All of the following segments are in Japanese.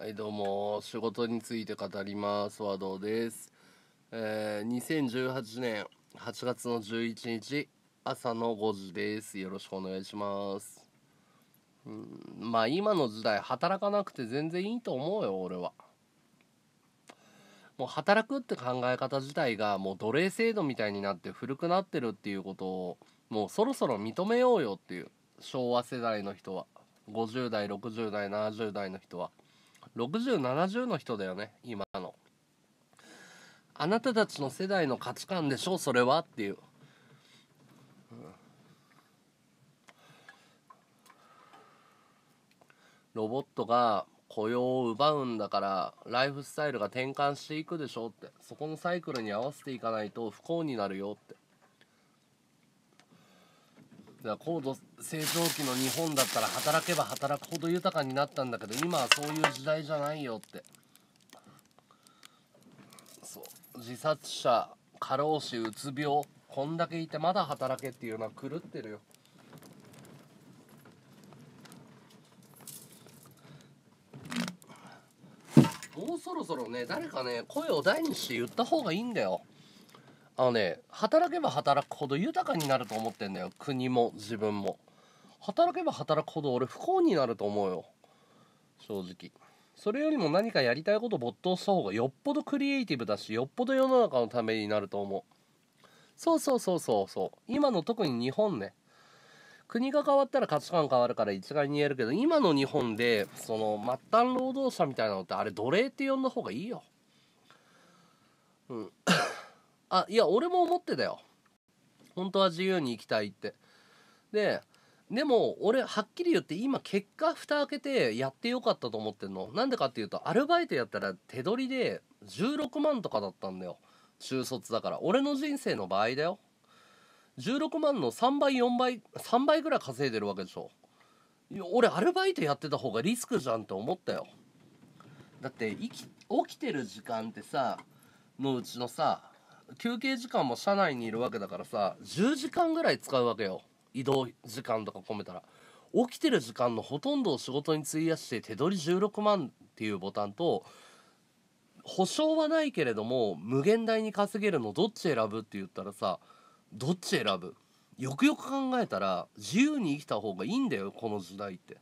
はいどうも仕事について語ります和道です、えー、2018年8月の11日朝の5時ですよろしくお願いしますうんまあ今の時代働かなくて全然いいと思うよ俺はもう働くって考え方自体がもう奴隷制度みたいになって古くなってるっていうことをもうそろそろ認めようよっていう昭和世代の人は50代60代70代の人は。6070の人だよね今のあなたたちの世代の価値観でしょそれはっていう、うん、ロボットが雇用を奪うんだからライフスタイルが転換していくでしょってそこのサイクルに合わせていかないと不幸になるよってだ高度成長期の日本だったら働けば働くほど豊かになったんだけど今はそういう時代じゃないよってそう自殺者過労死うつ病こんだけいてまだ働けっていうのは狂ってるよもうそろそろね誰かね声を大にして言った方がいいんだよあのね働けば働くほど豊かになると思ってんだよ国も自分も働けば働くほど俺不幸になると思うよ正直それよりも何かやりたいこと没頭した方がよっぽどクリエイティブだしよっぽど世の中のためになると思うそうそうそうそうそう今の特に日本ね国が変わったら価値観変わるから一概に言えるけど今の日本でその末端労働者みたいなのってあれ奴隷って呼んだ方がいいようんあいや俺も思ってたよ本当は自由に行きたいってででも俺はっきり言って今結果蓋開けてやってよかったと思ってんのなんでかっていうとアルバイトやったら手取りで16万とかだったんだよ中卒だから俺の人生の場合だよ16万の3倍4倍3倍ぐらい稼いでるわけでしょ俺アルバイトやってた方がリスクじゃんって思ったよだって起きてる時間ってさのうちのさ休憩時間も車内にいるわけだからさ10時間ぐらい使うわけよ移動時間とか込めたら起きてる時間のほとんどを仕事に費やして手取り16万っていうボタンと保証はないけれども無限大に稼げるのどっち選ぶって言ったらさどっち選ぶよくよく考えたら自由に生きた方がいいんだよこの時代って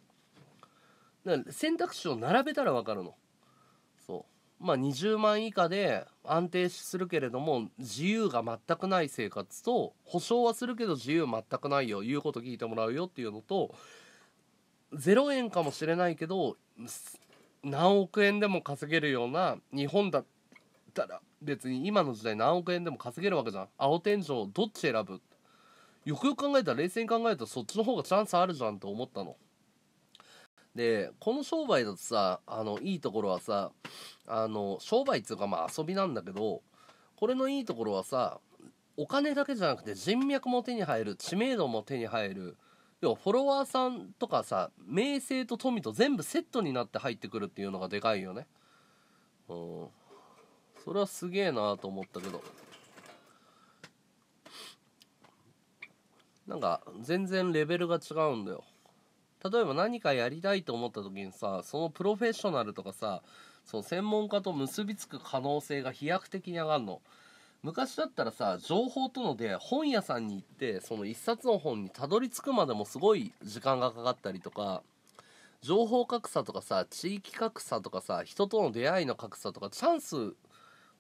だから選択肢を並べたら分かるのそうまあ、20万以下で安定するけれども自由が全くない生活と保証はするけど自由全くないよ言うこと聞いてもらうよっていうのと0円かもしれないけど何億円でも稼げるような日本だったら別に今の時代何億円でも稼げるわけじゃん青天井どっち選ぶよくよく考えたら冷静に考えたらそっちの方がチャンスあるじゃんと思ったの。でこの商売だとさあのいいところはさあの商売っていうかまあ遊びなんだけどこれのいいところはさお金だけじゃなくて人脈も手に入る知名度も手に入る要はフォロワーさんとかさ名声と富と全部セットになって入ってくるっていうのがでかいよねうんそれはすげえなと思ったけどなんか全然レベルが違うんだよ例えば何かやりたいと思った時にさそのプロフェッショナルとかさその専門家と結びつく可能性が飛躍的に上がるの昔だったらさ情報との出会い本屋さんに行ってその一冊の本にたどり着くまでもすごい時間がかかったりとか情報格差とかさ地域格差とかさ人との出会いの格差とかチャンス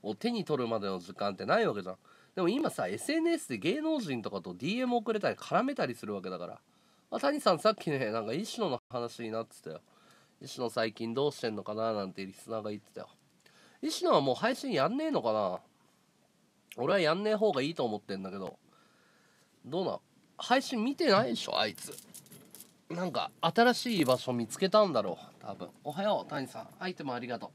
を手に取るまでの時間ってないわけじゃんでも今さ SNS で芸能人とかと DM 送れたり絡めたりするわけだからあ、谷さんさっきね、なんか石野の話になってたよ。石野最近どうしてんのかななんてリスナーが言ってたよ。石野はもう配信やんねえのかな俺はやんねえ方がいいと思ってんだけど。どうな配信見てないでしょあいつ。なんか新しい場所見つけたんだろう。多分。おはよう、谷さん。アイテムありがとう。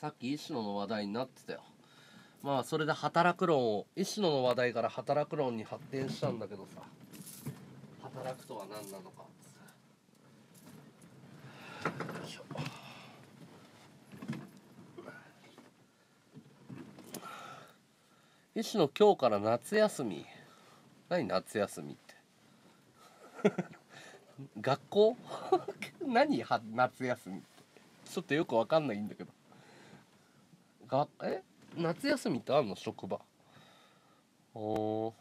さっき石野の話題になってたよ。まあそれで働く論を石野の話題から働く論に発展したんだけどさ働くとは何なのか一石野今日から夏休み何夏休みって 学校 何夏休みってちょっとよくわかんないんだけどがえ夏休みってあんの職場お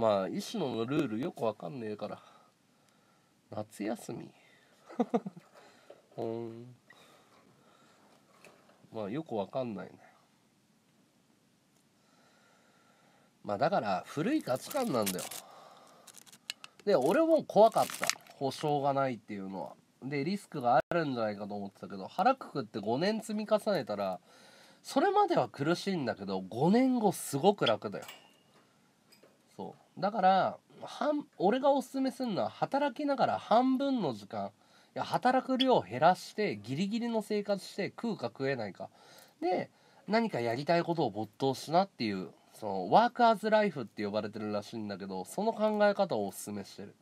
まあ石野のルールよくわかんねえから夏休み うんまあよくわかんないねまあだから古い価値観なんだよで俺も怖かった保証がないっていうのはでリスクがあるんじゃないかと思ってたけど腹くくって5年積み重ねたらそれまでは苦しいんだけど5年後すごく楽だよそうだから半俺がおすすめするのは働きながら半分の時間いや働く量を減らしてギリギリの生活して食うか食えないかで何かやりたいことを没頭しなっていうそのワーカーズライフって呼ばれてるらしいんだけどその考え方をおすすめしてる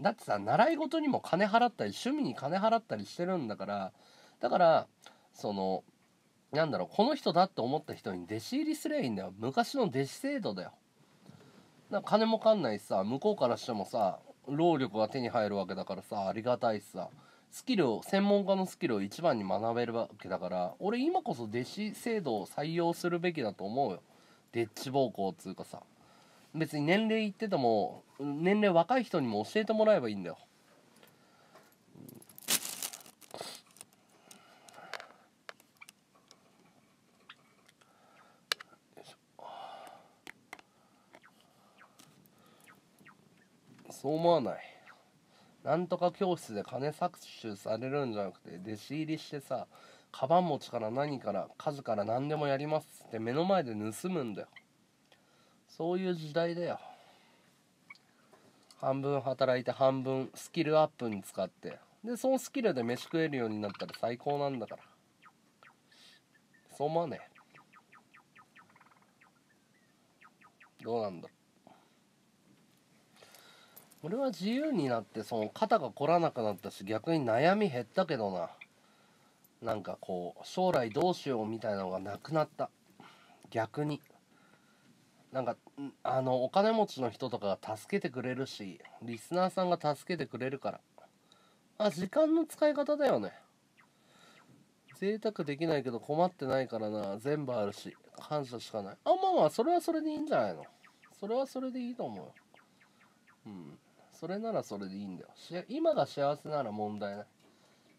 だってさ習い事にも金払ったり趣味に金払ったりしてるんだからだからそのなんだろうこの人だって思った人に弟子入りすりゃいいんだよ昔の弟子制度だよなんか金もかんないしさ向こうからしてもさ労力が手に入るわけだからさありがたいしさスキルを専門家のスキルを一番に学べるわけだから俺今こそ弟子制度を採用するべきだと思うよでっち行っつうかさ別に年齢言ってても年齢若い人にも教えてもらえばいいんだよそう思わないなんとか教室で金搾取されるんじゃなくて弟子入りしてさカバン持ちから何から数から何でもやりますって目の前で盗むんだよそういう時代だよ半分働いて半分スキルアップに使ってでそのスキルで飯食えるようになったら最高なんだからそう思わねえどうなんだ俺は自由になってその肩が凝らなくなったし逆に悩み減ったけどななんかこう将来どうしようみたいなのがなくなった逆になんかあのお金持ちの人とかが助けてくれるしリスナーさんが助けてくれるからあ時間の使い方だよね贅沢できないけど困ってないからな全部あるし感謝しかないあまあまあそれはそれでいいんじゃないのそれはそれでいいと思ううんそれならそれでいいんだよ今が幸せなら問題ない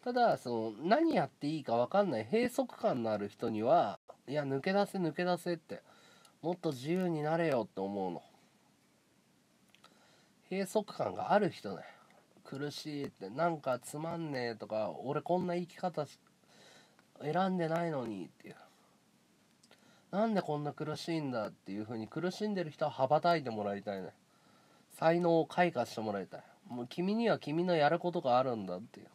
ただその何やっていいか分かんない閉塞感のある人にはいや抜け出せ抜け出せってもっと自由になれよって思うの閉塞感がある人ね苦しいってなんかつまんねえとか俺こんな生き方選んでないのにっていうなんでこんな苦しいんだっていう風に苦しんでる人は羽ばたいてもらいたいね才能を開花してもらいたいもう君には君のやることがあるんだっていう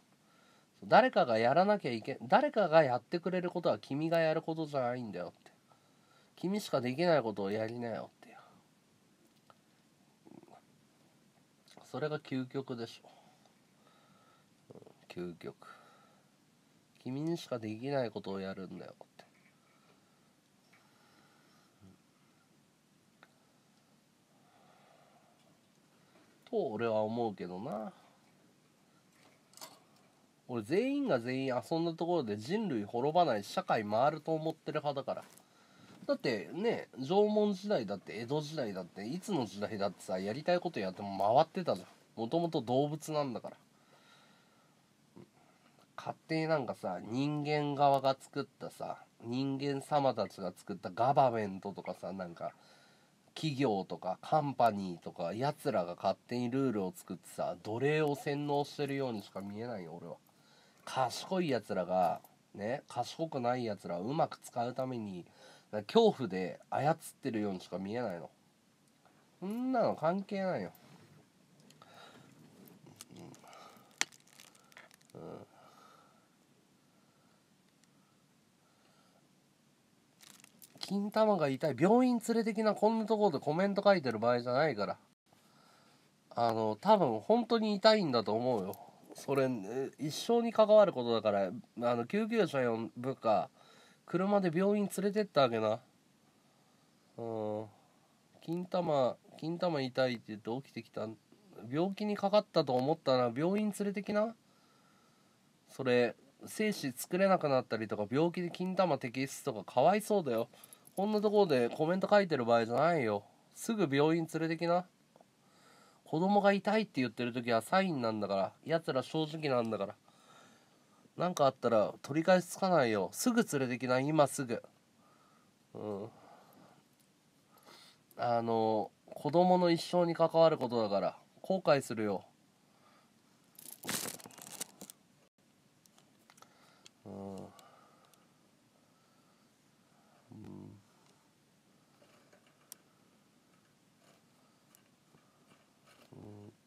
誰かがやらなきゃいけ誰かがやってくれることは君がやることじゃないんだよって君しかできないことをやりなよってそれが究極でしょ、究極君にしかできないことをやるんだよと俺は思うけどな俺全員が全員遊んだところで人類滅ばない社会回ると思ってる派だからだってね縄文時代だって江戸時代だっていつの時代だってさやりたいことやっても回ってたじゃんもともと動物なんだから勝手になんかさ人間側が作ったさ人間様たちが作ったガバメントとかさなんか企業とかカンパニーとかやつらが勝手にルールを作ってさ奴隷を洗脳してるようにしか見えないよ俺は賢いやつらがね賢くないやつらをうまく使うために恐怖で操ってるようにしか見えないのそんなの関係ないようん、うん金玉が痛い病院連れてきなこんなところでコメント書いてる場合じゃないからあの多分本当に痛いんだと思うよそれ一生に関わることだからあの救急車呼ぶか車で病院連れてったわけなうん金玉金玉痛いって言って起きてきた病気にかかったと思ったら病院連れてきなそれ精子作れなくなったりとか病気で金玉摘出とかかわいそうだよこんなところでコメント書いてる場合じゃないよ。すぐ病院連れてきな。子供が痛いって言ってる時はサインなんだから、奴ら正直なんだから。何かあったら取り返しつかないよ。すぐ連れてきな、今すぐ。うん。あの、子供の一生に関わることだから、後悔するよ。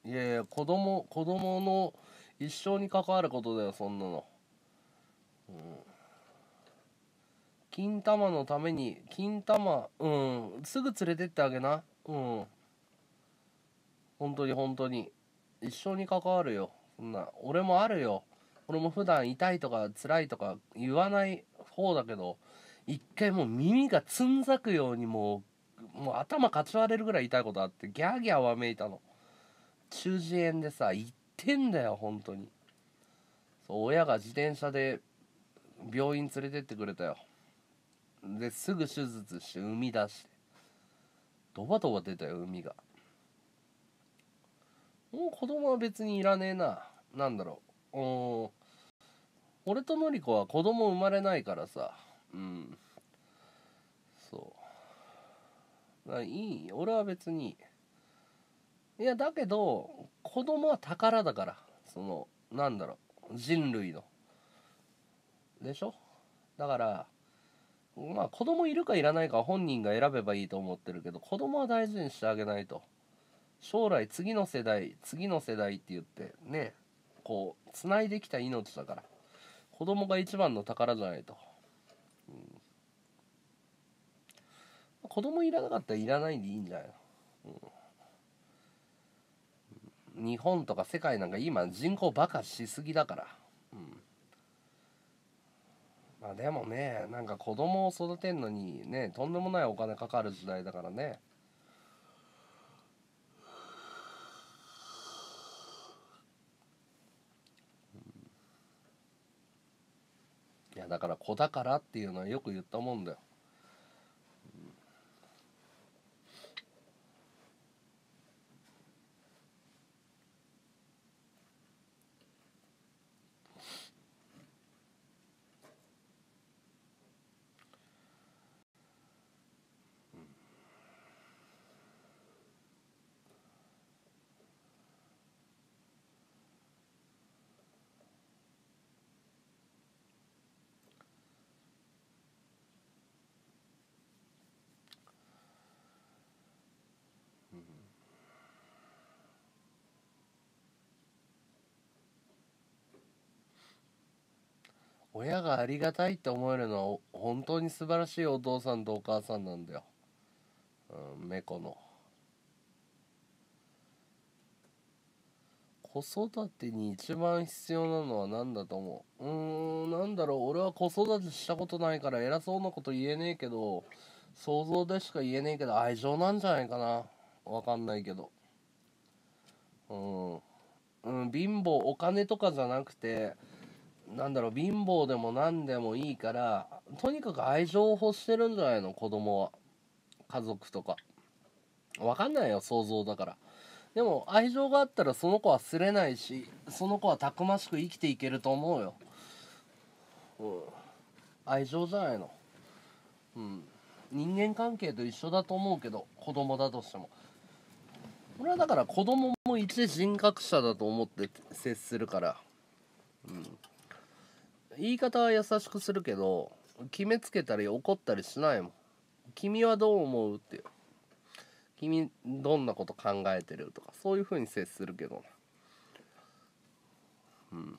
いやいや子供子供の一生に関わることだよそんなの、うん、金玉のために金玉うんすぐ連れてってあげなうん本当に本当に一生に関わるよそんな俺もあるよ俺も普段痛いとか辛いとか言わない方だけど一回もう耳がつんざくようにもうもう頭かち割れるぐらい痛いことあってギャーギャーわめいたの中耳炎でさ行ってんだよ本当にそう親が自転車で病院連れてってくれたよですぐ手術して生み出してドバドバ出たよ海がもう子供は別にいらねえな何だろううん俺とのりこは子供生まれないからさうんそういい俺は別にいいいやだけど子供は宝だからそのなんだろう人類のでしょだからまあ子供いるかいらないか本人が選べばいいと思ってるけど子供は大事にしてあげないと将来次の世代次の世代って言ってねこうつないできた命だから子供が一番の宝じゃないと、うん、子供いらなかったらいらないでいいんじゃないの、うん日本とか世界なんか今人口バカしすぎだからうんまあでもねなんか子供を育てるのにねとんでもないお金かかる時代だからねいやだから子だからっていうのはよく言ったもんだよ親がありがたいって思えるのは本当に素晴らしいお父さんとお母さんなんだよ、うん、猫の子育てに一番必要なのは何だと思ううーん何だろう俺は子育てしたことないから偉そうなこと言えねえけど想像でしか言えねえけど愛情なんじゃないかなわかんないけどうん、うん、貧乏お金とかじゃなくてなんだろう貧乏でも何でもいいからとにかく愛情を欲してるんじゃないの子供は家族とか分かんないよ想像だからでも愛情があったらその子はすれないしその子はたくましく生きていけると思うよ、うん、愛情じゃないのうん人間関係と一緒だと思うけど子供だとしても俺はだから子供も一人格者だと思って接するからうん言い方は優しくするけど決めつけたり怒ったりしないもん君はどう思うって君どんなこと考えてるとかそういうふうに接するけどうん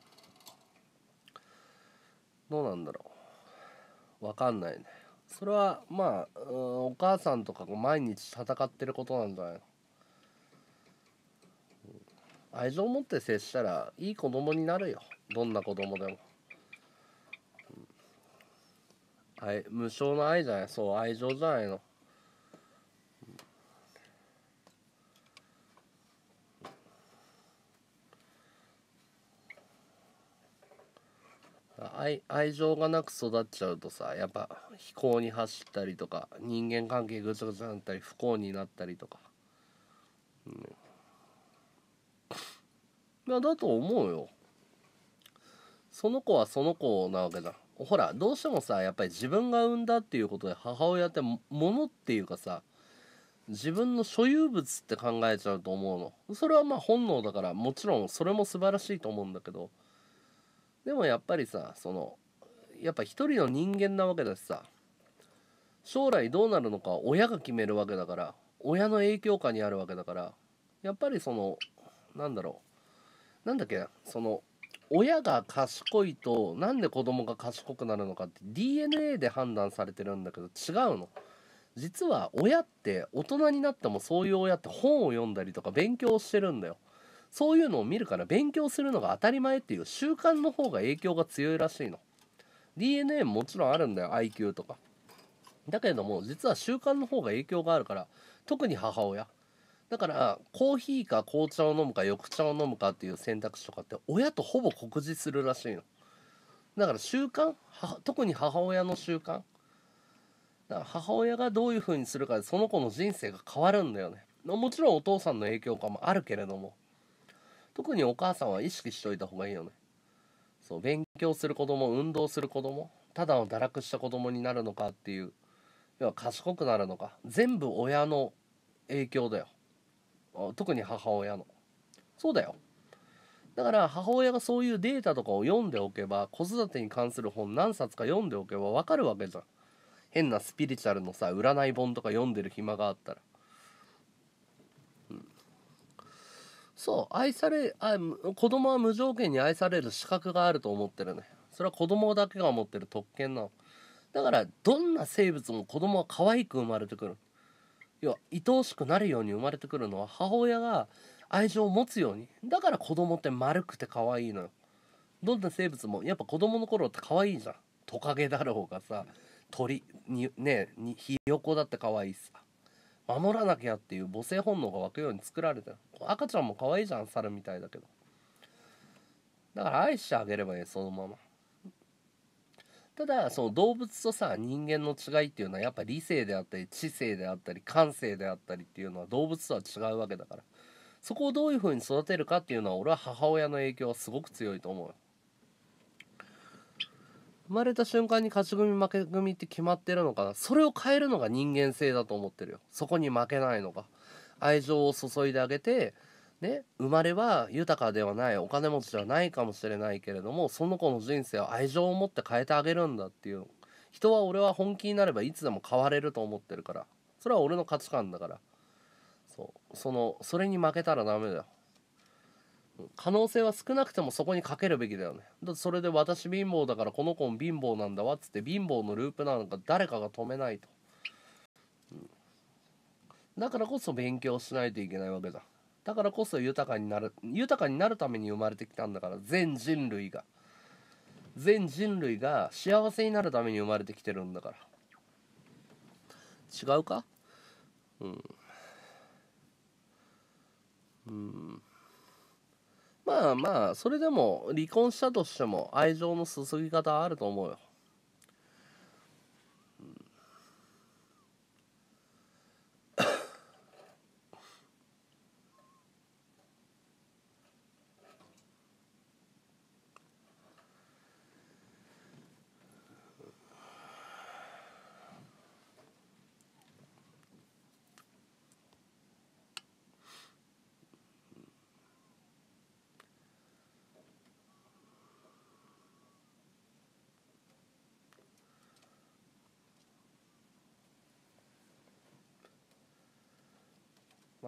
どうなんだろうわかんないねそれはまあ、お母さんとか毎日戦ってることなんじゃないの愛情を持って接したらいい子供になるよどんな子供でもはい、無償の愛じゃないそう愛情じゃないの愛愛情がなく育っちゃうとさやっぱ非行に走ったりとか人間関係ぐちゃぐちゃになったり不幸になったりとか、うん、いやだと思うよその子はその子なわけじゃんほらどうしてもさやっぱり自分が産んだっていうことで母親ってものっていうかさ自分の所有物って考えちゃうと思うのそれはまあ本能だからもちろんそれも素晴らしいと思うんだけどでもやっぱりさそのやっぱ一人の人間なわけだしさ将来どうなるのか親が決めるわけだから親の影響下にあるわけだからやっぱりそのなんだろうなんだっけその親が賢いとなんで子供が賢くなるのかって DNA で判断されてるんだけど違うの実は親って大人になってもそういう親って本を読んだりとか勉強してるんだよそういうのを見るから勉強するのが当たり前っていう習慣の方が影響が強いらしいの DNA ももちろんあるんだよ IQ とかだけれども実は習慣の方が影響があるから特に母親だからコーヒーか紅茶を飲むか緑茶を飲むかっていう選択肢とかって親とほぼ酷似するらしいのだから習慣特に母親の習慣だから母親がどういうふうにするかでその子の人生が変わるんだよねもちろんお父さんの影響かもあるけれども特にお母さんは意識しといた方がいいよねそう勉強する子供運動する子供ただの堕落した子供になるのかっていう要は賢くなるのか全部親の影響だよ特に母親のそうだよだから母親がそういうデータとかを読んでおけば子育てに関する本何冊か読んでおけばわかるわけじゃん変なスピリチュアルのさ占い本とか読んでる暇があったら、うん、そう愛されあ子供は無条件に愛される資格があると思ってるねそれは子供だけが持ってる特権なのだからどんな生物も子供は可愛く生まれてくる要は愛おしくなるように生まれてくるのは母親が愛情を持つようにだから子供って丸くて可愛いのよどんな生物もやっぱ子供の頃って可愛いじゃんトカゲだろうがさ鳥にねにひよこだって可愛いさ守らなきゃっていう母性本能が湧くように作られてる赤ちゃんも可愛いじゃん猿みたいだけどだから愛してあげればいいそのままただその動物とさ人間の違いっていうのはやっぱ理性であったり知性であったり感性であったりっていうのは動物とは違うわけだからそこをどういうふうに育てるかっていうのは俺は母親の影響はすごく強いと思う生まれた瞬間に勝ち組負け組って決まってるのかなそれを変えるのが人間性だと思ってるよそこに負けないのが愛情を注いであげてね、生まれは豊かではないお金持ちじゃないかもしれないけれどもその子の人生を愛情を持って変えてあげるんだっていう人は俺は本気になればいつでも変われると思ってるからそれは俺の価値観だからそうそのそれに負けたらダメだよ可能性は少なくてもそこにかけるべきだよねだってそれで私貧乏だからこの子も貧乏なんだわっつって貧乏のループなのか誰かが止めないと、うん、だからこそ勉強しないといけないわけじゃんだからこそ豊かになる豊かになるために生まれてきたんだから全人類が全人類が幸せになるために生まれてきてるんだから違うかうんうんまあまあそれでも離婚したとしても愛情の注ぎ方あると思うよ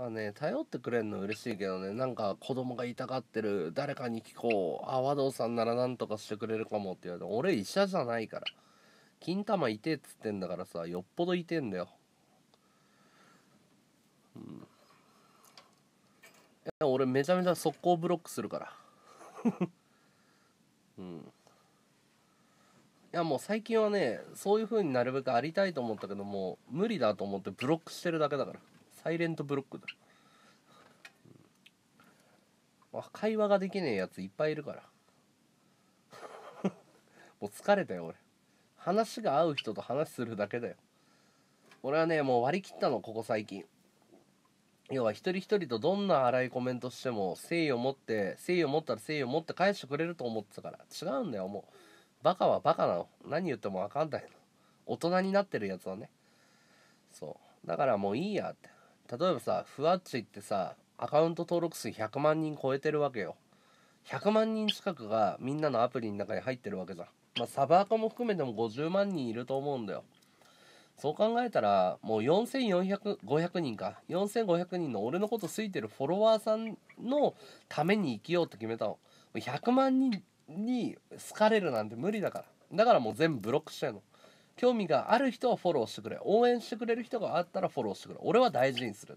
ね、頼ってくれんの嬉しいけどね、なんか子供が痛がってる、誰かに聞こう、あ、和道さんならなんとかしてくれるかもって言われて、俺医者じゃないから。金玉痛えっつってんだからさ、よっぽど痛えんだよ。うん。いや、俺めちゃめちゃ速攻ブロックするから。うん。いや、もう最近はね、そういう風になるべくありたいと思ったけど、も無理だと思ってブロックしてるだけだから。サイレントブロックだ、うん、あ会話ができねえやついっぱいいるから もう疲れたよ俺話が合う人と話するだけだよ俺はねもう割り切ったのここ最近要は一人一人とどんな荒いコメントしても誠意を持って誠意を持ったら誠意を持って返してくれると思ってたから違うんだよもうバカはバカなの何言っても分かんないの大人になってるやつはねそうだからもういいやって例えばさふわっちってさアカウント登録数100万人超えてるわけよ100万人近くがみんなのアプリの中に入ってるわけじゃん、まあ、サブアカも含めても50万人いると思うんだよそう考えたらもう4400人か4500人の俺のこと好いてるフォロワーさんのために生きようと決めたの100万人に好かれるなんて無理だからだからもう全部ブロックしちゃうの興味がある人はフォローしてくれ応援してくれる人があったらフォローしてくれ俺は大事にするっ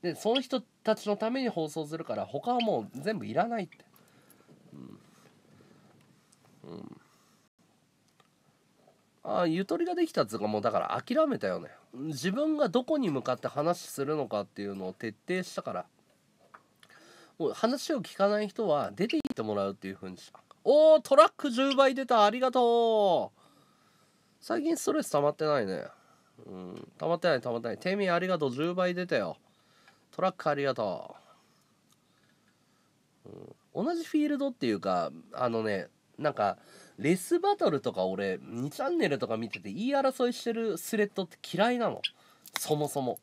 てでその人たちのために放送するから他はもう全部いらないってうん、うん、ああゆとりができたっつうかもうだから諦めたよね自分がどこに向かって話するのかっていうのを徹底したからもう話を聞かない人は出て行ってもらうっていうふうにしたおトラック10倍出たありがとう最近ストレス溜まってないねうん溜まってない溜まってないてみありがとう10倍出たよトラックありがとう、うん、同じフィールドっていうかあのねなんかレスバトルとか俺2チャンネルとか見てて言い争いしてるスレッドって嫌いなのそもそも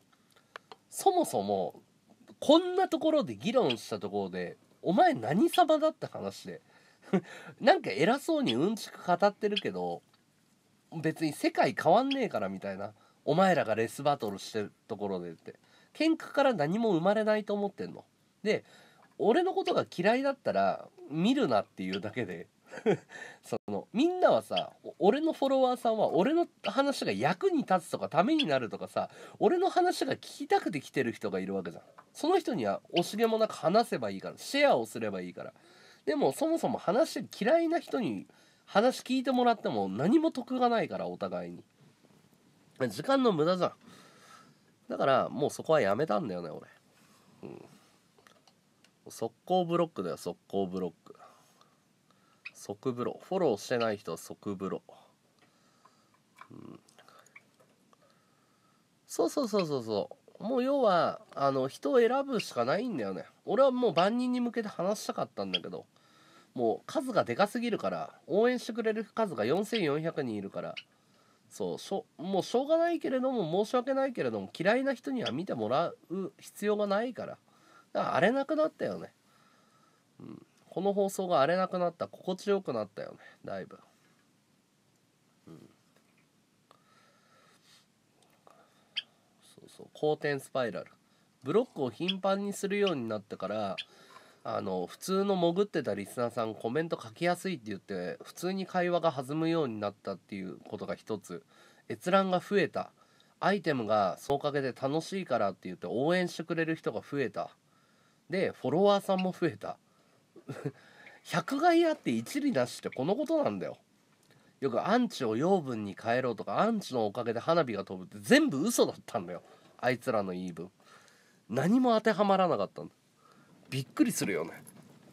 そもそもこんなところで議論したところでお前何様だって話で なんか偉そうにうんちく語ってるけど別に世界変わんねえからみたいなお前らがレスバトルしてるところでって喧嘩から何も生まれないと思ってんの。で俺のことが嫌いだったら見るなっていうだけで そのみんなはさ俺のフォロワーさんは俺の話が役に立つとかためになるとかさ俺の話が聞きたくて来てる人がいるわけじゃんその人には惜しげもなく話せばいいからシェアをすればいいからでもそもそも話嫌いな人に話聞いてもらっても何も得がないからお互いに時間の無駄じゃんだからもうそこはやめたんだよね俺、うん、速攻ブロックだよ速攻ブロック即ブロフォローしてない人は即ブロ、うん、そうそうそうそうそうもう要はあの人を選ぶしかないんだよね俺はもう万人に向けて話したかったんだけどもう数がでかすぎるから応援してくれる数が4400人いるからそうしょもうしょうがないけれども申し訳ないけれども嫌いな人には見てもらう必要がないからから荒れなくなったよね、うん、この放送が荒れなくなった心地よくなったよねだいぶ、うん、そうそう好転スパイラルブロックを頻繁にするようになってからあの普通の潜ってたリスナーさんコメント書きやすいって言って普通に会話が弾むようになったっていうことが一つ閲覧が増えたアイテムがそのおかげで楽しいからって言って応援してくれる人が増えたでフォロワーさんも増えた100害あって一理なしってこのことなんだよよくアンチを養分に変えろとかアンチのおかげで花火が飛ぶって全部嘘だったんだよあいつらの言い分何も当てはまらなかったんだびっくりするよね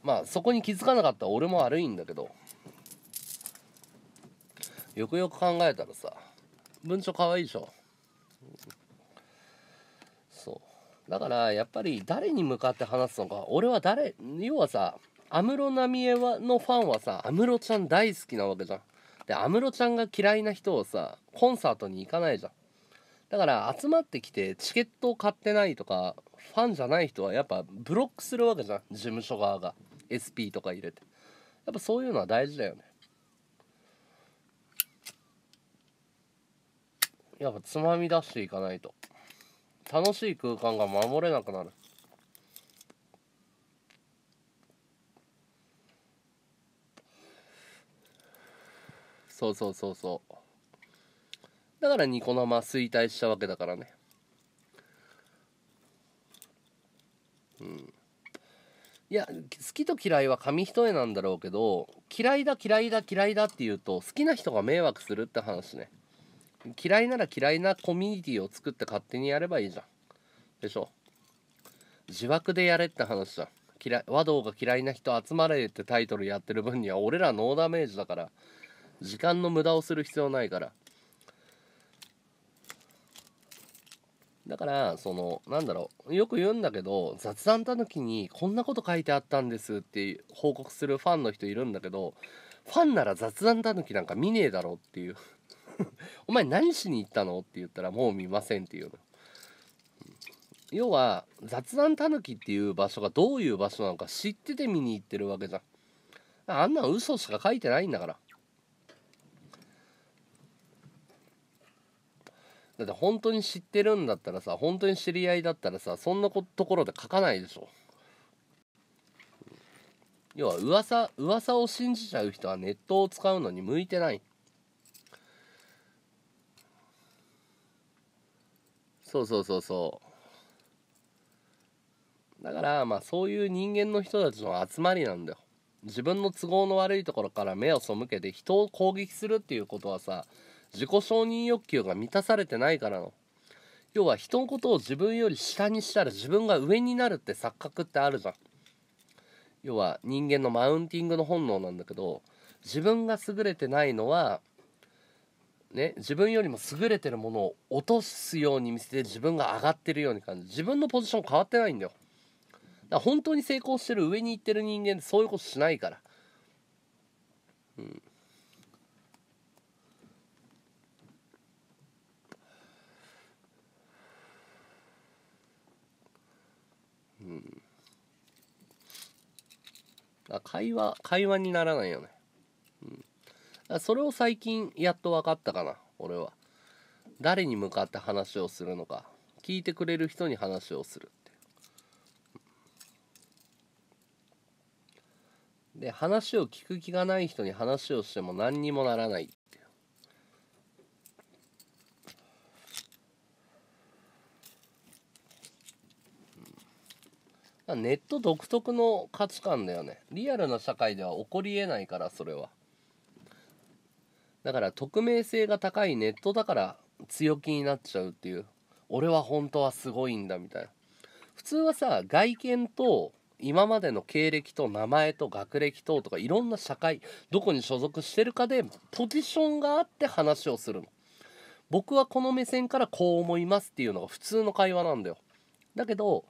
まあそこに気づかなかった俺も悪いんだけどよくよく考えたらさ文鳥かわいでしょそうだからやっぱり誰に向かって話すのか俺は誰要はさ安室奈美恵のファンはさ安室ちゃん大好きなわけじゃんで安室ちゃんが嫌いな人をさコンサートに行かないじゃんだから集まってきてチケットを買ってないとかファンじゃない人はやっぱブロックするわけじゃん事務所側が SP とか入れてやっぱそういうのは大事だよねやっぱつまみ出していかないと楽しい空間が守れなくなるそうそうそうそうだからニコ生衰退したわけだからねいや、好きと嫌いは紙一重なんだろうけど、嫌いだ嫌いだ嫌いだって言うと、好きな人が迷惑するって話ね。嫌いなら嫌いなコミュニティを作って勝手にやればいいじゃん。でしょ自爆でやれって話じゃん。嫌い和道が嫌いな人集まれってタイトルやってる分には俺らノーダメージだから時間の無駄をする必要ないからだからそのなんだろうよく言うんだけど雑談たぬきにこんなこと書いてあったんですって報告するファンの人いるんだけどファンなら雑談たぬきなんか見ねえだろっていう お前何しに行ったのって言ったらもう見ませんっていうの要は雑談たぬきっていう場所がどういう場所なのか知ってて見に行ってるわけじゃんあんな嘘しか書いてないんだからだって本当に知ってるんだったらさ本当に知り合いだったらさそんなところで書かないでしょ要は噂噂を信じちゃう人はネットを使うのに向いてないそうそうそうそうだからまあそういう人間の人たちの集まりなんだよ自分の都合の悪いところから目を背けて人を攻撃するっていうことはさ自己承認欲求が満たされてないからの要は人のことを自分より下にしたら自分が上になるって錯覚ってあるじゃん要は人間のマウンティングの本能なんだけど自分が優れてないのはね、自分よりも優れてるものを落とすように見せて自分が上がってるように感じ自分のポジション変わってないんだよだから本当に成功してる上に行ってる人間ってそういうことしないから、うん、あ会話会話にならないよね、うん、それを最近やっと分かったかな俺は誰に向かって話をするのか聞いてくれる人に話をするってで話を聞く気がない人に話をしても何にもならないネット独特の価値観だよねリアルな社会では起こりえないからそれはだから匿名性が高いネットだから強気になっちゃうっていう俺は本当はすごいんだみたいな普通はさ外見と今までの経歴と名前と学歴等とかいろんな社会どこに所属してるかでポジションがあって話をするの僕はこの目線からこう思いますっていうのが普通の会話なんだよだけど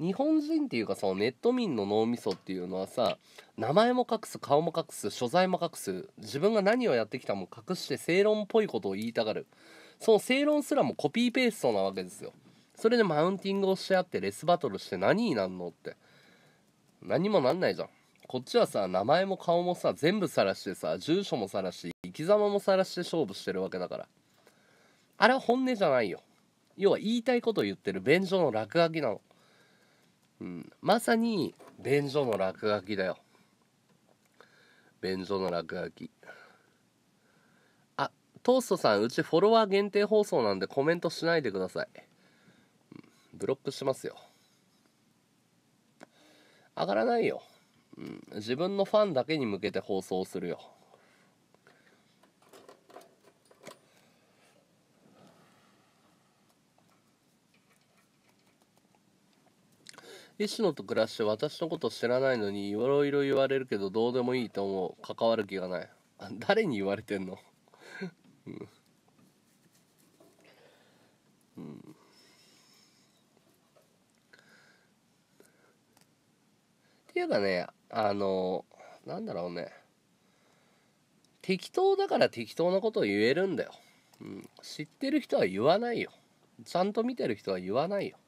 日本人っていうかそのネット民の脳みそっていうのはさ名前も隠す顔も隠す所在も隠す自分が何をやってきたも隠して正論っぽいことを言いたがるその正論すらもコピーペーストなわけですよそれでマウンティングをし合ってレスバトルして何になんのって何もなんないじゃんこっちはさ名前も顔もさ全部晒してさ住所も晒して生き様も晒して勝負してるわけだからあれは本音じゃないよ要は言いたいことを言ってる便所の落書きなのうん、まさに便所の落書きだよ便所の落書きあトーストさんうちフォロワー限定放送なんでコメントしないでください、ブロックしますよ上がらないよ、うん、自分のファンだけに向けて放送するよ石野と暮らして私のこと知らないのにいろいろ言われるけどどうでもいいと思う関わる気がないあ 誰に言われてんの うん、うん、っていうかねあのなんだろうね適当だから適当なことを言えるんだよ、うん、知ってる人は言わないよちゃんと見てる人は言わないよ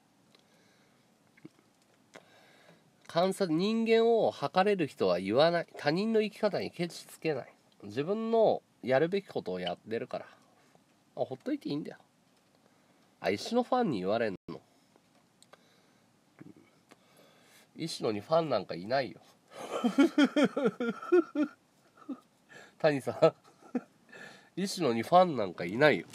観察人間を測れる人は言わない他人の生き方にケチつけない自分のやるべきことをやってるからあほっといていいんだよあ石野ファンに言われんの石野にファンなんかいないよ 谷さん石野にファンなんかいないよ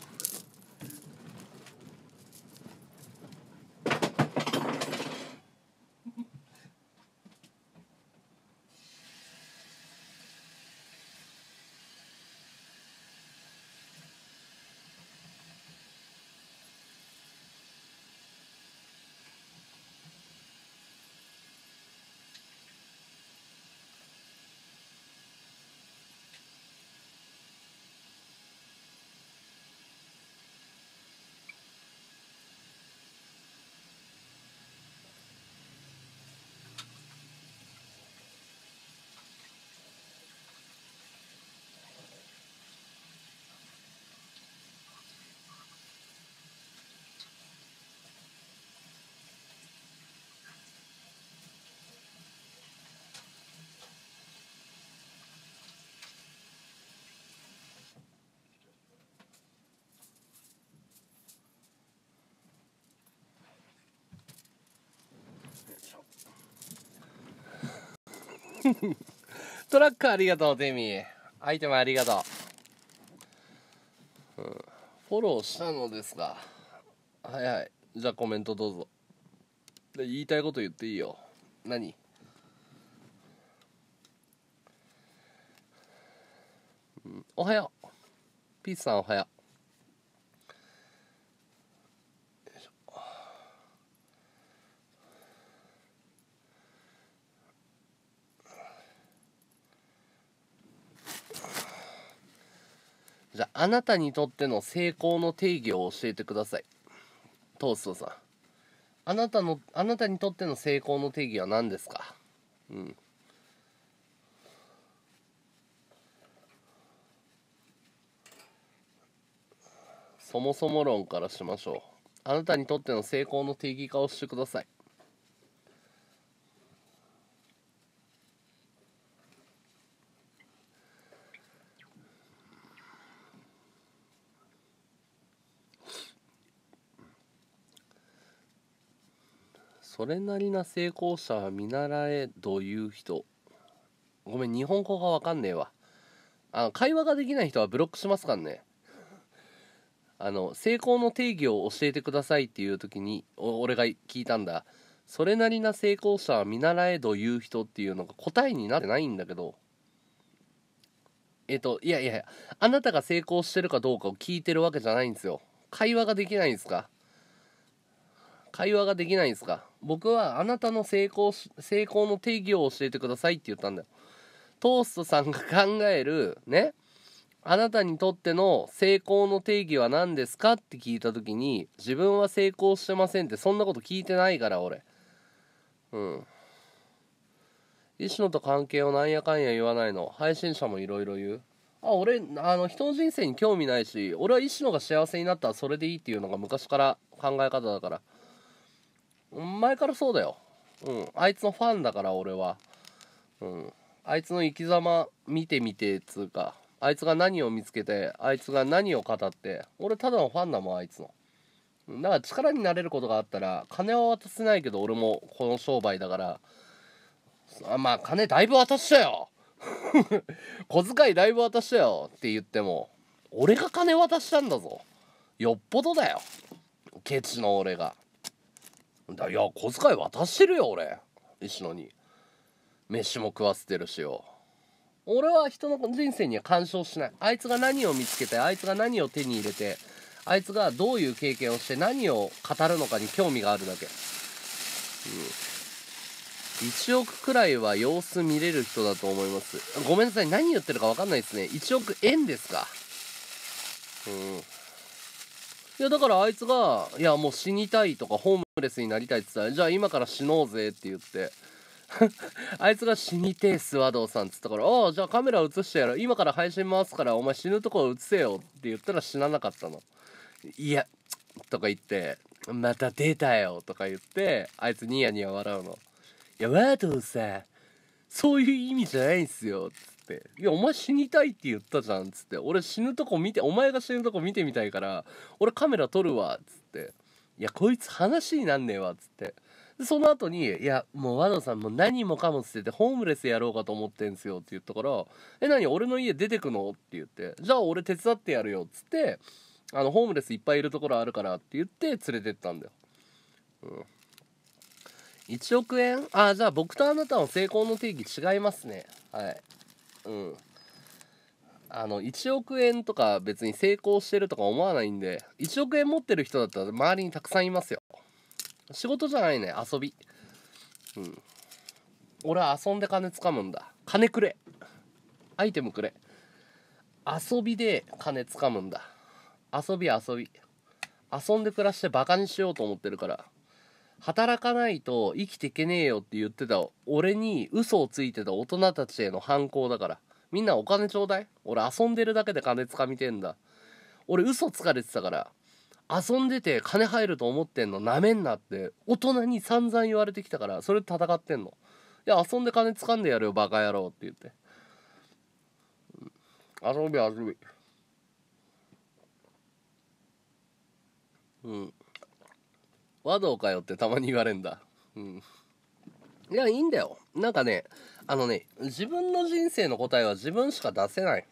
トラックありがとう、デミー。アイテムありがとう。うん、フォローしたのですが。はいはい。じゃあコメントどうぞ。で言いたいこと言っていいよ。何おはよう。ピースさんおはよう。あなたにとっての成功の定義を教えてください。トーストさん。あなたの、あなたにとっての成功の定義は何ですかうん。そもそも論からしましょう。あなたにとっての成功の定義化をしてください。それなりな成功者は見習えという人ごめん日本語がわかんねえわあの会話ができない人はブロックしますからねあの成功の定義を教えてくださいっていう時に俺が聞いたんだそれなりな成功者は見習えという人っていうのが答えになってないんだけどえっといやいやいやあなたが成功してるかどうかを聞いてるわけじゃないんですよ会話ができないんですか会話ができないんですか僕はあなたの成功成功の定義を教えてくださいって言ったんだよトーストさんが考えるねあなたにとっての成功の定義は何ですかって聞いた時に自分は成功してませんってそんなこと聞いてないから俺うん石野と関係をなんやかんや言わないの配信者もいろいろ言うあ俺あの人の人生に興味ないし俺は石野が幸せになったらそれでいいっていうのが昔から考え方だから前からそうだよ。うん。あいつのファンだから、俺は。うん。あいつの生き様見てみて、つうか。あいつが何を見つけて、あいつが何を語って。俺、ただのファンだもん、あいつの。だから力になれることがあったら、金は渡せないけど、俺もこの商売だから、あまあ、金だいぶ渡したよ 小遣いだいぶ渡したよって言っても、俺が金渡したんだぞ。よっぽどだよ。ケチの俺が。だいや小遣い渡してるよ俺石野に飯も食わせてるしよ俺は人の人生には干渉しないあいつが何を見つけてあいつが何を手に入れてあいつがどういう経験をして何を語るのかに興味があるだけ、うん、1億くらいは様子見れる人だと思いますごめんなさい何言ってるか分かんないですね1億円ですかうんいやだからあいつが「いやもう死にたい」とか「ホームレスになりたい」っつったら「じゃあ今から死のうぜ」って言って あいつが死にてえスワドーさんっつったから「ああじゃあカメラ映してやろう今から配信回すからお前死ぬとこ映せよ」って言ったら死ななかったの。いやとか言って「また出たよ」とか言ってあいつニヤニヤ笑うの。いやワドーさんそういう意味じゃないんすよっって「いやお前死にたいって言ったじゃん」っつって「俺死ぬとこ見てお前が死ぬとこ見てみたいから俺カメラ撮るわ」っつって「いやこいつ話になんねえわ」っつってでその後に「いやもう和野さんも何もかも捨ててホームレスやろうかと思ってんすよ」って言ったから「え何俺の家出てくの?」って言って「じゃあ俺手伝ってやるよ」っつってあのホームレスいっぱいいるところあるからって言って連れてったんだよ。うん1億円ああじゃあ僕とあなたの成功の定義違いますねはいうんあの1億円とか別に成功してるとか思わないんで1億円持ってる人だったら周りにたくさんいますよ仕事じゃないね遊びうん俺は遊んで金掴むんだ金くれアイテムくれ遊びで金掴むんだ遊び遊び遊んで暮らしてバカにしようと思ってるから働かないと生きていけねえよって言ってた俺に嘘をついてた大人たちへの反抗だからみんなお金ちょうだい俺遊んでるだけで金つかみてんだ俺嘘つかれてたから遊んでて金入ると思ってんのなめんなって大人に散々言われてきたからそれ戦ってんのいや遊んで金つかんでやるよバカ野郎って言って遊び遊びうん和道かよってたまに言われんだ。うん。いや、いいんだよ。なんかね、あのね、自分の人生の答えは自分しか出せない。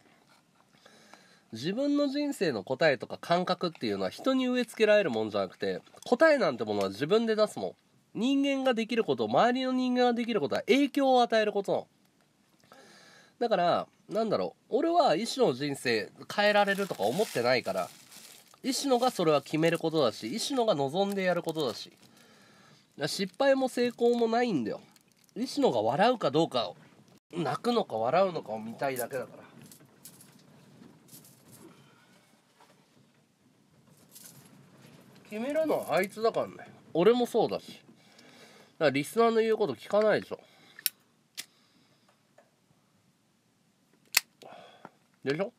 自分の人生の答えとか感覚っていうのは人に植え付けられるもんじゃなくて、答えなんてものは自分で出すもん。人間ができること、周りの人間ができることは影響を与えることだから、なんだろう。俺は一種の人生変えられるとか思ってないから、石野がそれは決めることだし石野が望んでやることだし失敗も成功もないんだよ石野が笑うかどうかを泣くのか笑うのかを見たいだけだから決めるのはあいつだからね俺もそうだしだからリスナーの言うこと聞かないでしょでしょ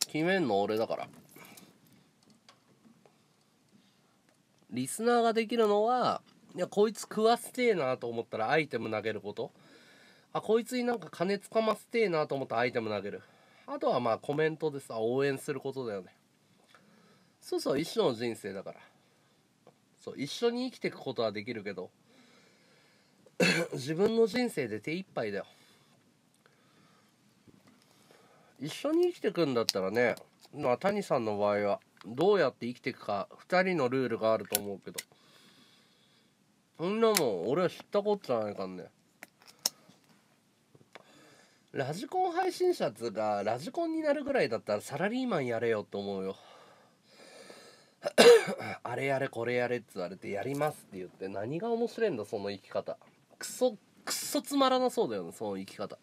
決めんの俺だからリスナーができるのは、いや、こいつ食わせてえなと思ったらアイテム投げること。あ、こいつになんか金つかませてえなと思ったらアイテム投げる。あとはまあコメントでさ、応援することだよね。そうそう、一緒の人生だから。そう、一緒に生きていくことはできるけど、自分の人生で手一杯だよ。一緒に生きてくんだったらね、まあ、谷さんの場合は、どうやって生きていくか2人のルールがあると思うけどそんなもん俺は知ったこっちゃないかんねラジコン配信者がラジコンになるぐらいだったらサラリーマンやれよと思うよ あれやれこれやれって言われてやりますって言って何が面白いんだその生き方クソクソつまらなそうだよねその生き方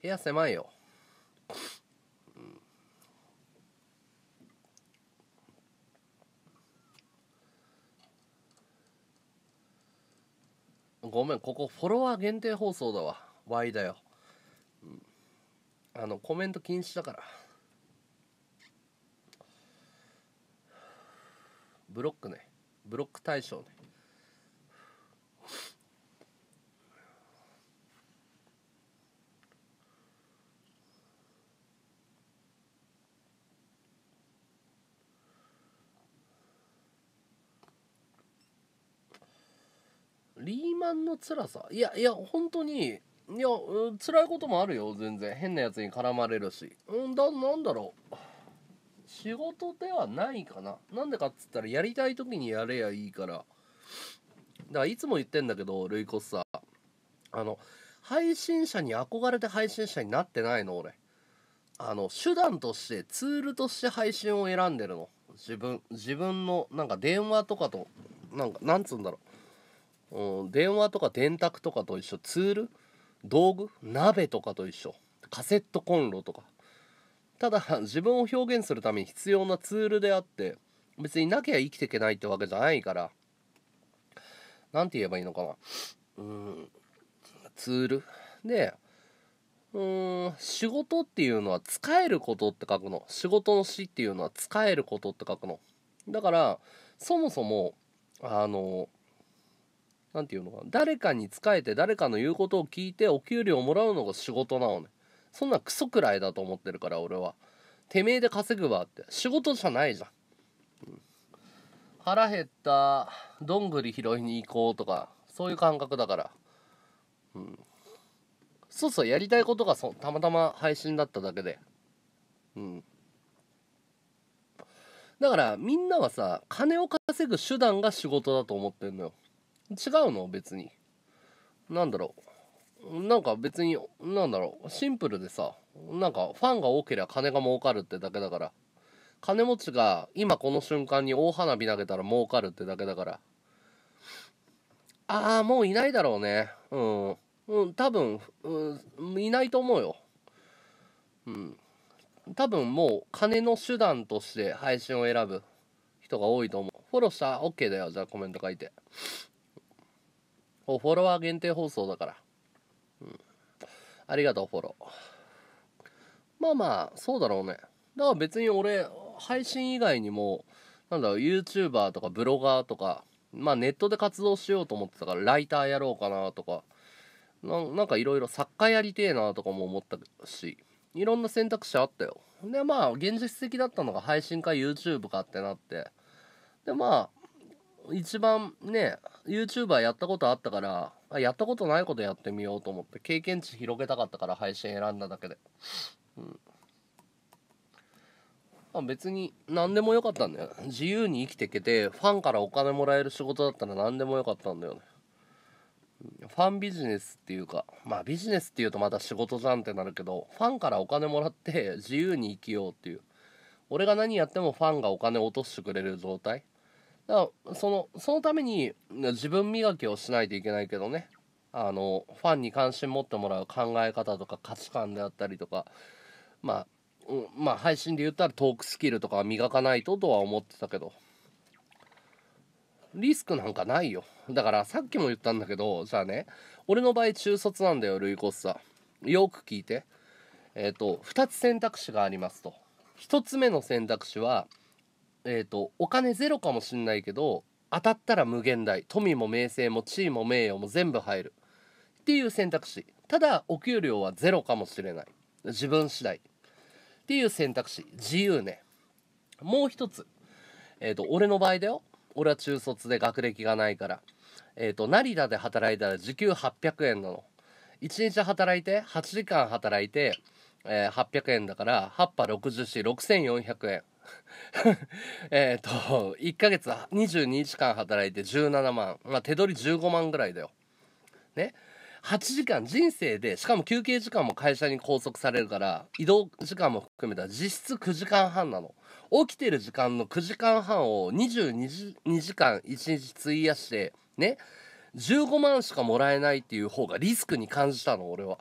部屋狭いよ、うん、ごめんここフォロワー限定放送だわ Y だよ、うん、あのコメント禁止だからブロックねブロック対象ねリーマンの辛さいやいや本当にいや辛いこともあるよ全然変なやつに絡まれるしうんだなんだろう仕事ではないかななんでかっつったらやりたい時にやれやいいからだからいつも言ってんだけどルイコスさあの配信者に憧れて配信者になってないの俺あの手段としてツールとして配信を選んでるの自分自分のなんか電話とかとなんかなんつうんだろううん、電話とか電卓とかと一緒ツール道具鍋とかと一緒カセットコンロとかただ 自分を表現するために必要なツールであって別になきゃ生きていけないってわけじゃないから何て言えばいいのかなうんツールでうーん仕事っていうのは使えることって書くの仕事の死っていうのは使えることって書くのだからそもそもあの何て言うのかな誰かに仕えて誰かの言うことを聞いてお給料をもらうのが仕事なのねそんなクソくらいだと思ってるから俺はてめえで稼ぐわって仕事じゃないじゃん、うん、腹減ったどんぐり拾いに行こうとかそういう感覚だからうんそうそうやりたいことがそたまたま配信だっただけでうんだからみんなはさ金を稼ぐ手段が仕事だと思ってんのよ違うの別に。なんだろう。なんか別に、なんだろう。シンプルでさ、なんかファンが多ければ金が儲かるってだけだから。金持ちが今この瞬間に大花火投げたら儲かるってだけだから。ああ、もういないだろうね。うん。うん、多分、うん、いないと思うよ。うん。多分もう金の手段として配信を選ぶ人が多いと思う。フォローしたら OK だよ。じゃあコメント書いて。フォロワー限定放送だから。うん。ありがとう、フォロー。まあまあ、そうだろうね。だから別に俺、配信以外にも、なんだろう、YouTuber とかブロガーとか、まあネットで活動しようと思ってたから、ライターやろうかなとか、なんかいろいろ作家やりてえなとかも思ったし、いろんな選択肢あったよ。で、まあ、現実的だったのが配信か YouTube かってなって、で、まあ、一番ね、YouTuber やったことあったから、やったことないことやってみようと思って、経験値広げたかったから配信選んだだけで。うん。まあ、別に何でもよかったんだよ。自由に生きていけて、ファンからお金もらえる仕事だったら何でもよかったんだよね。ファンビジネスっていうか、まあビジネスっていうとまた仕事じゃんってなるけど、ファンからお金もらって自由に生きようっていう。俺が何やってもファンがお金落としてくれる状態。だからそのそのために自分磨きをしないといけないけどねあのファンに関心持ってもらう考え方とか価値観であったりとかまあ、うん、まあ配信で言ったらトークスキルとかは磨かないととは思ってたけどリスクなんかないよだからさっきも言ったんだけどじゃあね俺の場合中卒なんだよルイコスタよく聞いてえっ、ー、と2つ選択肢がありますと1つ目の選択肢はえー、とお金ゼロかもしんないけど当たったら無限大富も名声も地位も名誉も全部入るっていう選択肢ただお給料はゼロかもしれない自分次第っていう選択肢自由ねもう一つえっ、ー、と俺の場合だよ俺は中卒で学歴がないからえっ、ー、と成田で働いたら時給800円なの1日働いて8時間働いて、えー、800円だから8波 60C6400 円 えっと、1ヶ月22時間働いて17万。まあ、手取り15万ぐらいだよ。ね。8時間人生でしかも休憩時間も会社に拘束されるから移動時間も含めた実質9時間半なの起きてる時間の9時間半を22時 ,2 時間1日費やしてね15万しかもらえないっていう方がリスクに感じたの俺は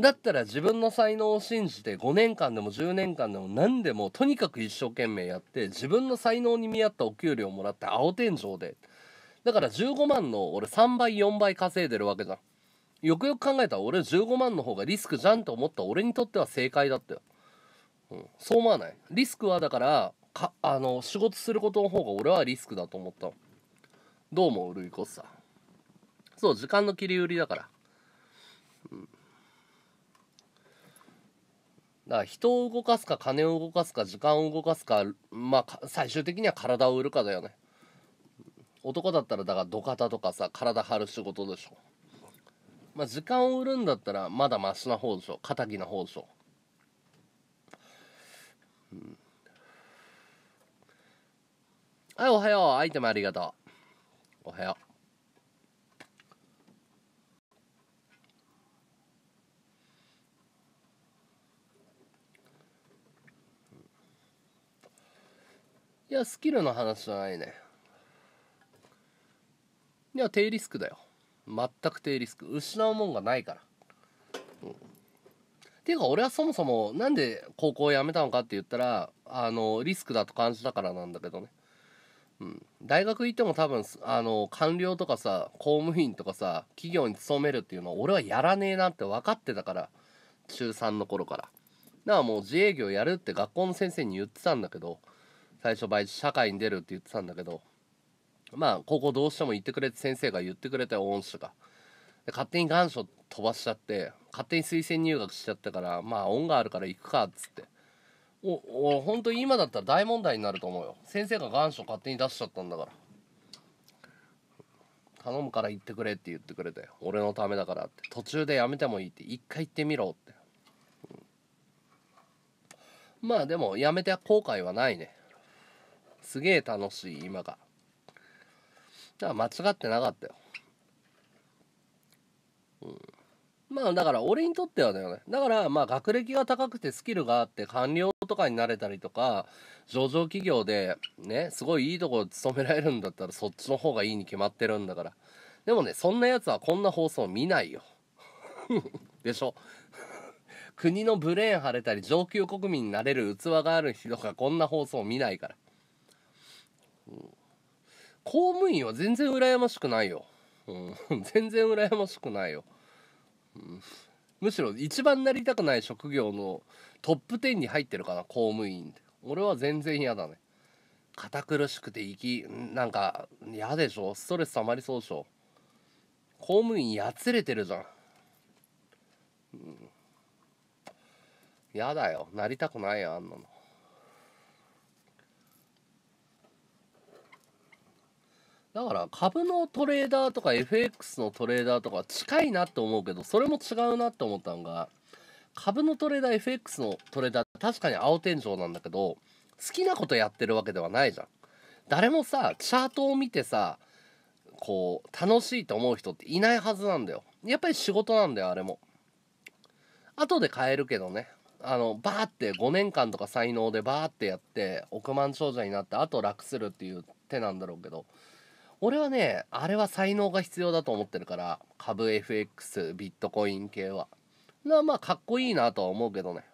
だったら自分の才能を信じて5年間でも10年間でも何でもとにかく一生懸命やって自分の才能に見合ったお給料をもらって青天井でだから15万の俺3倍4倍稼いでるわけじゃんよくよく考えたら俺15万の方がリスクじゃんと思った俺にとっては正解だったよ、うん、そう思わないリスクはだからかあの仕事することの方が俺はリスクだと思ったどうもうるいこさそう時間の切り売りだからだから人を動かすか金を動かすか時間を動かすかまあ最終的には体を売るかだよね男だったらだから土方とかさ体張る仕事でしょまあ時間を売るんだったらまだマシな方でしょ肩な方でしょ、うん、はいおはようアイテムありがとうおはよういや、スキルの話じゃないね。いや、低リスクだよ。全く低リスク。失うもんがないから。うん、ていうか、俺はそもそも、なんで高校を辞めたのかって言ったら、あの、リスクだと感じたからなんだけどね。うん、大学行っても多分あの官僚とかさ公務員とかさ企業に勤めるっていうのは俺はやらねえなって分かってたから中3の頃からだからもう自営業やるって学校の先生に言ってたんだけど最初バイト社会に出るって言ってたんだけどまあ高校どうしても行ってくれて先生が言ってくれた恩師とかで勝手に願書飛ばしちゃって勝手に推薦入学しちゃったからまあ恩があるから行くかっつっておお本当に今だったら大問題になると思うよ先生が願書勝手に出しちゃったんだから頼むから行ってくれって言ってくれて俺のためだからって途中でやめてもいいって一回行ってみろって、うん、まあでもやめて後悔はないねすげえ楽しい今がだから間違ってなかったようんまあだから俺にとってはだよね。だからまあ学歴が高くてスキルがあって官僚とかになれたりとか、上場企業でね、すごいいいとこ勤められるんだったらそっちの方がいいに決まってるんだから。でもね、そんなやつはこんな放送見ないよ。でしょ 国のブレーン腫れたり上級国民になれる器がある人がこんな放送見ないから。公務員は全然羨ましくないよ、うん、全然羨ましくないよ、うん、むしろ一番なりたくない職業のトップ10に入ってるかな公務員って俺は全然嫌だね堅苦しくて生きなんか嫌でしょストレス溜まりそうでしょ公務員やつれてるじゃん、うん、だよなりたくないよあんなのだから株のトレーダーとか FX のトレーダーとか近いなって思うけど、それも違うなって思ったのが、株のトレーダー、FX のトレーダーって確かに青天井なんだけど、好きなことやってるわけではないじゃん。誰もさ、チャートを見てさ、こう、楽しいと思う人っていないはずなんだよ。やっぱり仕事なんだよ、あれも。後で買えるけどね。あの、バーって5年間とか才能でバーってやって、億万長者になって、あと楽するっていう手なんだろうけど、俺はねあれは才能が必要だと思ってるから株 FX ビットコイン系はなまあかっこいいなとは思うけどね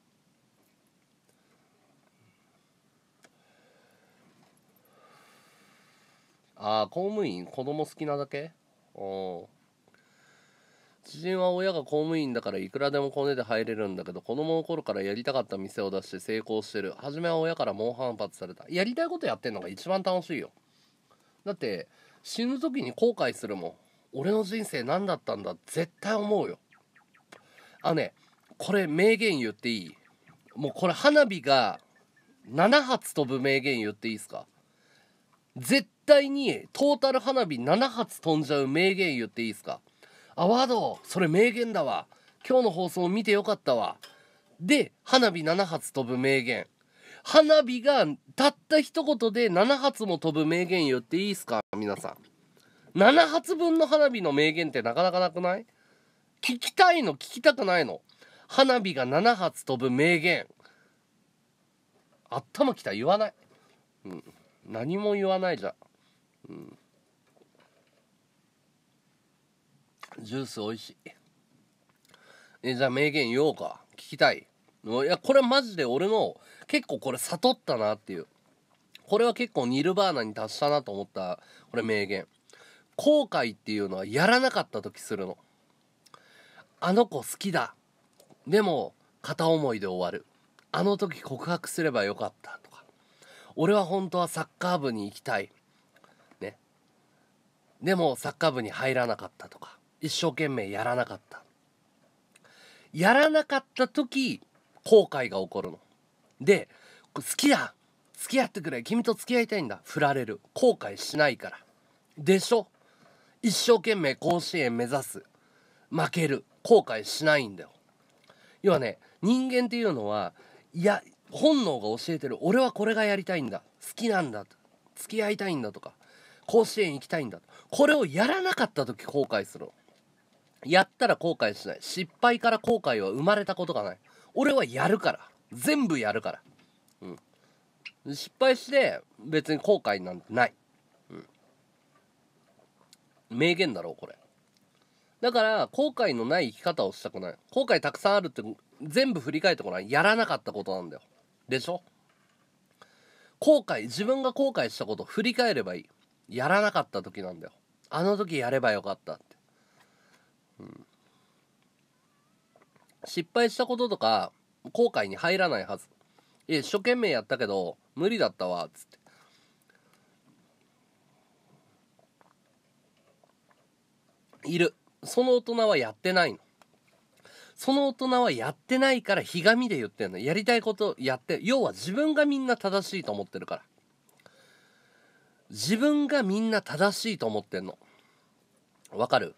ああ公務員子供好きなだけうん知人は親が公務員だからいくらでもコネで入れるんだけど子供の頃からやりたかった店を出して成功してる初めは親から猛反発されたやりたいことやってんのが一番楽しいよだって死ぬ時に後悔するもん俺の人生何だったんだ絶対思うよあねこれ名言言っていいもうこれ花火が7発飛ぶ名言言っていいですか絶対にトータル花火7発飛んじゃう名言言っていいですかあワードそれ名言だわ今日の放送見てよかったわで花火7発飛ぶ名言花火がたった一言で7発も飛ぶ名言言っていいですか皆さん。7発分の花火の名言ってなかなかなくない聞きたいの聞きたくないの。花火が7発飛ぶ名言。頭きた言わない。うん。何も言わないじゃん。うん。ジュース美味しい。え、じゃあ名言言おうか。聞きたい。いや、これマジで俺の結構これ悟ったなっていう。これは結構ニルバーナに達したなと思った、これ名言。後悔っていうのはやらなかった時するの。あの子好きだ。でも、片思いで終わる。あの時告白すればよかったとか。俺は本当はサッカー部に行きたい。ね。でも、サッカー部に入らなかったとか。一生懸命やらなかった。やらなかった時、後悔が起こるの。で好きだ付き合ってくれ君と付き合いたいんだ振られる後悔しないからでしょ一生懸命甲子園目指す負ける後悔しないんだよ要はね人間っていうのはいや本能が教えてる俺はこれがやりたいんだ好きなんだ付き合いたいんだとか甲子園行きたいんだこれをやらなかった時後悔するやったら後悔しない失敗から後悔は生まれたことがない俺はやるから全部やるから、うん、失敗して別に後悔なんてない、うん、名言だろこれだから後悔のない生き方をしたくない後悔たくさんあるって全部振り返ってこないやらなかったことなんだよでしょ後悔自分が後悔したこと振り返ればいいやらなかった時なんだよあの時やればよかったって、うん、失敗したこととか後悔に入らないはず。え、一生懸命やったけど、無理だったわ、つって。いる。その大人はやってないの。その大人はやってないから、ひがみで言ってんの。やりたいことやって、要は自分がみんな正しいと思ってるから。自分がみんな正しいと思ってんの。わかる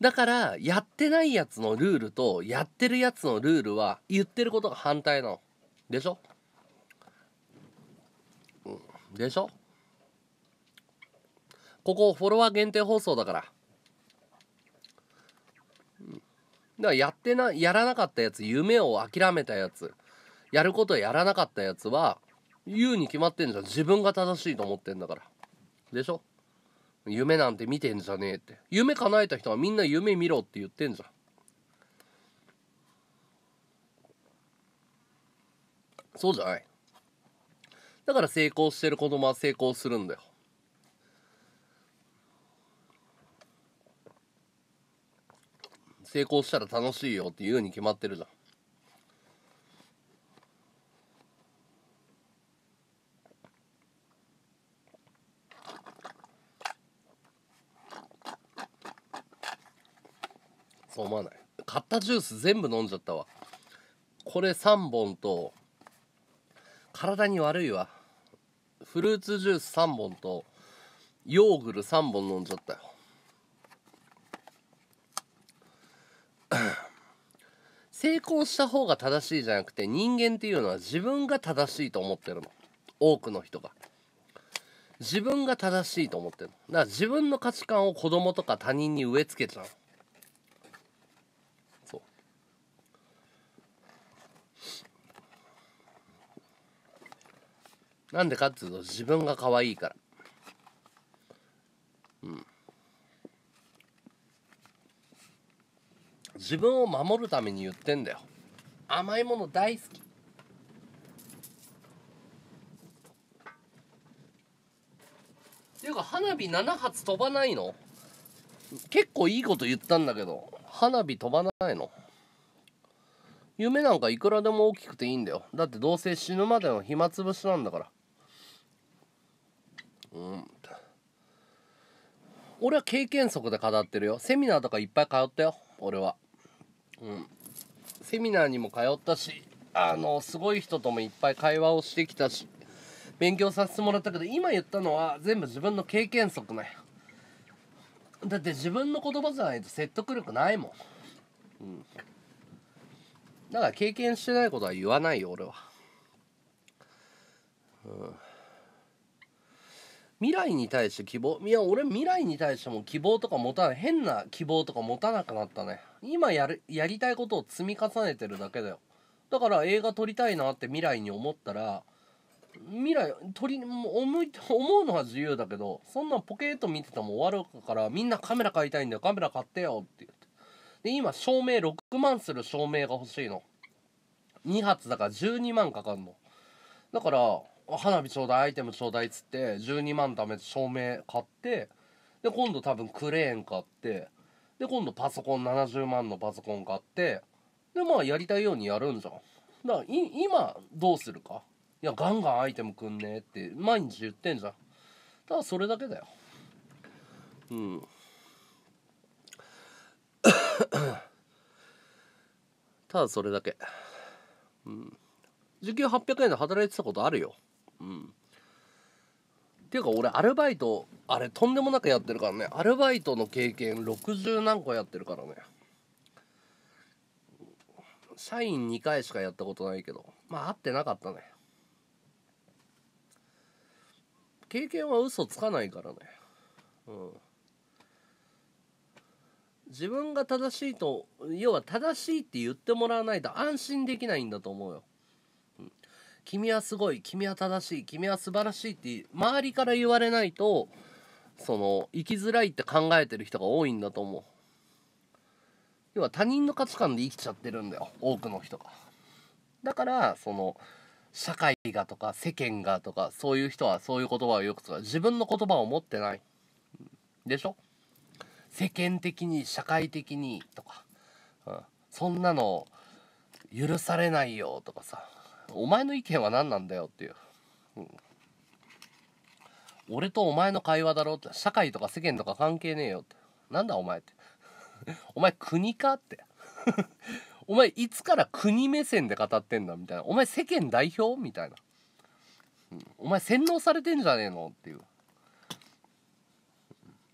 だからやってないやつのルールとやってるやつのルールは言ってることが反対なのでしょ、うん、でしょここフォロワー限定放送だから、うん、だからやってなやらなかったやつ夢を諦めたやつやることやらなかったやつは言うに決まってんじゃん自分が正しいと思ってんだからでしょ夢なんて見てんじゃねえって夢叶えた人はみんな夢見ろって言ってんじゃんそうじゃないだから成功してる子供は成功するんだよ成功したら楽しいよって言うに決まってるじゃん思わない買ったジュース全部飲んじゃったわこれ3本と体に悪いわフルーツジュース3本とヨーグル3本飲んじゃったよ 成功した方が正しいじゃなくて人間っていうのは自分が正しいと思ってるの多くの人が自分が正しいと思ってるのだから自分の価値観を子供とか他人に植え付けちゃうなんでかっていうと自分が可愛いからうん自分を守るために言ってんだよ甘いもの大好きっていうか花火7発飛ばないの結構いいこと言ったんだけど花火飛ばないの夢なんかいくらでも大きくていいんだよだってどうせ死ぬまでの暇つぶしなんだからうん俺は経験則で語ってるよセミナーとかいっぱい通ったよ俺はうんセミナーにも通ったしあのすごい人ともいっぱい会話をしてきたし勉強させてもらったけど今言ったのは全部自分の経験則なよだって自分の言葉じゃないと説得力ないもん、うん、だから経験してないことは言わないよ俺はうん未来に対して希望いや俺未来に対しても希望とか持たない変な希望とか持たなくなったね今やるやりたいことを積み重ねてるだけだよだから映画撮りたいなって未来に思ったら未来撮り思い思うのは自由だけどそんなポケット見てても終わるからみんなカメラ買いたいんだよカメラ買ってよって言ってで今照明6万する照明が欲しいの2発だから12万かかんのだから花火ちょうだいアイテムちょうだいっつって12万貯めて照明買ってで今度多分クレーン買ってで今度パソコン70万のパソコン買ってでまあやりたいようにやるんじゃんだから今どうするかいやガンガンアイテムくんねって毎日言ってんじゃんただそれだけだようん ただそれだけうん時給800円で働いてたことあるようんていうか俺アルバイトあれとんでもなくやってるからねアルバイトの経験60何個やってるからね社員2回しかやったことないけどまあ会ってなかったね経験は嘘つかないからねうん自分が正しいと要は正しいって言ってもらわないと安心できないんだと思うよ君はすごい君は正しい君は素晴らしいって周りから言われないとその生きづらいって考えてる人が多いんだと思う要は他人の価値観で生きちゃってるんだよ多くの人がだからその社会がとか世間がとかそういう人はそういう言葉をよく使う自分の言葉を持ってないでしょ世間的に社会的にとか、うん、そんなの許されないよとかさお前の意見は何なんだよっていう、うん、俺とお前の会話だろって社会とか世間とか関係ねえよってなんだお前って お前国かって お前いつから国目線で語ってんだみたいなお前世間代表みたいな、うん、お前洗脳されてんじゃねえのっていう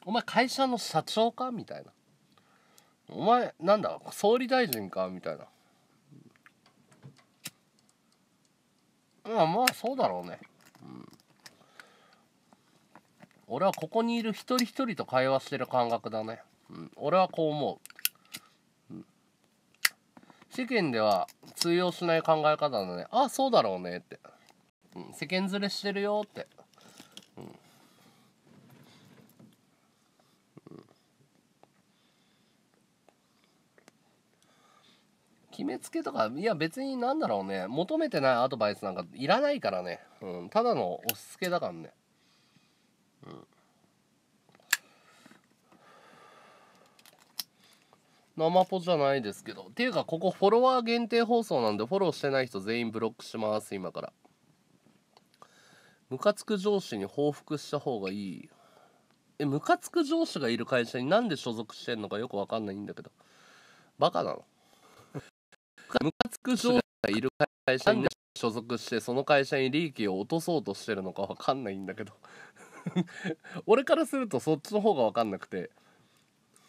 お前会社の社長かみたいなお前なんだ総理大臣かみたいなまあまあそうだろうね、うん、俺はここにいる一人一人と会話してる感覚だね、うん、俺はこう思う、うん、世間では通用しない考え方だねああそうだろうねって、うん、世間連れしてるよって決めつけとかいや別になんだろうね求めてないアドバイスなんかいらないからね、うん、ただの押し付けだからねうん生ポじゃないですけどっていうかここフォロワー限定放送なんでフォローしてない人全員ブロックします今からムカつく上司に報復した方がいいえムカつく上司がいる会社になんで所属してんのかよくわかんないんだけどバカなのムカつく上司がいる会社に所属してその会社に利益を落とそうとしてるのか分かんないんだけど 俺からするとそっちの方が分かんなくて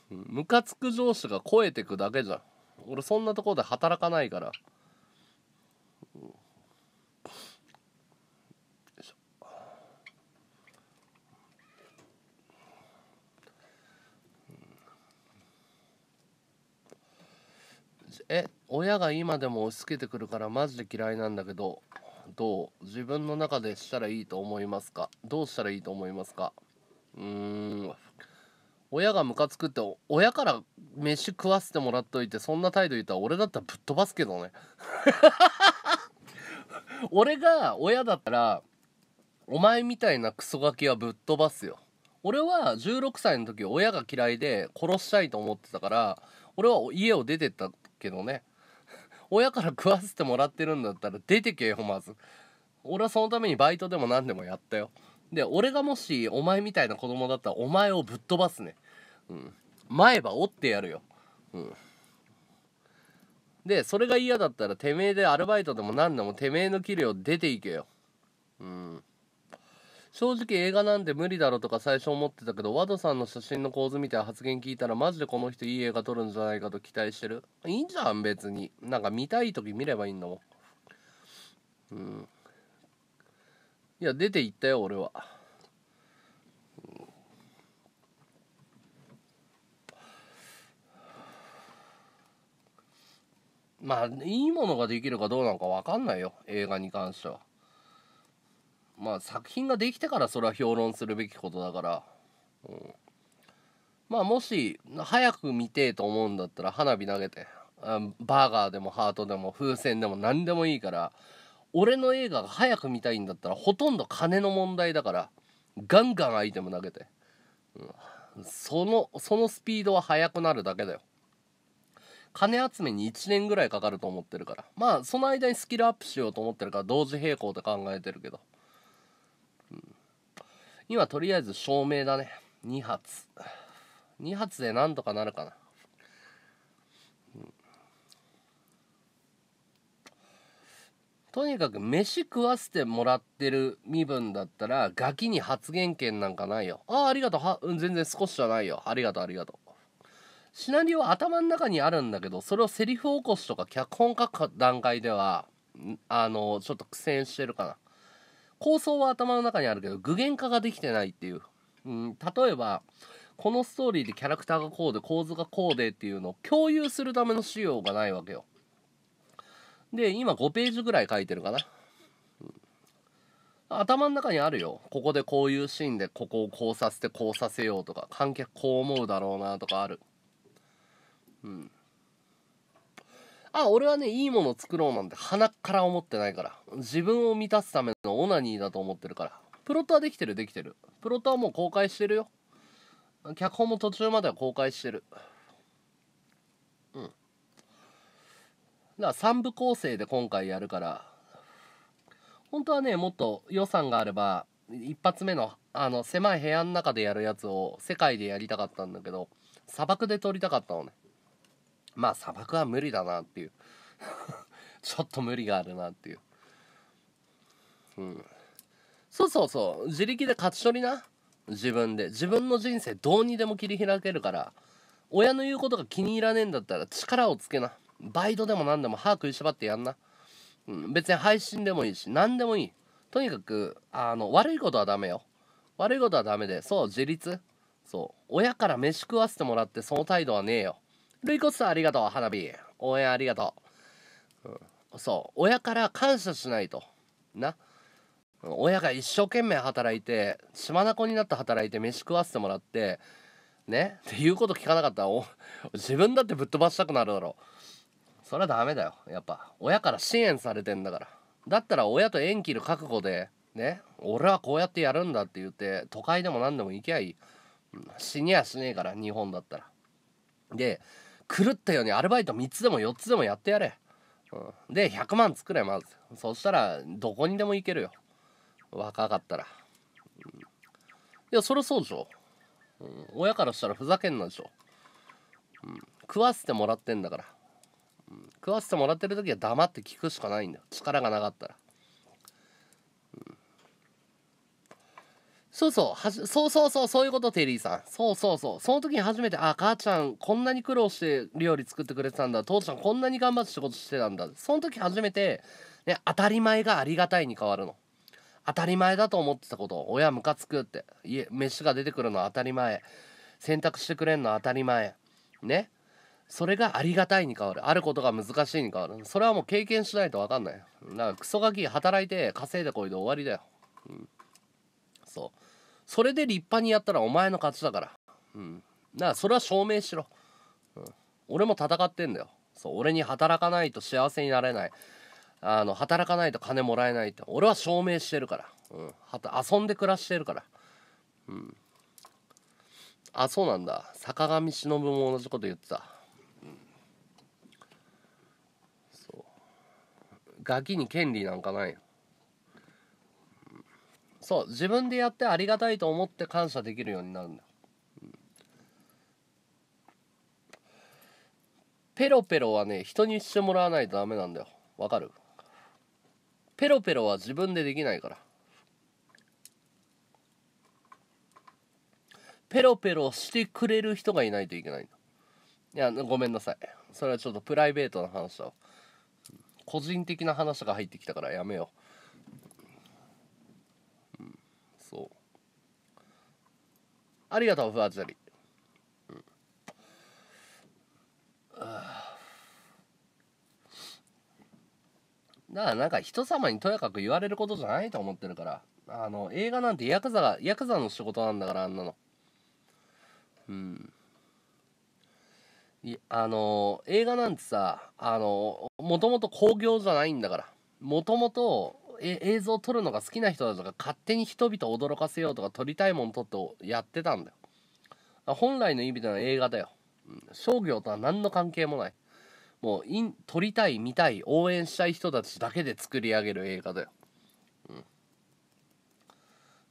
ムカつく上司が超えてくだけじゃん俺そんなところで働かないからえ親が今でも押し付けてくるからマジで嫌いなんだけどどう自分の中でしたらいいと思いますかどうしたらいいと思いますかうーん親がムカつくって親から飯食わせてもらっといてそんな態度言ったら俺だったらぶっ飛ばすけどね 俺が親だったらお前みたいなクソガキはぶっ飛ばすよ俺は16歳の時親が嫌いで殺したいと思ってたから俺は家を出てったけどね 親から食わせてもらってるんだったら出てけよまず俺はそのためにバイトでも何でもやったよで俺がもしお前みたいな子供だったらお前をぶっ飛ばすねうん前歯折ってやるようんでそれが嫌だったらてめえでアルバイトでも何でもてめえの器量出ていけようん正直映画なんて無理だろとか最初思ってたけど、ワドさんの写真の構図みたいな発言聞いたらマジでこの人いい映画撮るんじゃないかと期待してる。いいじゃん別に。なんか見たい時見ればいいんだもん。うん。いや、出て行ったよ俺は。まあ、いいものができるかどうなのか分かんないよ、映画に関しては。まあ作品ができてからそれは評論するべきことだから、うん、まあもし早く見てえと思うんだったら花火投げてバーガーでもハートでも風船でも何でもいいから俺の映画が早く見たいんだったらほとんど金の問題だからガンガンアイテム投げて、うん、そのそのスピードは速くなるだけだよ金集めに1年ぐらいかかると思ってるからまあその間にスキルアップしようと思ってるから同時並行で考えてるけど今とりあえず照明だね2発2発でなんとかなるかな、うん、とにかく飯食わせてもらってる身分だったらガキに発言権なんかないよああありがとうは、うん、全然少しじゃないよありがとうありがとうシナリオ頭の中にあるんだけどそれをセリフ起こしとか脚本書く段階ではあのちょっと苦戦してるかな構想は頭の中にあるけど具現化ができてないっていう、うん、例えばこのストーリーでキャラクターがこうで構図がこうでっていうのを共有するための資料がないわけよで今5ページぐらい書いてるかな、うん、頭の中にあるよここでこういうシーンでここをこうさせてこうさせようとか観客こう思うだろうなとかあるうんあ、俺はね、いいものを作ろうなんて鼻から思ってないから。自分を満たすためのオナニーだと思ってるから。プロットはできてる、できてる。プロットはもう公開してるよ。脚本も途中までは公開してる。うん。だから3部構成で今回やるから、本当はね、もっと予算があれば、一発目の、あの、狭い部屋の中でやるやつを世界でやりたかったんだけど、砂漠で撮りたかったのね。まあ砂漠は無理だなっていう ちょっと無理があるなっていう、うん、そうそうそう自力で勝ち取りな自分で自分の人生どうにでも切り開けるから親の言うことが気に入らねえんだったら力をつけなバイトでも何でも歯食いしばってやんな、うん、別に配信でもいいし何でもいいとにかくあの悪いことはダメよ悪いことはダメでそう自立そう親から飯食わせてもらってその態度はねえよルイコスさんありがとう、花火。応援ありがとう。うん、そう、親から感謝しないと。な。親が一生懸命働いて、島な子になって働いて飯食わせてもらって、ね。っていうこと聞かなかったら、自分だってぶっ飛ばしたくなるだろう。それはダメだよ。やっぱ、親から支援されてんだから。だったら親と縁切る覚悟で、ね。俺はこうやってやるんだって言って、都会でも何でも行きゃいい。死にはしねえから、日本だったら。で、狂ったようにアルバイト3つでも4つでもやってやれ。うん、で、100万作れ、まず。そしたら、どこにでも行けるよ。若かったら。うん、いや、そりゃそうでしょ、うん。親からしたらふざけんなでしょ。うん、食わせてもらってんだから。うん、食わせてもらってる時は黙って聞くしかないんだよ。力がなかったら。そうそう、はじ、そうそうそう、そういうこと、テリーさん。そうそうそう。その時に初めて、あ、母ちゃん、こんなに苦労して料理作ってくれてたんだ。父ちゃん、こんなに頑張って仕事してたんだ。その時初めて、ね、当たり前がありがたいに変わるの。当たり前だと思ってたこと、親ムカつくって。いえ、飯が出てくるの当たり前。選択してくれんの当たり前。ね。それがありがたいに変わる。あることが難しいに変わる。それはもう経験しないと分かんない。だから、クソガキ働いて稼いでこいで終わりだよ。うん。そう。それで立派にやったらお前の勝ちだから。うん。だからそれは証明しろ。うん。俺も戦ってんだよ。そう、俺に働かないと幸せになれない。あの、働かないと金もらえないと。俺は証明してるから。うん。はた、遊んで暮らしてるから。うん。あ、そうなんだ。坂上忍も同じこと言ってた。ガキに権利なんかないよ。そう自分でやってありがたいと思って感謝できるようになるんだ、うん、ペロペロはね人にしてもらわないとダメなんだよわかるペロペロは自分でできないからペロペロしてくれる人がいないといけないんだいやごめんなさいそれはちょっとプライベートな話だ個人的な話が入ってきたからやめようありがとう、ふわつり。うん、だからなんか人様にとやかく言われることじゃないと思ってるから。あの、映画なんてヤクザが、ヤクザの仕事なんだから、あんなの。うん。いあの、映画なんてさ、あの、もともと興行じゃないんだから。もともと、え映像を撮るのが好きな人だとか勝手に人々を驚かせようとか撮りたいもの撮ってやってたんだよ本来の意味での映画だよ、うん、商業とは何の関係もないもうイン撮りたい見たい応援したい人たちだけで作り上げる映画だよ、うん、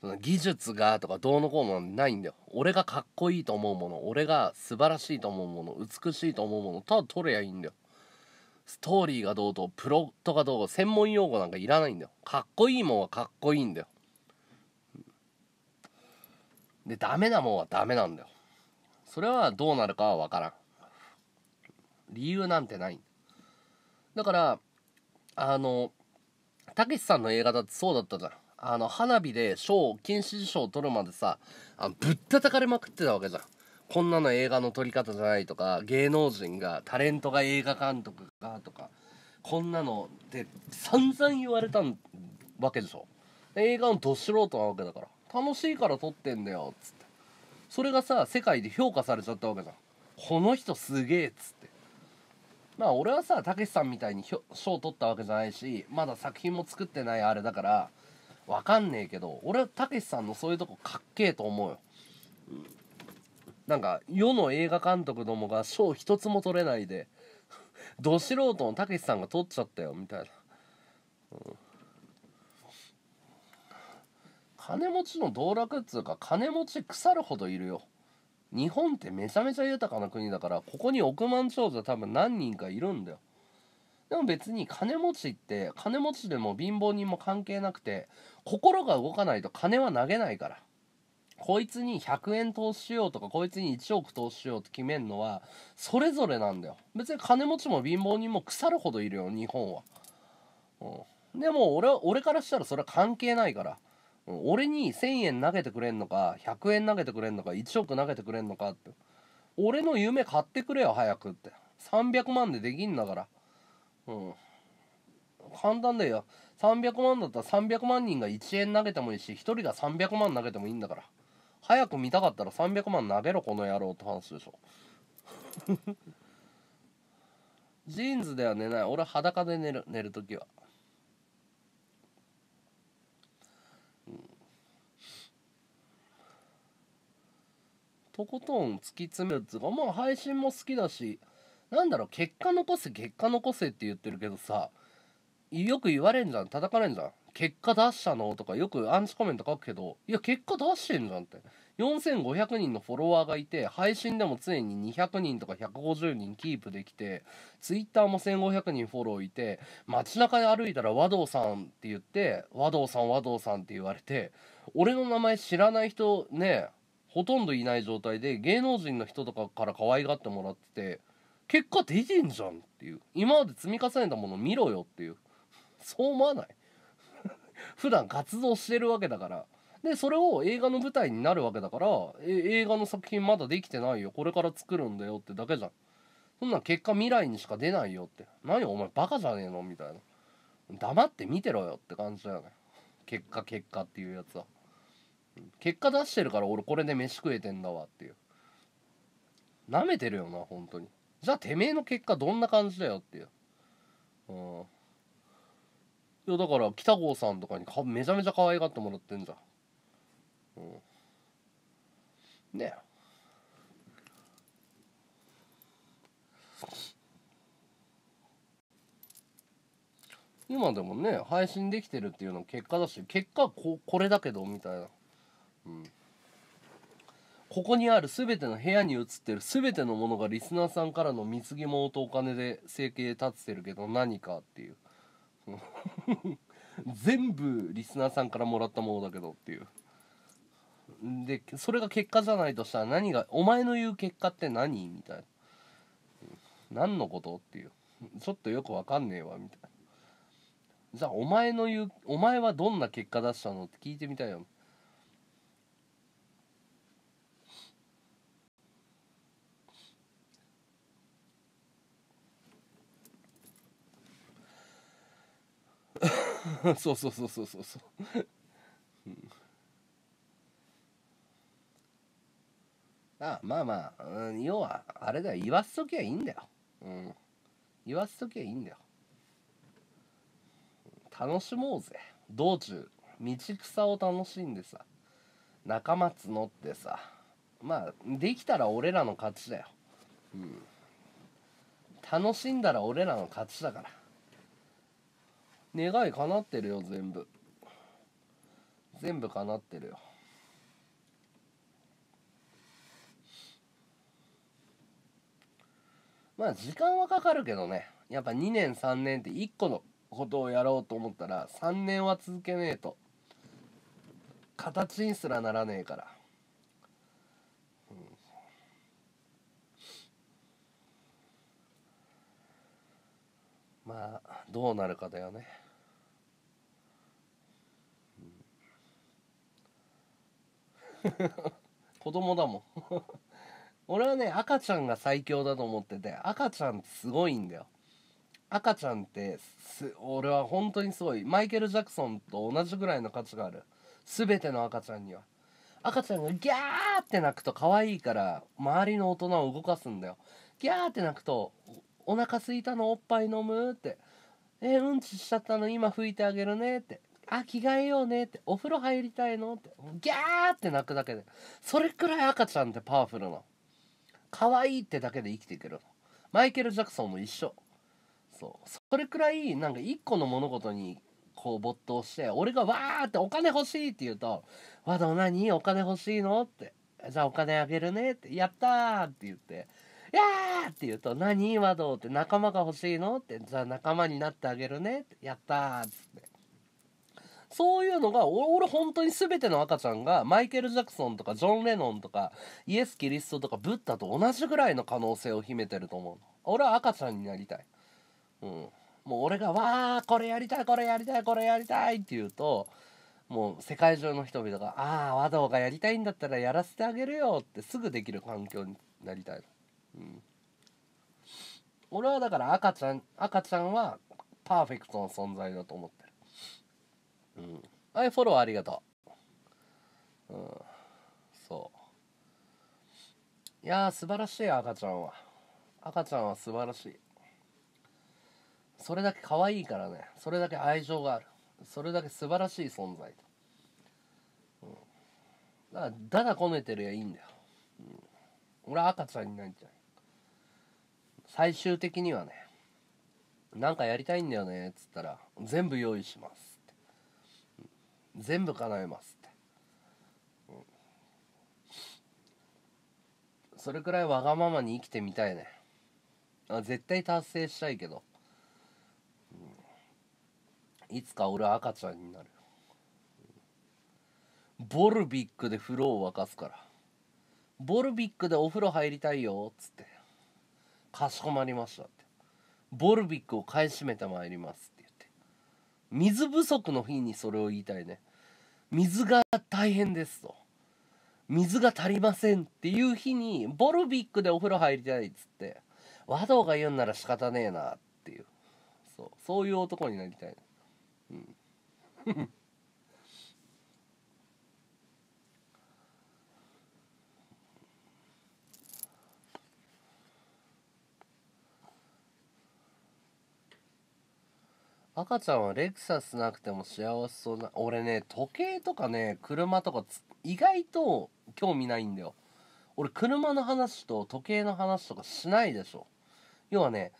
その技術がとかどうのこうのないんだよ俺がかっこいいと思うもの俺が素晴らしいと思うもの美しいと思うものただ撮れやいいんだよストーリーがどうとプロットがどう専門用語なんかいらないんだよかっこいいもんはかっこいいんだよでダメなもんはダメなんだよそれはどうなるかは分からん理由なんてないだからあのたけしさんの映画だってそうだったじゃんあの花火で賞金獅子賞を取るまでさあぶったたかれまくってたわけじゃんこんなの映画の撮り方じゃないとか芸能人がタレントが映画監督がとかこんなのって散々言われたわけでしょ映画のど素人なわけだから楽しいから撮ってんだよっつってそれがさ世界で評価されちゃったわけじゃんこの人すげえっつってまあ俺はさたけしさんみたいに賞取ったわけじゃないしまだ作品も作ってないあれだからわかんねえけど俺はたけしさんのそういうとこかっけえと思うよなんか世の映画監督どもが賞一つも取れないでど素人のたけしさんが取っちゃったよみたいな、うん、金持ちの道楽っつうか金持ち腐るほどいるよ日本ってめちゃめちゃ豊かな国だからここに億万長者多分何人かいるんだよでも別に金持ちって金持ちでも貧乏人も関係なくて心が動かないと金は投げないからこいつに100円投資しようとかこいつに1億投資しようって決めんのはそれぞれなんだよ別に金持ちも貧乏人も腐るほどいるよ日本は、うん、でも俺は俺からしたらそれは関係ないから、うん、俺に1000円投げてくれんのか100円投げてくれんのか1億投げてくれんのかって俺の夢買ってくれよ早くって300万でできんだからうん簡単だよ300万だったら300万人が1円投げてもいいし1人が300万投げてもいいんだから早く見たかったら300万投げろこの野郎って話でしょ ジーンズでは寝ない俺裸で寝る寝る時は、うん、とことん突き詰めるっつうかまあ配信も好きだしなんだろう結果残せ結果残せって言ってるけどさよく言われんじゃん叩かれんじゃん結果出したのとかよくアンチコメント書くけど、いや、結果出してんじゃんって。4500人のフォロワーがいて、配信でも常に200人とか150人キープできて、twitter も1500人フォローいて、街中で歩いたら和道さんって言って、和道さん和道さんって言われて、俺の名前知らない人ね、ほとんどいない状態で芸能人の人とかから可愛がってもらってて、結果出てんじゃんっていう。今まで積み重ねたもの見ろよっていう。そう思わない普段活動してるわけだから。でそれを映画の舞台になるわけだから映画の作品まだできてないよこれから作るんだよってだけじゃんそんな結果未来にしか出ないよって何お前バカじゃねえのみたいな黙って見てろよって感じだよね結果結果っていうやつは結果出してるから俺これで飯食えてんだわっていうなめてるよな本当にじゃあてめえの結果どんな感じだよっていううんいやだから北郷さんとかにかめちゃめちゃ可愛がってもらってんじゃん。うん、ねえ。今でもね配信できてるっていうの結果だし結果ここれだけどみたいな、うん、ここにある全ての部屋に映ってる全てのものがリスナーさんからの貢ぎ物とお金で生計立ててるけど何かっていう 全部リスナーさんからもらったものだけどっていうでそれが結果じゃないとしたら何がお前の言う結果って何みたいな何のことっていうちょっとよくわかんねえわみたいなじゃあお前の言うお前はどんな結果出したのって聞いてみたいよそうそうそうそうそうそう、あまあまあ、うん、要はあれだよ言わすときゃいいんだよ、うん、言わすときゃいいんだよ楽しもうぜ道中道草を楽しんでさ仲間募ってさまあできたら俺らの勝ちだよ、うん、楽しんだら俺らの勝ちだから願い叶ってるよ全部全部叶ってるよまあ時間はかかるけどねやっぱ2年3年って1個のことをやろうと思ったら3年は続けねえと形にすらならねえから。うん、まあどうなるかだよね。子供だもん 俺はね赤ちゃんが最強だと思ってて赤ちゃんすごいんだよ赤ちゃんって俺は本当にすごいマイケル・ジャクソンと同じぐらいの価値がある全ての赤ちゃんには赤ちゃんがギャーって泣くと可愛いから周りの大人を動かすんだよギャーって泣くとお腹すいたのおっぱい飲むってえー、うんちしちゃったの今拭いてあげるねってあ、着替えようねって、お風呂入りたいのって、ギャーって泣くだけで。それくらい赤ちゃんってパワフルな。可愛いってだけで生きていけるの。マイケル・ジャクソンも一緒。そう。それくらい、なんか一個の物事に、こう没頭して、俺がわーってお金欲しいって言うと、わ、ども何お金欲しいのって。じゃあお金あげるねって、やったーって言って。やーって言うと、何ワドって仲間が欲しいのって、じゃあ仲間になってあげるねって、やったーっつって。そういうのが俺本当に全ての赤ちゃんがマイケル・ジャクソンとかジョン・レノンとかイエス・キリストとかブッダと同じぐらいの可能性を秘めてると思う俺は赤ちゃんになりたいうんもう俺が「わあこれやりたいこれやりたいこれやりたい」って言うともう世界中の人々が「ああ和道がやりたいんだったらやらせてあげるよ」ってすぐできる環境になりたい、うん、俺はだから赤ちゃん赤ちゃんはパーフェクトな存在だと思ってうん。はい、フォローありがとう。うん。そう。いやー、素晴らしい、赤ちゃんは。赤ちゃんは素晴らしい。それだけ可愛いからね。それだけ愛情がある。それだけ素晴らしい存在うん。だから、だだこねてりゃいいんだよ。うん。俺は赤ちゃんになっちゃう。最終的にはね、なんかやりたいんだよね、っつったら、全部用意します。全部叶えますって、うん、それくらいわがままに生きてみたいねあ絶対達成したいけど、うん、いつか俺は赤ちゃんになるボルビックで風呂を沸かすから。ボルビックでお風呂入りたいよ、つって。かしこまりましたって。ボルビックを買い占めてまいりますって言って。水不足の日にそれを言いたいね。水が大変ですと。水が足りませんっていう日に、ボルビックでお風呂入りたいっつって、和道が言うんなら仕方ねえなっていう。そう、そういう男になりたい。うん。赤ちゃんはレクサスなくても幸せそうな俺ね時計とかね車とか意外と興味ないんだよ俺車の話と時計の話とかしないでしょ要はね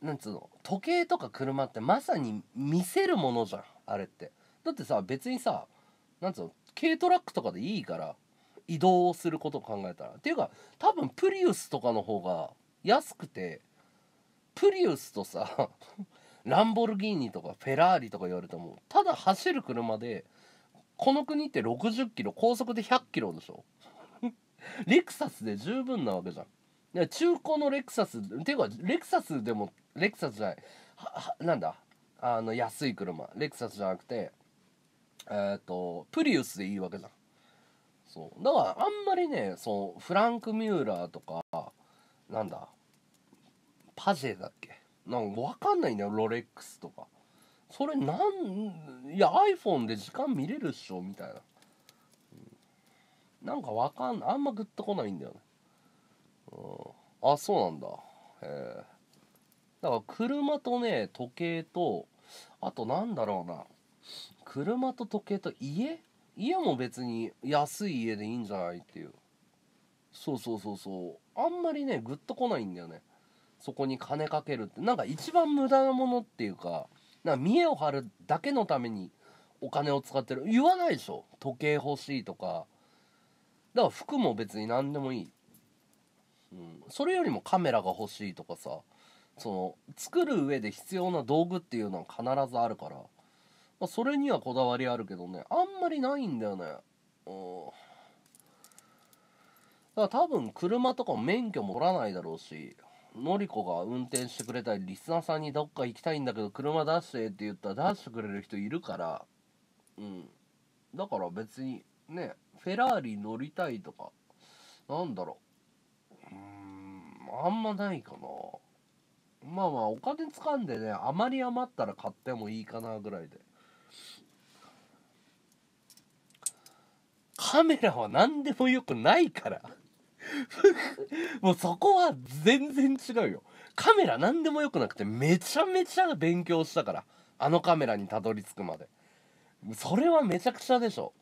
なんつうの時計とか車ってまさに見せるものじゃんあれってだってさ別にさなんつうの軽トラックとかでいいから移動をすることを考えたらっていうか多分プリウスとかの方が安くてプリウスとさランボルギーニとかフェラーリとか言われてもただ走る車でこの国って60キロ高速で100キロでしょ レクサスで十分なわけじゃん中古のレクサスっていうかレクサスでもレクサスじゃないなんだあの安い車レクサスじゃなくてえー、っとプリウスでいいわけじゃんそうだからあんまりねそうフランク・ミューラーとかなんだパジェだっけなんか分かんないんだよロレックスとかそれなんいや iPhone で時間見れるっしょみたいな、うん、なんか分かんないあんまグッとこないんだよね、うん、あそうなんだへえだから車とね時計とあとなんだろうな車と時計と家家も別に安い家でいいんじゃないっていうそうそうそうそうあんまりねグッとこないんだよねそこに金かけるってなんか一番無駄なものっていうかなんか見栄を張るだけのためにお金を使ってる言わないでしょ時計欲しいとかだから服も別に何でもいい、うん、それよりもカメラが欲しいとかさその作る上で必要な道具っていうのは必ずあるから、まあ、それにはこだわりあるけどねあんまりないんだよねうんだから多分車とかも免許も取らないだろうしのりこが運転してくれたりリスナーさんにどっか行きたいんだけど車出してって言ったら出してくれる人いるからうんだから別にねフェラーリ乗りたいとかなんだろううんあんまないかなまあまあお金つかんでねあまり余ったら買ってもいいかなぐらいでカメラは何でもよくないから もうそこは全然違うよ。カメラ何でもよくなくてめちゃめちゃ勉強したから。あのカメラにたどり着くまで。それはめちゃくちゃでしょ。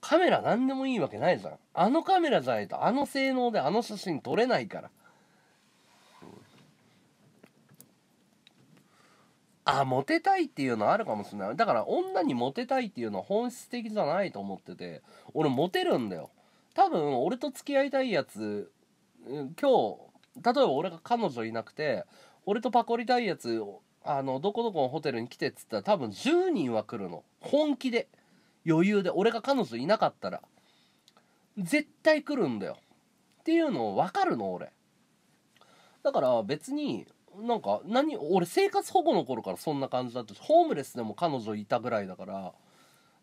カメラ何でもいいわけないじゃん。あのカメラじゃないとあの性能であの写真撮れないから。あ、モテたいっていうのあるかもしれない。だから女にモテたいっていうのは本質的じゃないと思ってて、俺モテるんだよ。多分俺と付き合いたいやつ今日例えば俺が彼女いなくて俺とパコりたいやつあのどこどこのホテルに来てっつったら多分10人は来るの本気で余裕で俺が彼女いなかったら絶対来るんだよっていうの分かるの俺だから別になんか何俺生活保護の頃からそんな感じだったしホームレスでも彼女いたぐらいだから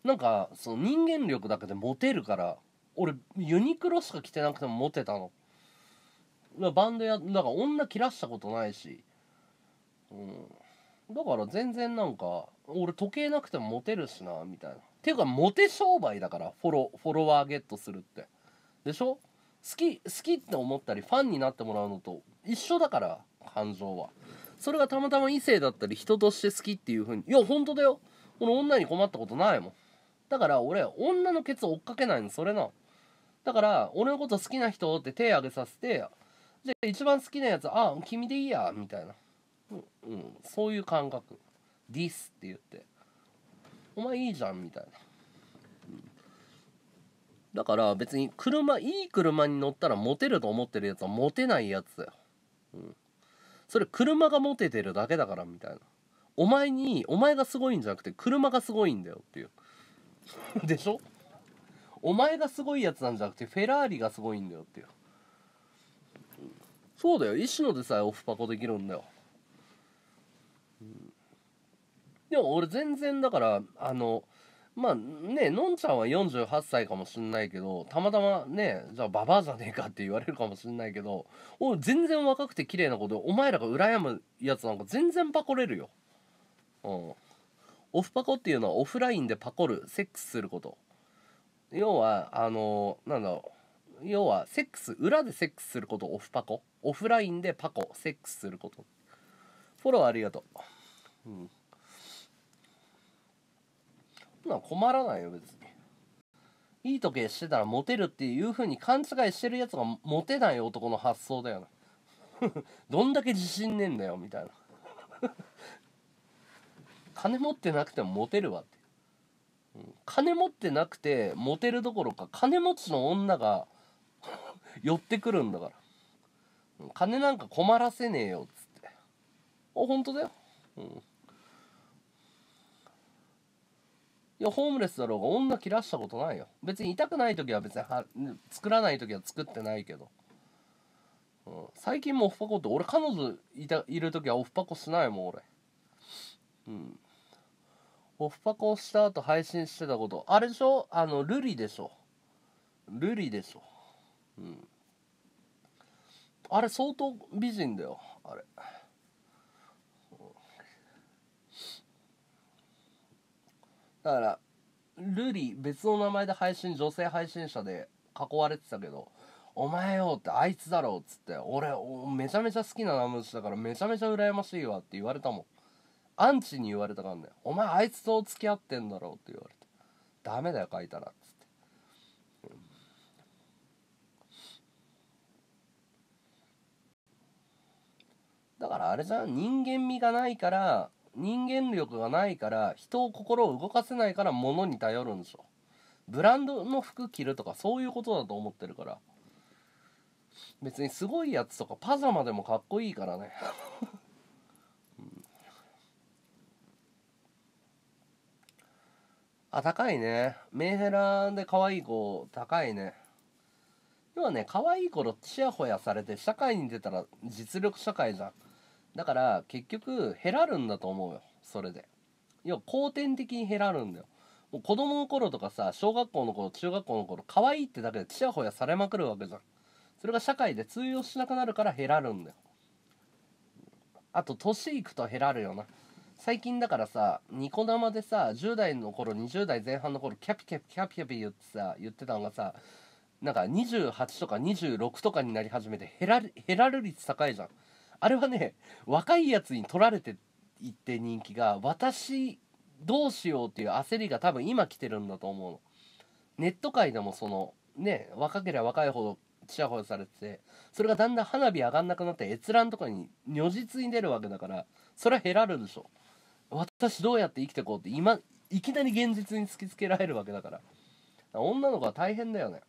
なんかその人間力だけでモテるから俺ユニクロしか着てなくてもモテたのバンドやだから女切らしたことないし、うん、だから全然なんか俺時計なくてもモテるしなみたいなっていうかモテ商売だからフォロフォロワーゲットするってでしょ好き好きって思ったりファンになってもらうのと一緒だから感情はそれがたまたま異性だったり人として好きっていう風にいや本当だよ俺女に困ったことないもんだから俺女のケツ追っかけないのそれなだから俺のこと好きな人って手挙げさせてで一番好きなやつあ君でいいやみたいな、うん、うん、そういう感覚「ディス」って言って「お前いいじゃん」みたいな、うん、だから別に車いい車に乗ったらモテると思ってるやつはモテないやつだよ、うん、それ車がモテてるだけだからみたいなお前にお前がすごいんじゃなくて車がすごいんだよっていう でしょお前がすごいやつなんじゃなくてフェラーリがすごいんだよっていうそうだよ石野でさえオフパコできるんだよ、でも俺全然だからあのまあねのんちゃんは48歳かもしんないけどたまたまねじゃあババアじゃねえかって言われるかもしんないけど俺全然若くて綺麗なことお前らが羨むやつなんか全然パコれるようんオフパコっていうのはオフラインでパコるセックスすること要はあのなんだろう要はセックス裏でセックスすることオフパコオフラインでパコセックスすることフォローありがとううんな困らないよ別にいい時計してたらモテるっていう風に勘違いしてるやつがモテない男の発想だよな どんだけ自信ねえんだよみたいな 金持ってなくてもモテるわって金持ってなくてモテるどころか金持ちの女が 寄ってくるんだから金なんか困らせねえよっつってあ本当だよ、うん、いやホームレスだろうが女切らしたことないよ別に痛くない時は別には作らない時は作ってないけど、うん、最近もオフパコって俺彼女いたいる時はオフパコしないもん俺うんオフパコした後配信してたこと。あれでしょあの、ルリでしょ。ルリでしょ。うん。あれ相当美人だよ。あれ。だから、ルリ、別の名前で配信、女性配信者で囲われてたけど、お前よってあいつだろっつって、俺、めちゃめちゃ好きな名前だからめちゃめちゃ羨ましいわって言われたもん。アンチに言われたかんね「お前あいつと付き合ってんだろ」って言われて「ダメだよ書いたら」っつってだからあれじゃん人間味がないから人間力がないから人を心を動かせないから物に頼るんでしょブランドの服着るとかそういうことだと思ってるから別にすごいやつとかパジャマでもかっこいいからねあ、高いね。メンヘラで可愛い子、高いね。要はね、可愛い頃、ちやほやされて、社会に出たら実力社会じゃん。だから、結局、減らるんだと思うよ。それで。要は、後天的に減らるんだよ。もう子供の頃とかさ、小学校の頃、中学校の頃、可愛いってだけでちやほやされまくるわけじゃん。それが社会で通用しなくなるから減らるんだよ。あと、年いくと減らるよな。最近だからさニコ生でさ10代の頃20代前半の頃キャピキャピキャピキャピ言ってさ言ってたのがさなんか28とか26とかになり始めて減ら減らる率高いじゃんあれはね若いやつに取られていって人気が私どうしようっていう焦りが多分今来てるんだと思うのネット界でもそのね若ければ若いほどちヤほやされててそれがだんだん花火上がんなくなって閲覧とかに如実に出るわけだからそれは減らるでしょ私どうやって生きてこうって今いきなり現実に突きつけられるわけだから女の子は大変だよね、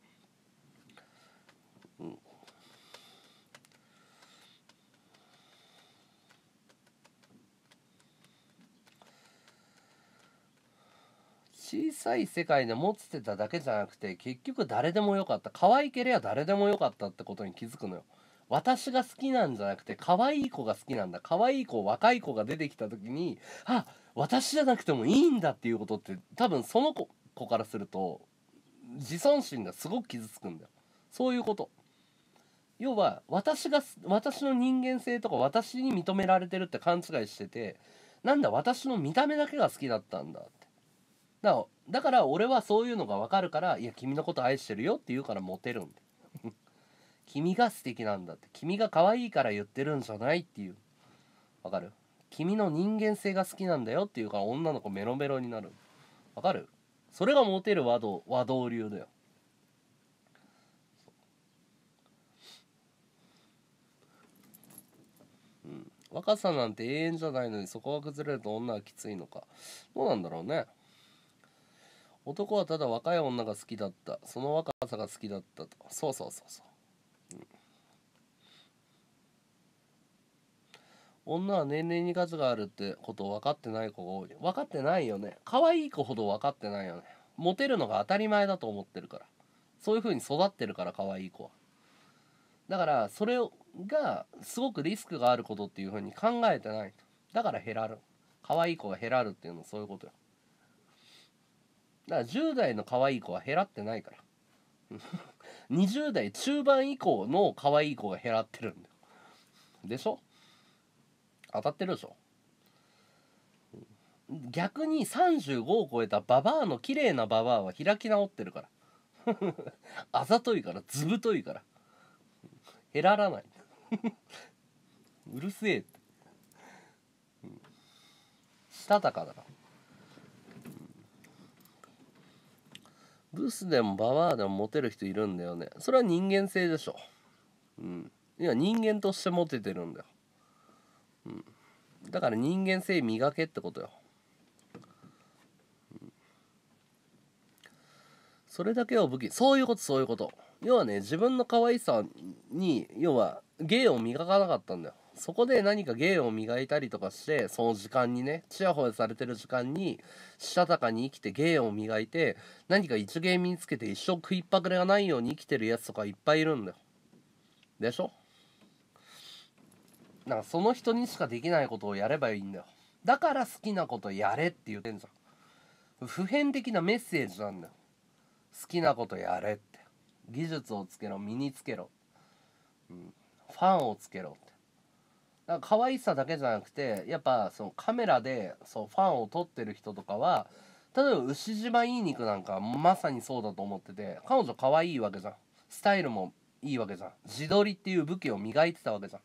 うん、小さい世界で持ってただけじゃなくて結局誰でもよかった可愛ければ誰でもよかったってことに気づくのよ私が好きなんじゃなくて可愛い子が好きなんだ可愛い子若い子が出てきた時にあ私じゃなくてもいいんだっていうことって多分その子子からすると自尊心がすごく傷つくんだよそういうこと要は私が私の人間性とか私に認められてるって勘違いしててなんだ私の見た目だけが好きだったんだってだから俺はそういうのが分かるからいや君のこと愛してるよって言うからモテるんだ君が素敵なんだって君が可愛いから言ってるんじゃないっていうわかる君の人間性が好きなんだよっていうから女の子メロメロになるわかるそれがモテる和道和道流だようん若さなんて永遠じゃないのにそこが崩れると女はきついのかどうなんだろうね男はただ若い女が好きだったその若さが好きだったとそうそうそうそう女は年齢に数があるってことを分かってない子が多い分かってないよね可愛い子ほど分かってないよねモテるのが当たり前だと思ってるからそういう風に育ってるから可愛い子はだからそれがすごくリスクがあることっていう風に考えてないだから減らる可愛い子が減らるっていうのはそういうことよだから10代の可愛い子は減らってないから20 代中盤以降の可愛い子が減らってるんだよでしょ当たってるでしょ逆に35を超えたババアの綺麗なババアは開き直ってるから あざといからずぶといから減ららない うるせえってしたたかだかブスでもババアでもモテる人いるんだよねそれは人間性でしょうんいや人間としてモテてるんだようん、だから人間性磨けってことよ、それだけを武器そういうことそういうこと要はね自分の可愛さに要は芸を磨かなかったんだよそこで何か芸を磨いたりとかしてその時間にねちやほやされてる時間にしたたかに生きて芸を磨いて何か一芸身につけて一生食いっぱくれがないように生きてるやつとかいっぱいいるんだよでしょなんかその人にしかできないことをやればいいんだよだから好きなことやれって言ってんじゃん普遍的なメッセージなんだよ好きなことやれって技術をつけろ身につけろ、うん、ファンをつけろってだから可愛さだけじゃなくてやっぱそのカメラでそうファンを撮ってる人とかは例えば牛島いい肉なんかまさにそうだと思ってて彼女可愛いわけじゃんスタイルもいいわけじゃん自撮りっていう武器を磨いてたわけじゃん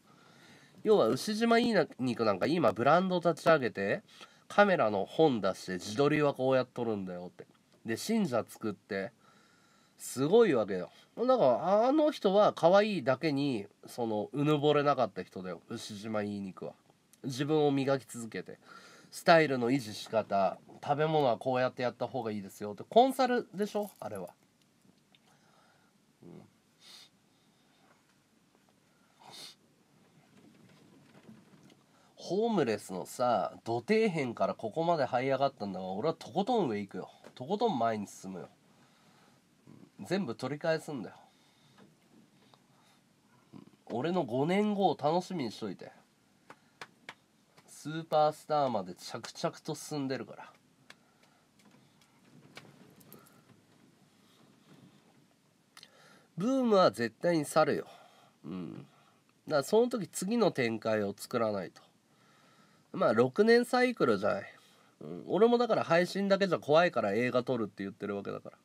要は牛島いい肉なんか今ブランド立ち上げてカメラの本出して自撮りはこうやっとるんだよってで信者作ってすごいわけよだからあの人は可愛いだけにそのうぬぼれなかった人だよ牛島いい肉は自分を磨き続けてスタイルの維持し方食べ物はこうやってやった方がいいですよってコンサルでしょあれは。ホームレスのさ土底辺からここまで這い上がったんだが、俺はとことん上行くよとことん前に進むよ全部取り返すんだよ俺の5年後を楽しみにしといてスーパースターまで着々と進んでるからブームは絶対に去るようんだからその時次の展開を作らないとまあ6年サイクルじゃない、うん、俺もだから配信だけじゃ怖いから映画撮るって言ってるわけだから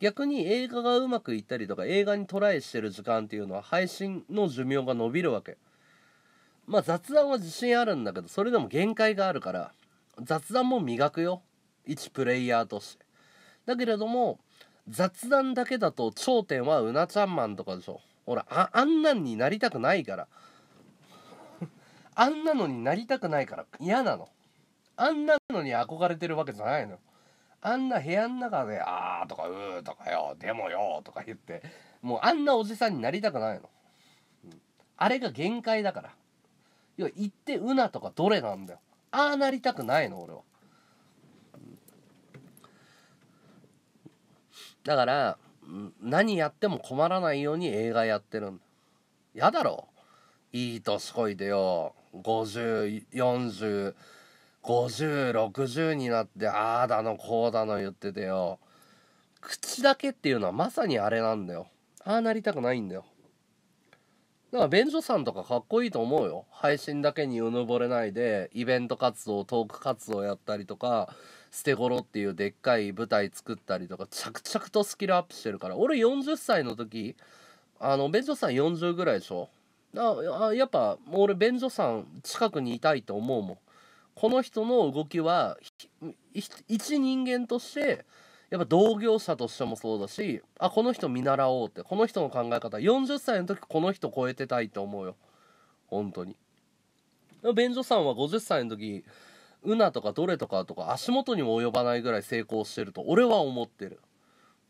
逆に映画がうまくいったりとか映画にトライしてる時間っていうのは配信の寿命が伸びるわけまあ雑談は自信あるんだけどそれでも限界があるから雑談も磨くよ一プレイヤーとしてだけれども雑談だけだと頂点はうなちゃんマンとかでしょら、ああんなんになりたくないからあんなのになりたくないから嫌なのあんなのに憧れてるわけじゃないのよあんな部屋の中で「あー」とか「うー」とかよ「でもよ」とか言ってもうあんなおじさんになりたくないの、うん、あれが限界だから要は言って「うな」とか「どれ」なんだよああなりたくないの俺はだから何やっても困らないように映画やってるんだやだろいい年こいてよ50405060になってああだのこうだの言っててよ口だけっていうのはまさにあれなんだよああなりたくないんだよだから便所さんとかかっこいいと思うよ配信だけにうぬぼれないでイベント活動トーク活動やったりとか捨て頃っていうでっかい舞台作ったりとか着々とスキルアップしてるから俺40歳の時あの便所さん40ぐらいでしょあやっぱ俺便所さん近くにいたいと思うもんこの人の動きは一人間としてやっぱ同業者としてもそうだしあこの人見習おうってこの人の考え方40歳の時この人超えてたいと思うよ本当に便所さんは50歳の時うなとかどれとかとか足元にも及ばないぐらい成功してると俺は思ってる、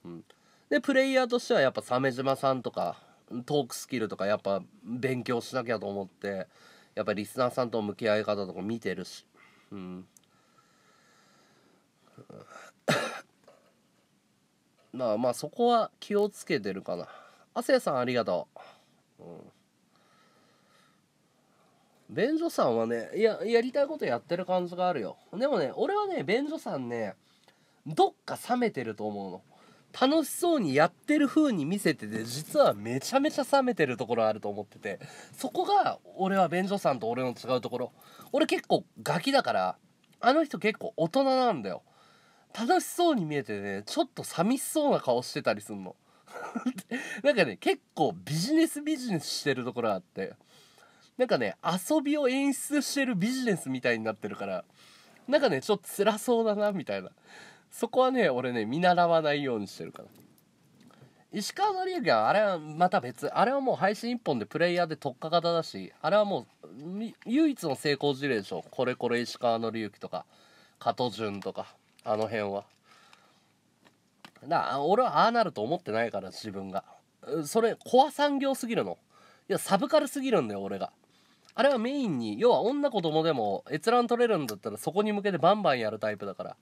うん、でプレイヤーとしてはやっぱ鮫島さんとかトークスキルとかやっぱ勉強しなきゃと思ってやっぱリスナーさんと向き合い方とか見てるしうん まあまあそこは気をつけてるかな亜生さんありがとう、うん、便所さんはねいややりたいことやってる感じがあるよでもね俺はね便所さんねどっか冷めてると思うの楽しそうにやってる風に見せてて実はめちゃめちゃ冷めてるところあると思っててそこが俺は便所さんと俺の違うところ俺結構ガキだからあの人結構大人なんだよ楽しそうに見えてねちょっと寂しそうな顔してたりすんの なんかね結構ビジネスビジネスしてるところあってなんかね遊びを演出してるビジネスみたいになってるからなんかねちょっと辛そうだなみたいなそこはね俺ね見習わないようにしてるから石川紀之はあれはまた別あれはもう配信1本でプレイヤーで特化型だしあれはもう唯一の成功事例でしょこれこれ石川紀之とか加藤潤とかあの辺はな、俺はああなると思ってないから自分がそれコア産業すぎるのいやサブカルすぎるんだよ俺があれはメインに要は女子供でも閲覧取れるんだったらそこに向けてバンバンやるタイプだから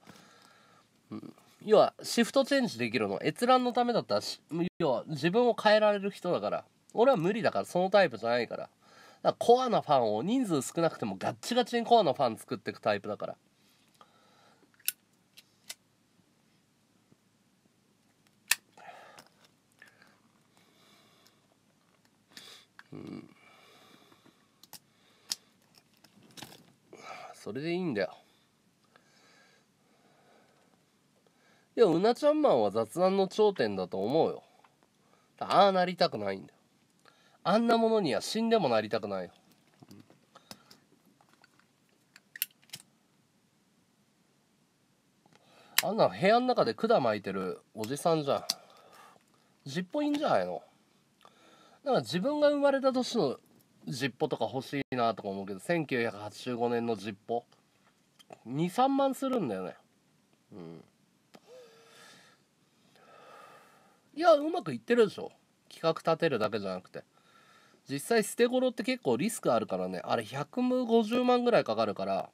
うん、要はシフトチェンジできるの閲覧のためだったら要は自分を変えられる人だから俺は無理だからそのタイプじゃないからだからコアなファンを人数少なくてもガッチガチにコアなファン作っていくタイプだからうんそれでいいんだよでもうなちゃんマンは雑談の頂点だと思うよああなりたくないんだよあんなものには死んでもなりたくないよあんな部屋の中で管巻いてるおじさんじゃんじっぽいいんじゃないのだから自分が生まれた年のじっぽとか欲しいなとか思うけど1985年のじっぽ23万するんだよねうんいやうまくいってるでしょ企画立てるだけじゃなくて実際捨て頃って結構リスクあるからねあれ150万ぐらいかかるから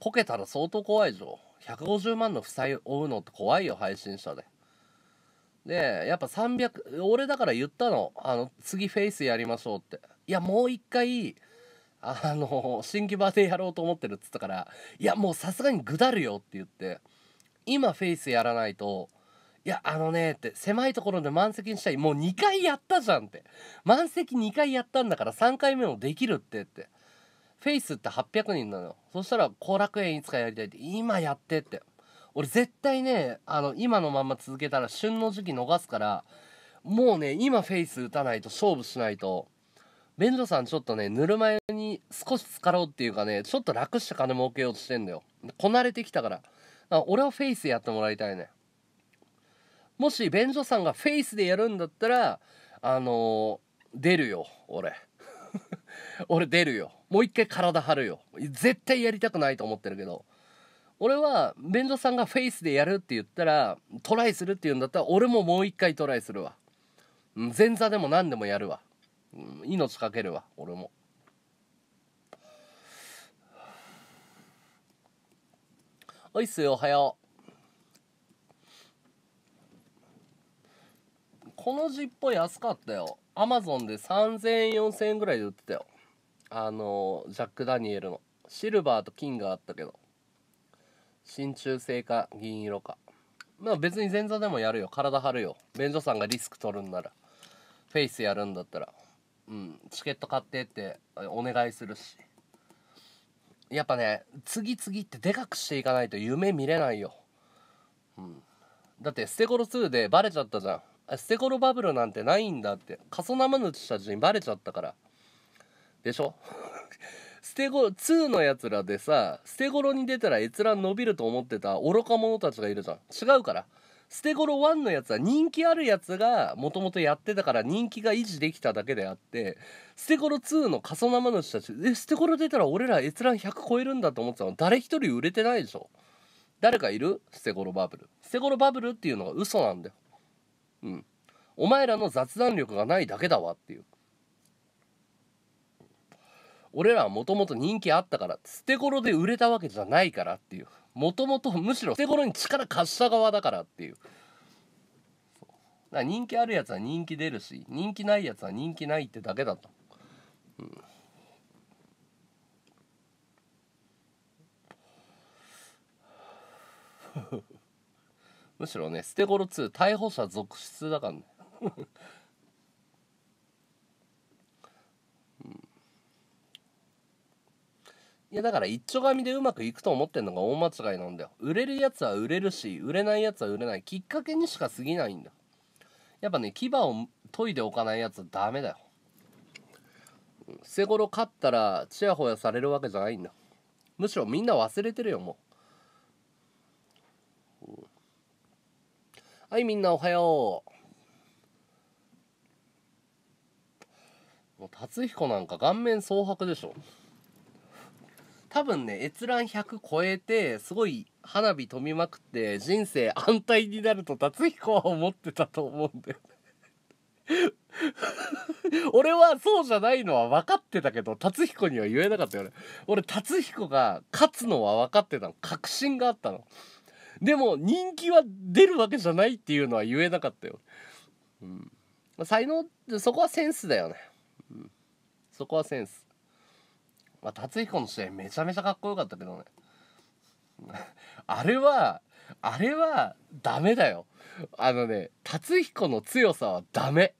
こけたら相当怖いでしょ150万の負債負うのって怖いよ配信者ででやっぱ300俺だから言ったのあの次フェイスやりましょうっていやもう一回あの新規場でやろうと思ってるっつったからいやもうさすがにぐだるよって言って今フェイスやらないといやあのね」って「狭いところで満席にしたいもう2回やったじゃん」って「満席2回やったんだから3回目もできるって」ってフェイスって800人なのそしたら後楽園いつかやりたいって今やってって俺絶対ねあの今のまま続けたら旬の時期逃すからもうね今フェイス打たないと勝負しないと便所さんちょっとねぬるま湯に少し浸かろうっていうかねちょっと楽して金儲けようとしてんだよこなれてきたから俺はフェイスやってもらいたいねもし便所さんがフェイスでやるんだったらあのー、出るよ俺 俺出るよもう一回体張るよ絶対やりたくないと思ってるけど俺は便所さんがフェイスでやるって言ったらトライするって言うんだったら俺ももう一回トライするわ前座でも何でもやるわ命かけるわ俺もおいっすよおはようこのジッポー安かったよアマゾンで3000円4000円ぐらいで売ってたよあのジャック・ダニエルのシルバーと金があったけど真鍮製か銀色かまあ別に前座でもやるよ体張るよ便所さんがリスク取るんならフェイスやるんだったらうんチケット買ってってお願いするしやっぱね次々ってでかくしていかないと夢見れないようんだってステゴロ2でバレちゃったじゃん捨て頃バブルなんてないんだって過疎生主たちにバレちゃったからでしょ 捨て頃2のやつらでさ捨て頃に出たら閲覧伸びると思ってた愚か者たちがいるじゃん違うから捨て頃1のやつは人気あるやつがもともとやってたから人気が維持できただけであって捨て頃2の過疎生主たちえ捨て頃出たら俺ら閲覧100超えるんだと思ってたの誰一人売れてないでしょ誰かいる捨て頃バブル捨て頃バブルっていうのが嘘なんだようん。お前らの雑談力がないだけだわっていう。俺らはもともと人気あったから、捨て頃で売れたわけじゃないからっていう。もともとむしろ捨て頃に力貸した側だからっていう。だ人気あるやつは人気出るし、人気ないやつは人気ないってだけだと。うん。むしろね捨て頃2逮捕者続出だからねいやだから一丁紙でうまくいくと思ってんのが大間違いなんだよ売れるやつは売れるし売れないやつは売れないきっかけにしか過ぎないんだやっぱね牙を研いでおかないやつはダメだよ捨て頃勝ったらちやほやされるわけじゃないんだむしろみんな忘れてるよもうはい、みんなおはよう。もう達彦なんか顔面蒼白でしょ。多分ね、閲覧100超えて、すごい花火飛びまくって、人生安泰になると達彦は思ってたと思うんだよ。俺はそうじゃないのは分かってたけど達彦には言えなかったよね俺達彦が勝つのは分かってたの確信があったのでも人気は出るわけじゃないっていうのは言えなかったよ、うん、才能そこはセンスだよね、うん、そこはセンスまあ達彦の試合めちゃめちゃかっこよかったけどね あれはあれはダメだよあのね達彦の強さはダメ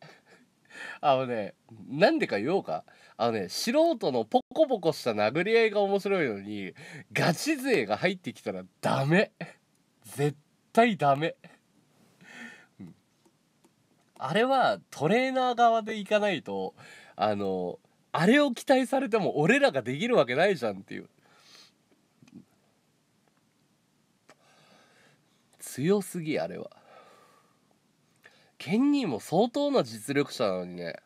あのねなんでか言おうかあのね素人のポコポコした殴り合いが面白いのにガチ勢が入ってきたらダメ絶対ダメあれはトレーナー側でいかないとあのあれを期待されても俺らができるわけないじゃんっていう強すぎあれはケンニーも相当な実力者なのにね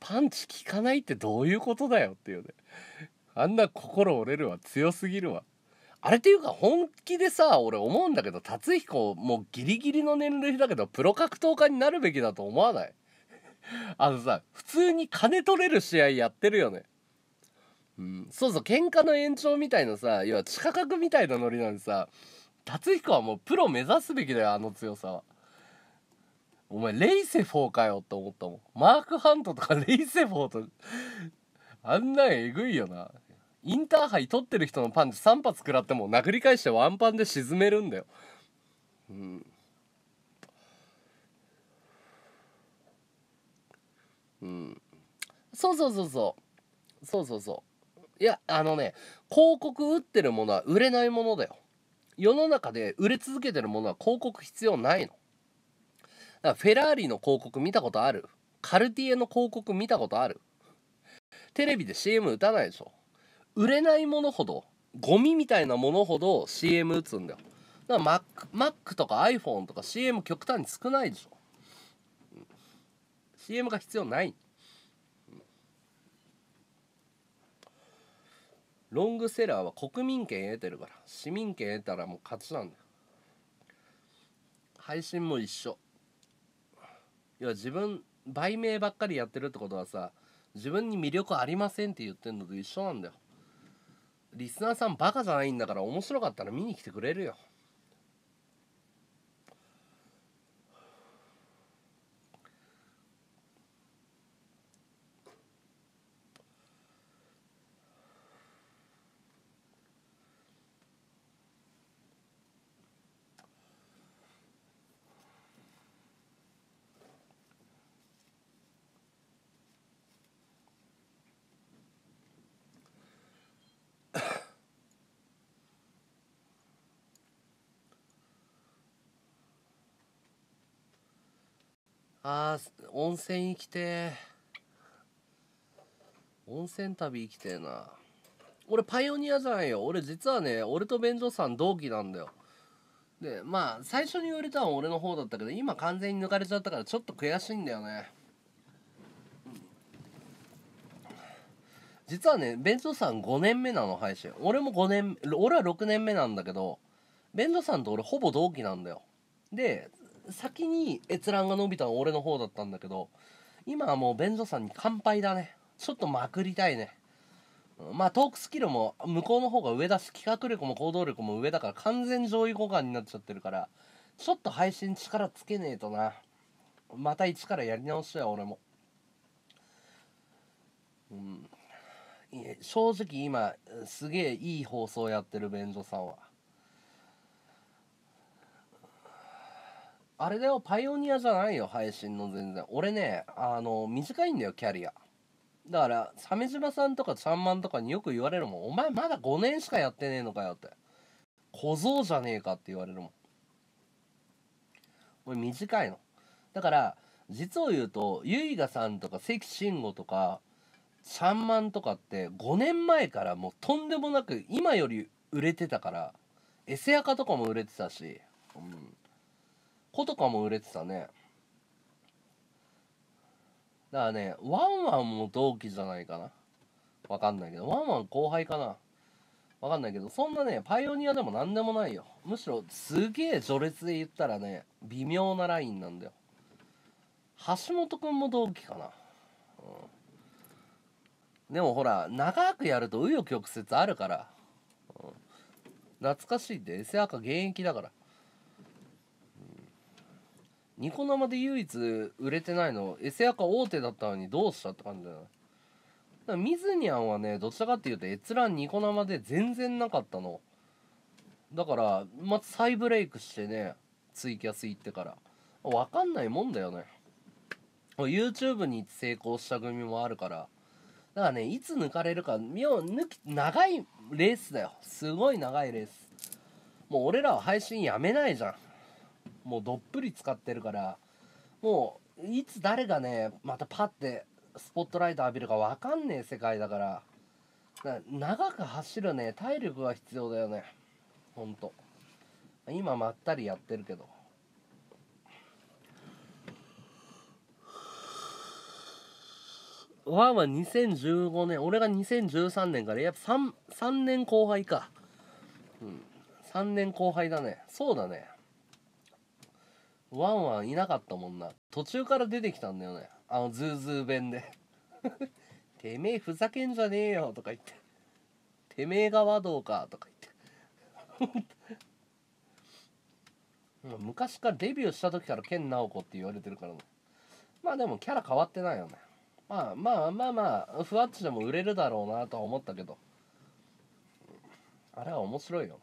パンチ効かないってどういうことだよっていうねあんな心折れるわ強すぎるわあれっていうか本気でさ俺思うんだけど達彦もうギリギリの年齢だけどプロ格闘家になるべきだと思わない あのさ普通に金取れる試合やってるよね。うん、そうそう喧嘩の延長みたいなさ要は地下格みたいなノリなんでさ達彦はもうプロ目指すべきだよあの強さは。お前レイセフォーかよって思ったもんマーク・ハントとかレイセフォーとあんなんえぐいよなインターハイ取ってる人のパンチ3発食らっても殴り返してワンパンで沈めるんだよ。うん。うん。そうそうそうそう。そうそうそう。いや、あのね、広告打ってるものは売れないものだよ。世の中で売れ続けてるものは広告必要ないの。だからフェラーリの広告見たことあるカルティエの広告見たことあるテレビで CM 打たないでしょ売れないものほどゴミみたいなものほど CM 打つんだよだから Mac, Mac とか iPhone とか CM 極端に少ないでしょ CM が必要ないロングセラーは国民権得てるから市民権得たらもう勝ちなんだよ配信も一緒要は自分売名ばっかりやってるってことはさ自分に魅力ありませんって言ってんのと一緒なんだよリスナーさんバカじゃないんだから面白かったら見に来てくれるよあー温泉行きて温泉旅行きてえな俺パイオニアじゃないよ俺実はね俺と便所さん同期なんだよでまあ最初に言われたのは俺の方だったけど今完全に抜かれちゃったからちょっと悔しいんだよね実はね便所さん5年目なの配信俺も5年俺は6年目なんだけど便所さんと俺ほぼ同期なんだよで先に閲覧が伸びたのは俺の方だったんだけど、今はもう便所さんに乾杯だね。ちょっとまくりたいね。まあトークスキルも向こうの方が上だし、企画力も行動力も上だから完全上位互換になっちゃってるから、ちょっと配信力つけねえとな。また一からやり直しや、俺も。うん。い正直今、すげえいい放送やってる、便所さんは。あれだよ、パイオニアじゃないよ、配信の全然。俺ね、あの、短いんだよ、キャリア。だから、鮫島さんとかちゃんまんとかによく言われるもん。お前まだ5年しかやってねえのかよって。小僧じゃねえかって言われるもん。俺短いの。だから、実を言うと、ゆいがさんとか関慎吾とか、ちゃんまんとかって5年前からもうとんでもなく今より売れてたから、エセアカとかも売れてたし、うん。子とかも売れてたねだからねワンワンも同期じゃないかなわかんないけどワンワン後輩かなわかんないけどそんなねパイオニアでも何でもないよむしろすげえ序列で言ったらね微妙なラインなんだよ橋本君も同期かな、うん、でもほら長くやると紆余曲折あるから、うん、懐かしいってエセアカ現役だからニコ生で唯一売れてないのエセアカ大手だったのにどうしたって感じだよだからミズニャンはねどちらかっていうと閲覧ニコ生で全然なかったのだからまた再ブレイクしてねツイキャス行ってからわかんないもんだよね YouTube に成功した組もあるからだからねいつ抜かれるか妙抜き長いレースだよすごい長いレースもう俺らは配信やめないじゃんもうどっぷり使ってるからもういつ誰がねまたパッてスポットライト浴びるか分かんねえ世界だから長く走るね体力が必要だよねほんと今まったりやってるけどワンは2015年俺が2013年からやっぱ 3, 3年後輩かうん3年後輩だねそうだねワンワンいなかったもんな途中から出てきたんだよねあのズーズー弁で てめえふざけんじゃねえよとか言っててめえがどうかとか言って 昔からデビューした時からナ直子って言われてるからねまあでもキャラ変わってないよねまあまあまあまあふわっちでも売れるだろうなとは思ったけどあれは面白いよ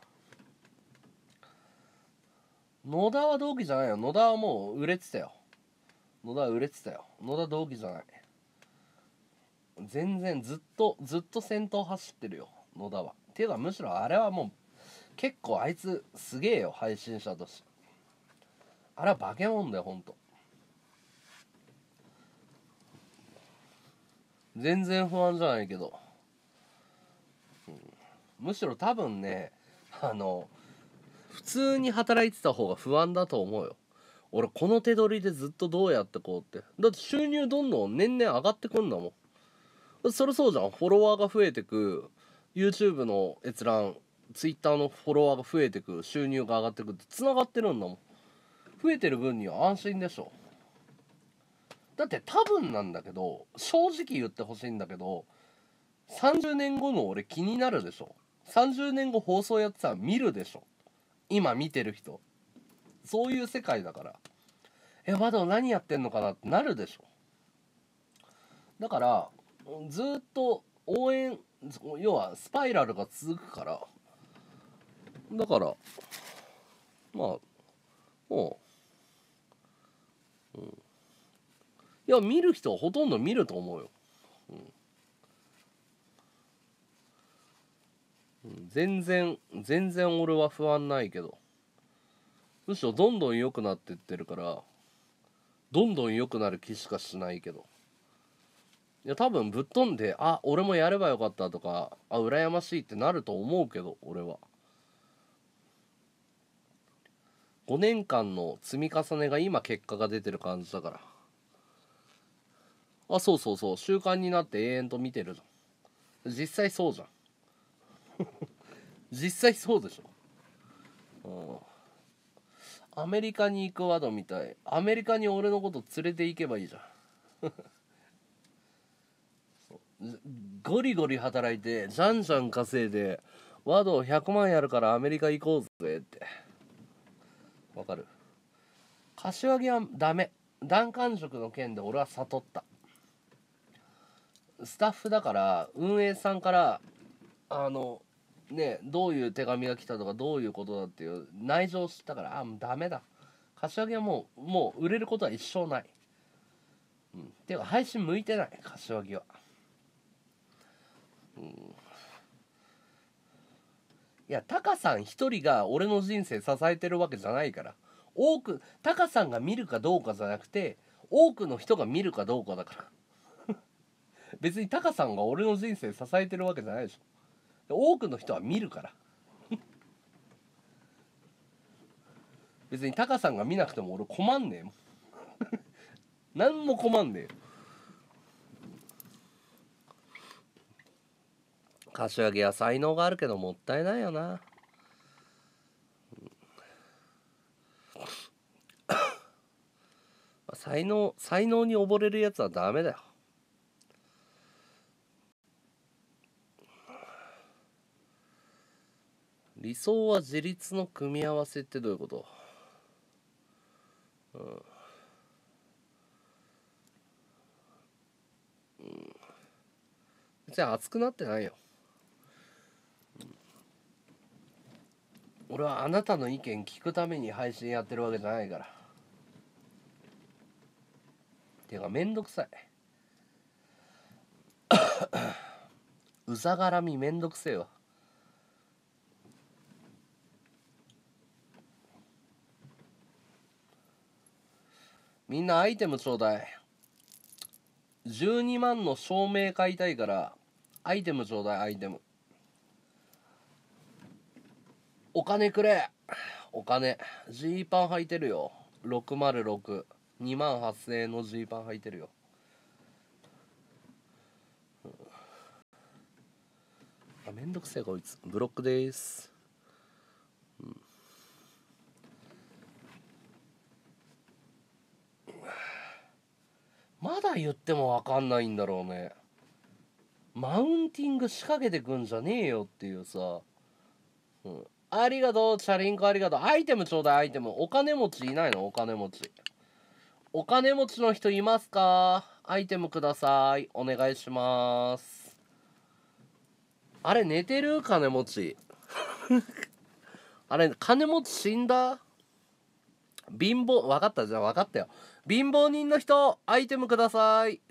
野田は同期じゃないよ野田はもう売れてたよ野田は売れてたよ野田同期じゃない全然ずっとずっと先頭走ってるよ野田はていうかむしろあれはもう結構あいつすげえよ配信者としてあれは化け物だよほんと全然不安じゃないけど、うん、むしろ多分ねあの普通に働いてた方が不安だと思うよ俺この手取りでずっとどうやってこうってだって収入どんどん年々上がってくんだもんそれそうじゃんフォロワーが増えてく YouTube の閲覧 Twitter のフォロワーが増えてく収入が上がってくってつながってるんだもん増えてる分には安心でしょだって多分なんだけど正直言ってほしいんだけど30年後の俺気になるでしょ30年後放送やってたら見るでしょ今見てる人そういう世界だからえまだ何やってんのかなってなるでしょだからずっと応援要はスパイラルが続くからだからまあもう、うん、いや見る人はほとんど見ると思うよ全然全然俺は不安ないけどむしろどんどん良くなってってるからどんどん良くなる気しかしないけどいや多分ぶっ飛んであ俺もやればよかったとかあ羨ましいってなると思うけど俺は5年間の積み重ねが今結果が出てる感じだからあそうそうそう習慣になって永遠と見てるじゃん実際そうじゃん 実際そうでしょ、うん、アメリカに行くワードみたいアメリカに俺のこと連れて行けばいいじゃん ゴリゴリ働いてじゃんじゃん稼いでワード100万やるからアメリカ行こうぜってわかる柏木はダメ弾官塾の件で俺は悟ったスタッフだから運営さんからあのねどういう手紙が来たとかどういうことだっていう内情を知ったからあもうダメだ柏木はもうもう売れることは一生ない、うん、ていうか配信向いてない柏木はうんいやタカさん一人が俺の人生支えてるわけじゃないから多くタカさんが見るかどうかじゃなくて多くの人が見るかどうかだから 別にタカさんが俺の人生支えてるわけじゃないでしょ多くの人は見るから 別にタカさんが見なくても俺困んねえもん 何も困んねえ柏木は才能があるけどもったいないよな 才能才能に溺れるやつはダメだよ理想は自立の組み合わせってどういうことうん、うん、別に熱くなってないよ、うん、俺はあなたの意見聞くために配信やってるわけじゃないからていうかめんどくさいうざがらみめんどくせえわみんなアイテムちょうだい12万の照明買いたいからアイテムちょうだいアイテムお金くれお金ジーパン履いてるよ6062万8000円のジーパン履いてるよあめんどくせえこいつブロックですまだ言っても分かんないんだろうねマウンティング仕掛けてくんじゃねえよっていうさ、うん、ありがとうチャリンコありがとうアイテムちょうだいアイテムお金持ちいないのお金持ちお金持ちの人いますかアイテムくださいお願いしますあれ寝てる金持ち あれ金持ち死んだ貧乏分かったじゃあ分かったよ貧乏人の人アイテムください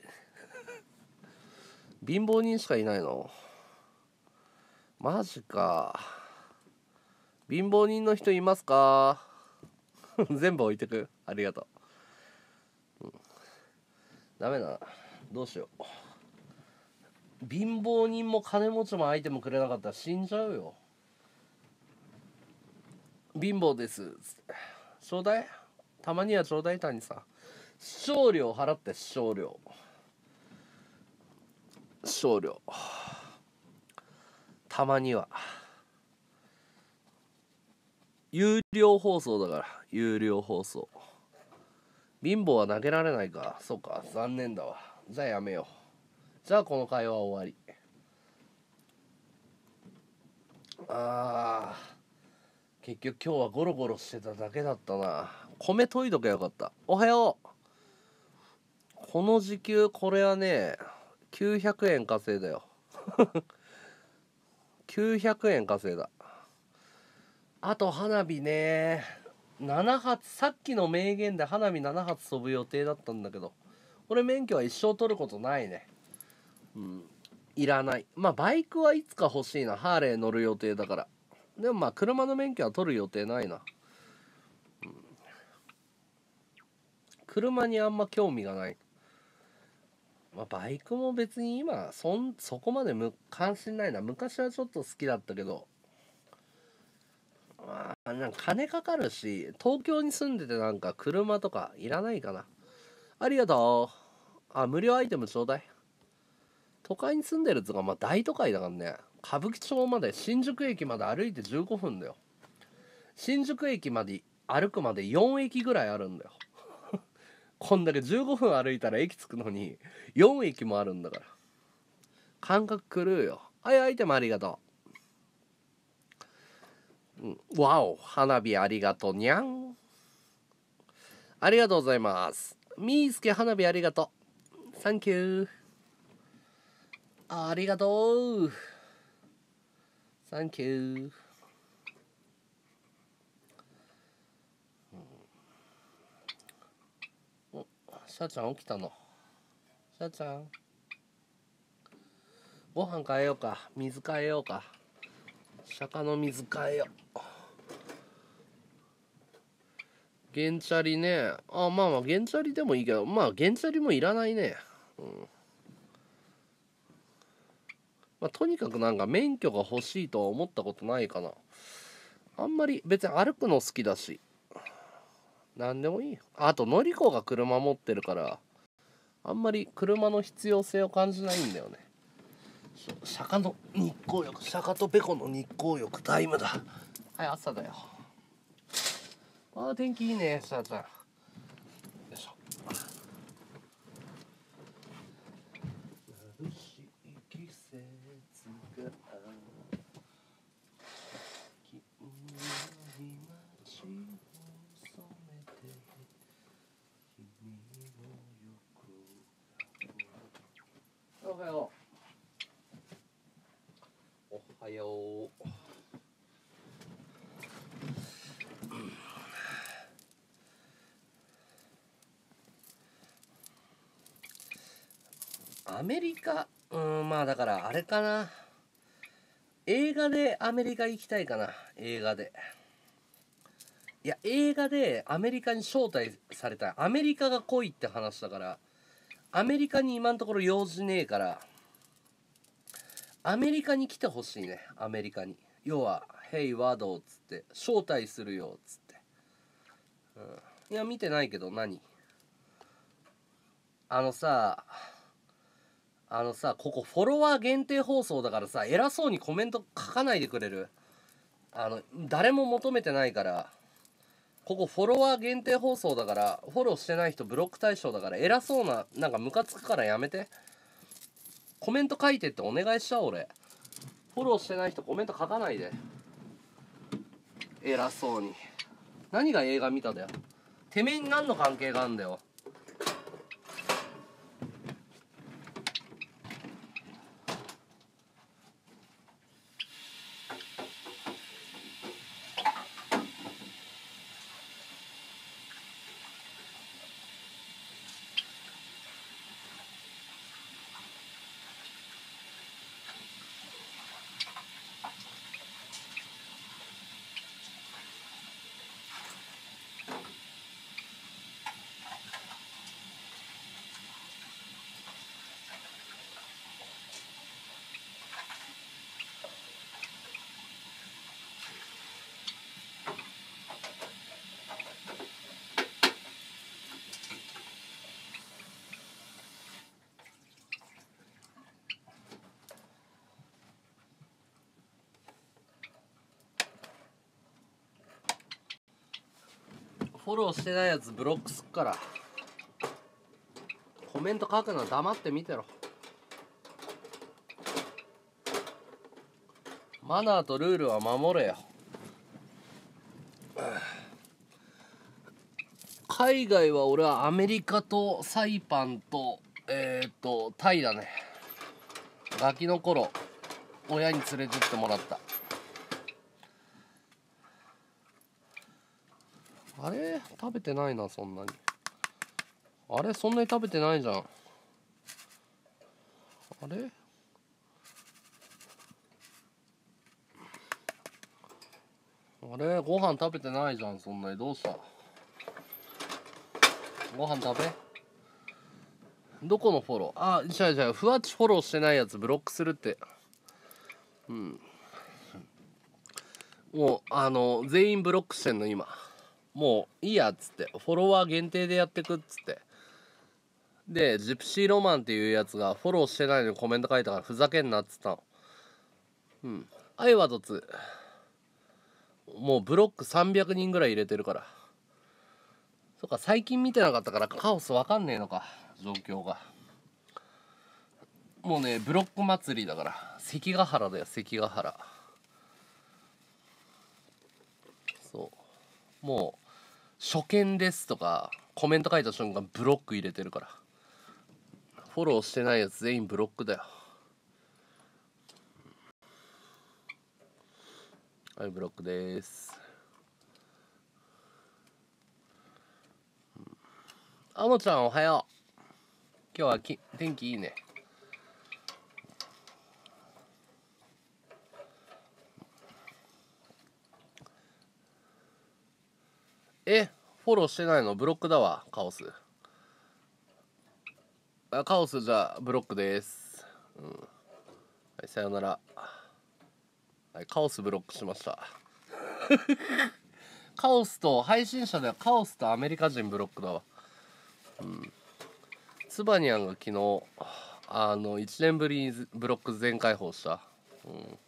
貧乏人しかいないのマジか貧乏人の人いますか 全部置いてくありがとう、うん、ダメだなどうしよう貧乏人も金持ちもアイテムくれなかったら死んじゃうよ貧乏ですちょうだいたまにはちょうだい谷さん少料払って少量少料たまには有料放送だから有料放送貧乏は投げられないかそうか残念だわじゃあやめようじゃあこの会話は終わりあー結局今日はゴロゴロしてただけだったな米研いどけよかったおはようこの時給これはね900円稼いだよ900 円稼いだあと花火ね7発さっきの名言で花火7発飛ぶ予定だったんだけどこれ免許は一生取ることないねうんいらないまあバイクはいつか欲しいなハーレー乗る予定だからでもまあ車の免許は取る予定ないな、うん、車にあんま興味がないまあ、バイクも別に今そんそこまでむ関心ないな昔はちょっと好きだったけどまあなんか金かかるし東京に住んでてなんか車とかいらないかなありがとうあ無料アイテムちょうだい都会に住んでるっつかまあ大都会だからね歌舞伎町まで新宿駅まで歩いて15分だよ新宿駅まで歩くまで4駅ぐらいあるんだよこんだけ15分歩いたら駅着くのに4駅もあるんだから感覚狂うよはいアイテムありがとう、うん、わお花火ありがとうにゃんありがとうございますみーすけ花火ありがとうサンキューありがとうサンキューシャちゃん起きたのシャちゃんご飯変えようか水変えようか釈迦の水変えようゲンチャリねあまあまあゲンチャリでもいいけどまあゲンチャリもいらないねうんまあ、とにかくなんか免許が欲しいとは思ったことないかなあんまり別に歩くの好きだし何でもいいあとのりこが車持ってるからあんまり車の必要性を感じないんだよね釈迦の日光浴釈迦とペコの日光浴タイムだはい朝だよあー天気いいねさあちゃんアメリカ、うん、まあだからあれかな。映画でアメリカ行きたいかな。映画で。いや、映画でアメリカに招待された。アメリカが来いって話だから、アメリカに今のところ用事ねえから、アメリカに来てほしいね。アメリカに。要は、ヘイワードっつって、招待するよっつって。うん。いや、見てないけど、何あのさ、あのさここフォロワー限定放送だからさ偉そうにコメント書かないでくれるあの誰も求めてないからここフォロワー限定放送だからフォローしてない人ブロック対象だから偉そうななんかムカつくからやめてコメント書いてってお願いしちゃう俺フォローしてない人コメント書かないで偉そうに何が映画見ただよてめえに何の関係があんだよフォローしてないやつブロックすっからコメント書くの黙って見てろマナーとルールは守れよ海外は俺はアメリカとサイパンとえっ、ー、とタイだねガキの頃親に連れてってもらった食べてないなそんなにあれそんなに食べてないじゃんあれあれご飯食べてないじゃんそんなにどうしたご飯食べどこのフォローあ違う違うふわちフォローしてないやつブロックするってうんもうあの全員ブロックしてんの今もういいやっつってフォロワー限定でやってくっつってでジプシーロマンっていうやつがフォローしてないのにコメント書いたからふざけんなっつったのうん愛はどつもうブロック300人ぐらい入れてるからそっか最近見てなかったからカオスわかんねえのか状況がもうねブロック祭りだから関ヶ原だよ関ヶ原そうもう初見ですとかコメント書いた瞬間ブロック入れてるからフォローしてないやつ全員ブロックだよはいブロックですあもちゃんおはよう今日はき天気いいねえフォローしてないのブロックだわカオスあカオスじゃあブロックですうんはいさよならはいカオスブロックしました カオスと配信者ではカオスとアメリカ人ブロックだわうんつバニャンが昨日あの1年ぶりにブロック全開放したうん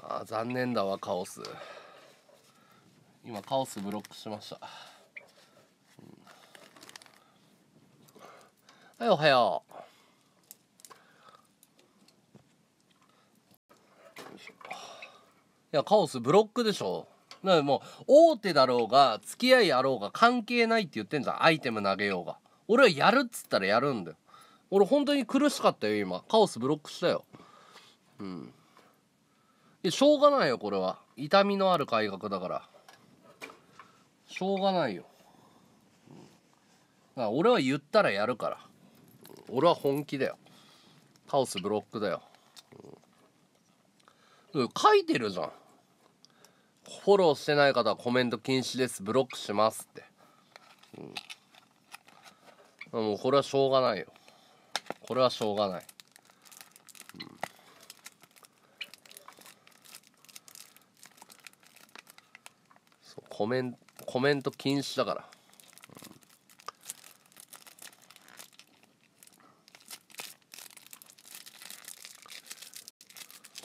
あ残念だわカオス今カオスブロックしました、うん、はいおはよういやカオスブロックでしょなのでもう大手だろうが付き合いあろうが関係ないって言ってんじゃんアイテム投げようが俺はやるっつったらやるんだよ俺本当に苦しかったよ今カオスブロックしたようんしょうがないよこれは痛みのある改革だからしょうがないよ、俺は言ったらやるから俺は本気だよカオスブロックだよ、うん、書いてるじゃんフォローしてない方はコメント禁止ですブロックしますって、うん、もうこれはしょうがないよこれはしょうがない、うん、そうコメンコメント禁止だから、うん、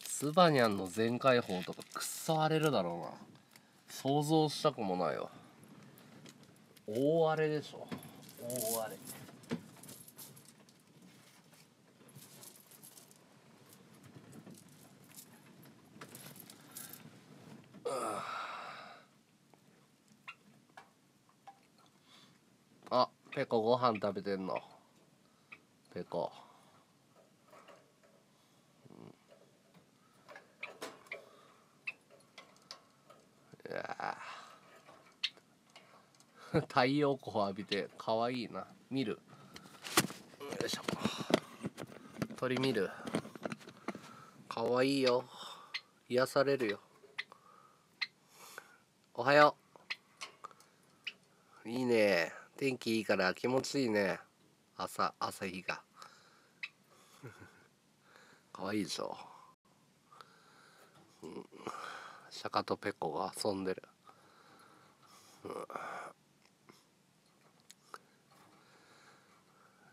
スバニャンの全開放とかくっそ荒れるだろうな想像したくもないわ大荒れでしょ大荒れペコご飯食べてんのペコいや 太陽光浴びてかわいいな見るよいしょ鳥見るかわいいよ癒されるよおはよういいね天気いいから気持ちいいね朝朝日が かわいいでしょ、うん、釈迦とペコが遊んでる、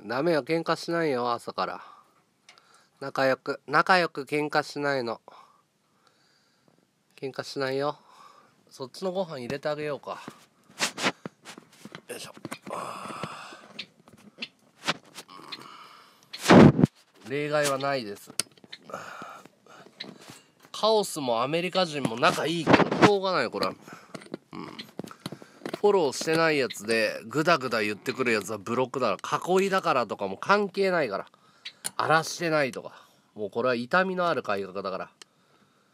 うん、ダメよ喧嘩しないよ朝から仲良く仲良く喧嘩しないの喧嘩しないよそっちのご飯入れてあげようか例外はないですカオスもアメリカ人も仲いいけどしょうがないこれうん、フォローしてないやつでグダグダ言ってくるやつはブロックだから囲いだからとかも関係ないから荒らしてないとかもうこれは痛みのある改革だから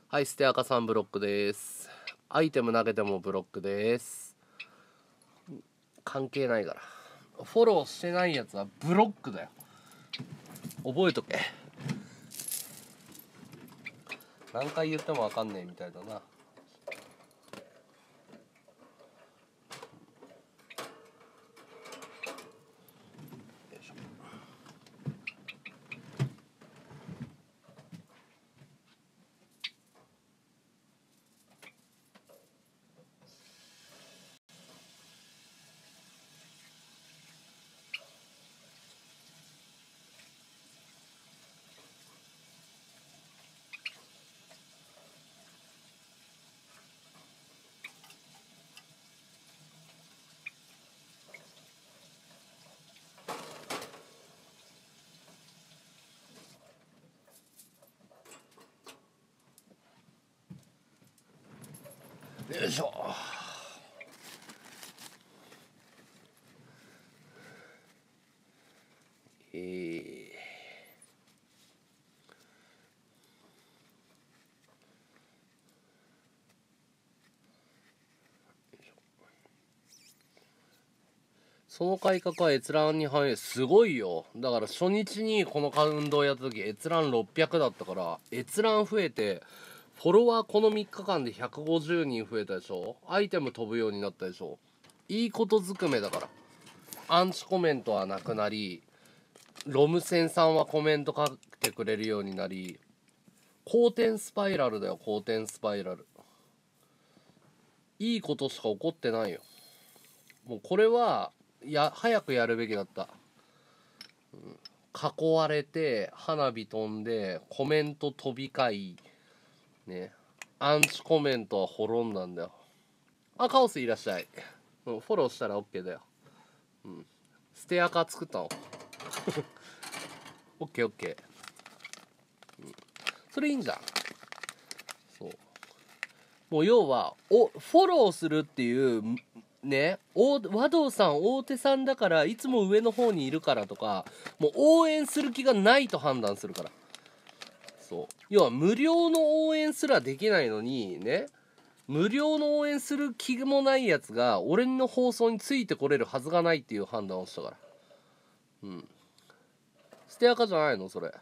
はいステアカさんブロックですアイテム投げてもブロックです関係ないからフォローしてないやつはブロックだよ覚えとけ何回言っても分かんねえみたいだなよいしょえー、その改革は閲覧に反映すごいよだから初日にこの運動をやった時閲覧600だったから閲覧増えてフォロワーこの3日間で150人増えたでしょアイテム飛ぶようになったでしょいいことずくめだからアンチコメントはなくなりロムセンさんはコメント書いてくれるようになり好転スパイラルだよ好転スパイラルいいことしか起こってないよもうこれはや早くやるべきだった、うん、囲われて花火飛んでコメント飛び交いねアンチコメントは滅んだんだよあカオスいらっしゃい、うん、フォローしたら OK だようんステアカ作ったの オッケー、OK OK うん、それいいんじゃんそうもう要はおフォローするっていうね、お和道さん大手さんだからいつも上の方にいるからとかもう応援する気がないと判断するからそう要は無料の応援すらできないのにね無料の応援する気もないやつが俺の放送についてこれるはずがないっていう判断をしたからうん捨て垢じゃないのそれ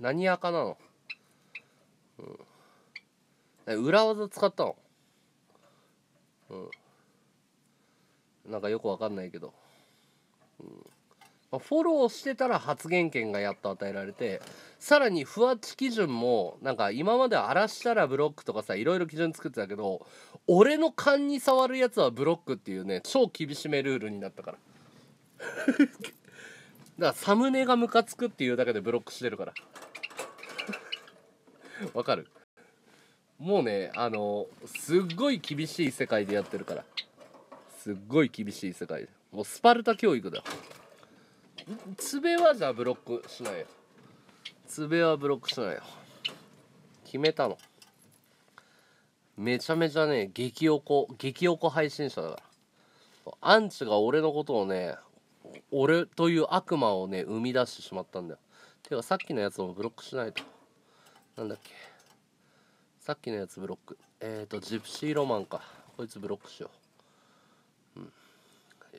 何垢なの、うん、裏技使ったのうんなんかよくわかんないけど、うんまあ、フォローしてたら発言権がやっと与えられてさらに不ち基準もなんか今まで荒らしたらブロックとかさいろいろ基準作ってたけど俺の勘に触るやつはブロックっていうね超厳しめルールになったから だからサムネがムカつくっていうだけでブロックしてるから わかるもうねあのすっごい厳しい世界でやってるからすっごい厳しい世界もうスパルタ教育だつべはじゃあブロックしないやつはブロックしないよ決めたのめちゃめちゃね激おこ激おこ配信者だからアンチが俺のことをね俺という悪魔をね生み出してしまったんだよてかさっきのやつもブロックしないとなんだっけさっきのやつブロックえっ、ー、とジプシーロマンかこいつブロックしよううんよ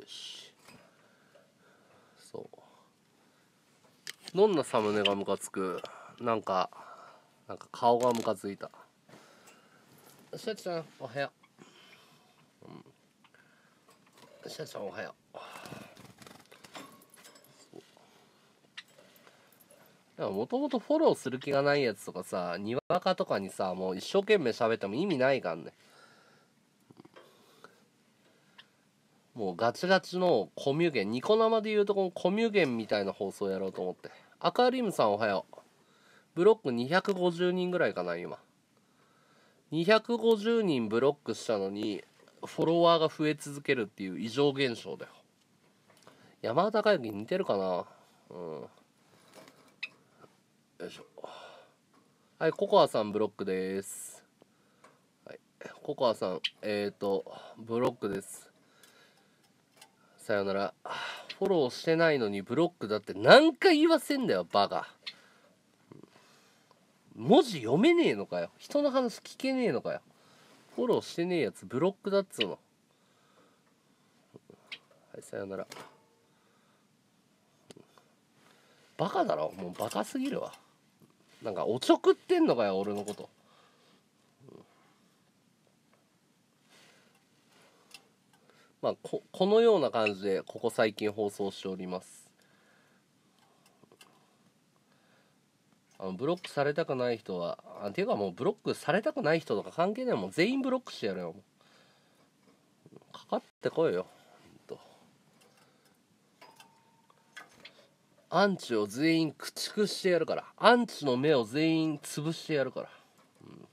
しどんなサムネがムカつくなんかなんか顔がムカついたシャチさんおはよう、うん、シャチさんおはようでももともとフォローする気がないやつとかさにわかとかにさもう一生懸命喋っても意味ないかんねもうガチガチのコミュンニコ生で言うとこのコミュンみたいな放送やろうと思ってアカーリムさんおはよう。ブロック250人ぐらいかな、今。250人ブロックしたのに、フォロワーが増え続けるっていう異常現象だよ。山田孝之似てるかなうん。よいしょ。はい、ココアさんブロックです。はい、ココアさん、えー、と、ブロックです。さよなら。フォローしてないのにブロックだって何回言わせんだよ、バカ。文字読めねえのかよ。人の話聞けねえのかよ。フォローしてねえやつブロックだっつうの。はい、さよなら。バカだろもうバカすぎるわ。なんかおちょくってんのかよ、俺のこと。まあ、ここのような感じでここ最近放送しておりますあのブロックされたくない人はあていうかもうブロックされたくない人とか関係ないもう全員ブロックしてやるよかかってこいよアンチを全員駆逐してやるからアンチの目を全員潰してやるから、うん、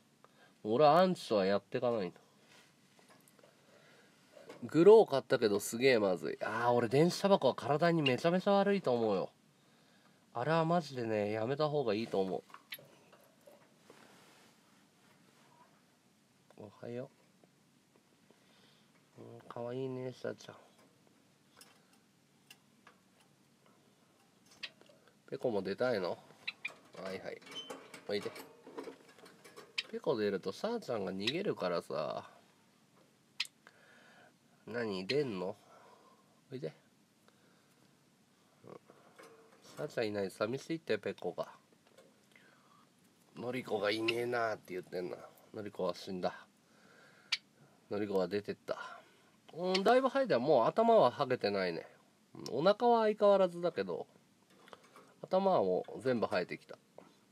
俺はアンチとはやっていかないとグロー買ったけどすげえまずいああ俺電子タバコは体にめちゃめちゃ悪いと思うよあれはマジでねやめた方がいいと思うおはよう、うん、かわいいねさちゃんペコも出たいのはいはいおいでペコ出るとさあちゃんが逃げるからさ何出んのおいでさあちゃんいない寂しいってペコがのりこがいねえなーって言ってんなのりこは死んだのりこは出てったうんだいぶ生えてもう頭ははげてないねお腹は相変わらずだけど頭はもう全部生えてきた、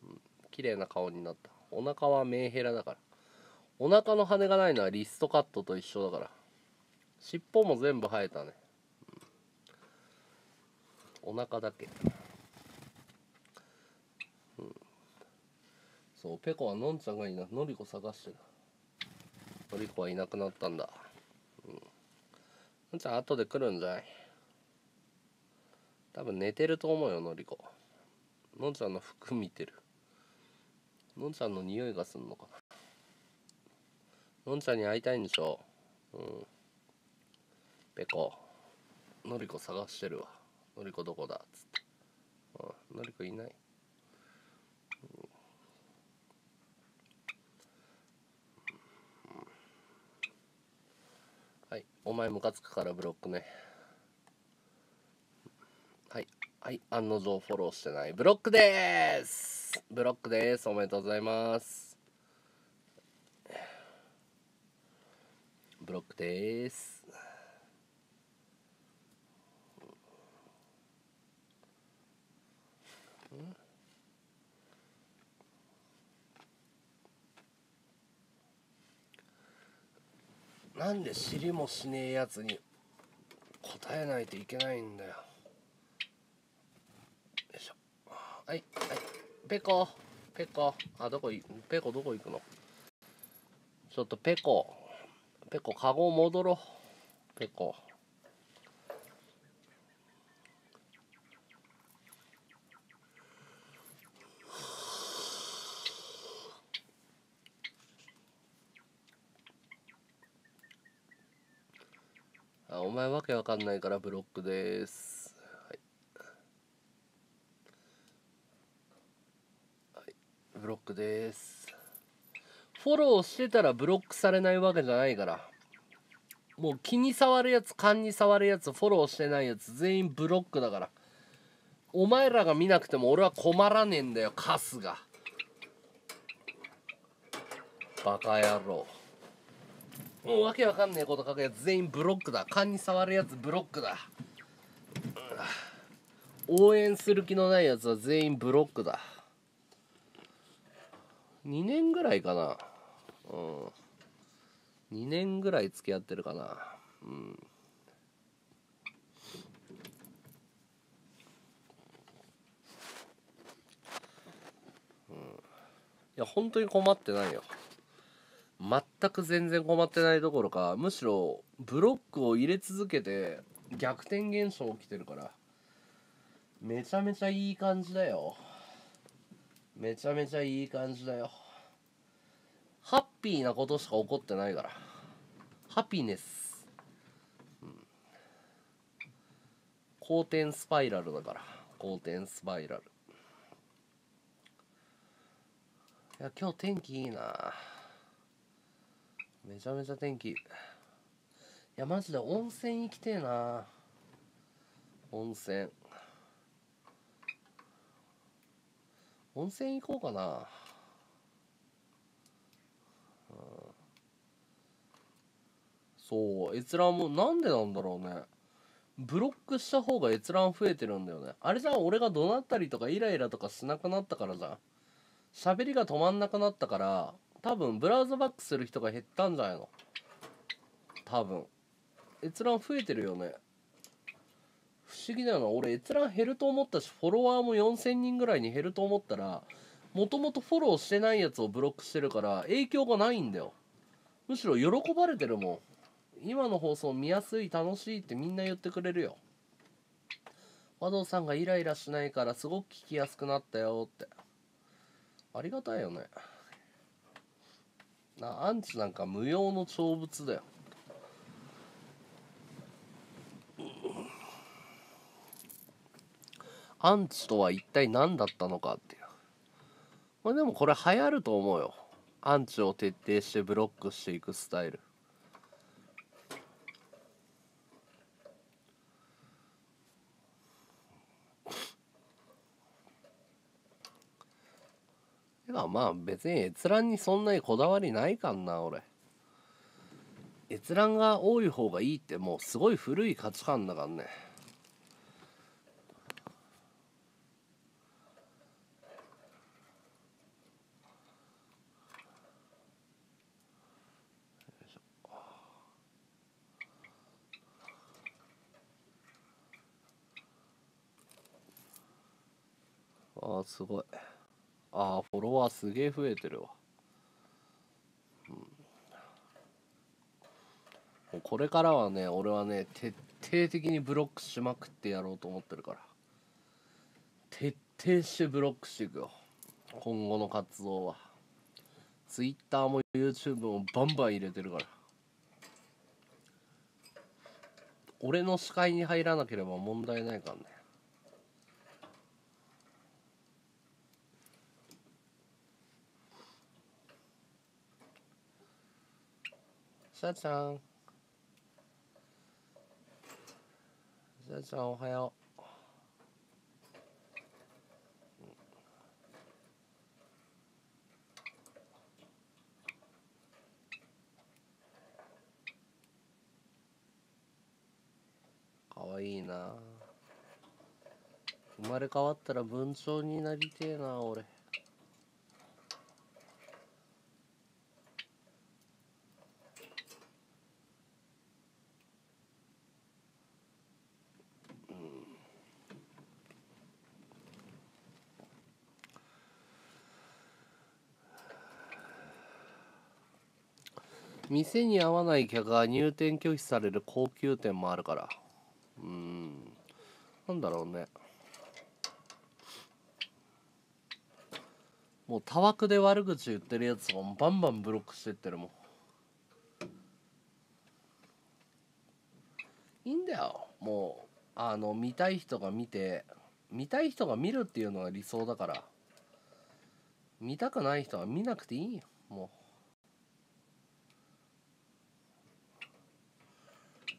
うん、綺麗な顔になったお腹はメンヘラだからお腹の羽がないのはリストカットと一緒だから尻尾も全部生えたね、お腹だけ、うん、そうペコはのんちゃんがいいなのりこ探してるのりこはいなくなったんだうんのんちゃん後で来るんじゃない多分寝てると思うよのりこのんちゃんの服見てるのんちゃんの匂いがすんのかなのんちゃんに会いたいんでしょうんペコのりこ探してるわのりこどこだっつってうんのりこいない、はいお前ムカつくからブロックねはいはい案の定フォローしてないブロックですブロックですおめでとうございますブロックですなんで知りもしねえやつに答えないといけないんだよよいしょはいはいペコペコあどこいペコどこ行くのちょっとペコペコカゴ戻ろペコお前わけわかんないからブロックです。はい。はい、ブロックです。フォローしてたらブロックされないわけじゃないから。もう気に触るやつ、勘に触るやつ、フォローしてないやつ、全員ブロックだから。お前らが見なくても俺は困らねえんだよ、カスが。バカ野郎。もうわけわかんねえこと書くやつ全員ブロックだ勘に触るやつブロックだ、うん、応援する気のないやつは全員ブロックだ2年ぐらいかなうん2年ぐらい付き合ってるかなうんいや本当に困ってないよ全く全然困ってないどころかむしろブロックを入れ続けて逆転現象起きてるからめちゃめちゃいい感じだよめちゃめちゃいい感じだよハッピーなことしか起こってないからハピネス、うん、好転スパイラルだから好転スパイラルいや今日天気いいなめちゃめちゃ天気いやマジで温泉行きてえな温泉温泉行こうかなそう閲覧もなんでなんだろうねブロックした方が閲覧増えてるんだよねあれじゃん俺が怒鳴ったりとかイライラとかしなくなったからじゃん喋りが止まんなくなったから多分ブラウザバックする人が減ったんじゃないの多分閲覧増えてるよね不思議だよな俺閲覧減ると思ったしフォロワーも4000人ぐらいに減ると思ったらもともとフォローしてないやつをブロックしてるから影響がないんだよむしろ喜ばれてるもん今の放送見やすい楽しいってみんな言ってくれるよ和道さんがイライラしないからすごく聞きやすくなったよってありがたいよねなアンチなんか無用の長物だよアンチとは一体何だったのかっていうまあでもこれ流行ると思うよアンチを徹底してブロックしていくスタイルかまあ別に閲覧にそんなにこだわりないかんな俺閲覧が多い方がいいってもうすごい古い価値観だからねあすごい。ああ、フォロワーすげえ増えてるわ。うん。もうこれからはね、俺はね、徹底的にブロックしまくってやろうと思ってるから。徹底してブロックしていくよ。今後の活動は。Twitter も YouTube もバンバン入れてるから。俺の視界に入らなければ問題ないからね。さちゃんさちゃんおはようかわいいな生まれ変わったら文鳥になりてえな俺店に合わない客が入店拒否される高級店もあるからうんなんだろうねもうたわくで悪口言ってるやつをバンバンブロックしてってるもんいいんだよもうあの見たい人が見て見たい人が見るっていうのが理想だから見たくない人は見なくていいよもう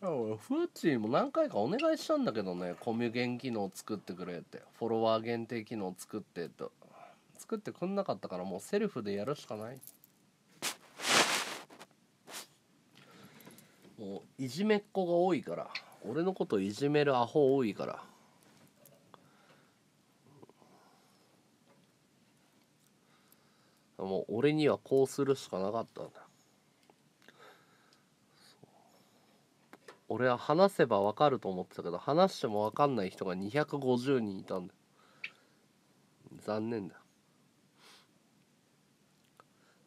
俺フーチーも何回かお願いしたんだけどねコミュゲン機能作ってくれってフォロワー限定機能作ってと作ってくんなかったからもうセルフでやるしかないもういじめっ子が多いから俺のこといじめるアホ多いからもう俺にはこうするしかなかったんだ俺は話せば分かると思ってたけど話しても分かんない人が250人いたんだ残念だ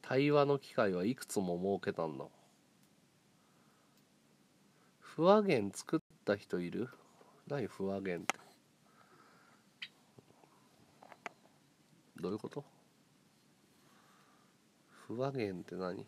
対話の機会はいくつも設けたんだ不和弦作った人いる何不和弦ってどういうこと不和弦って何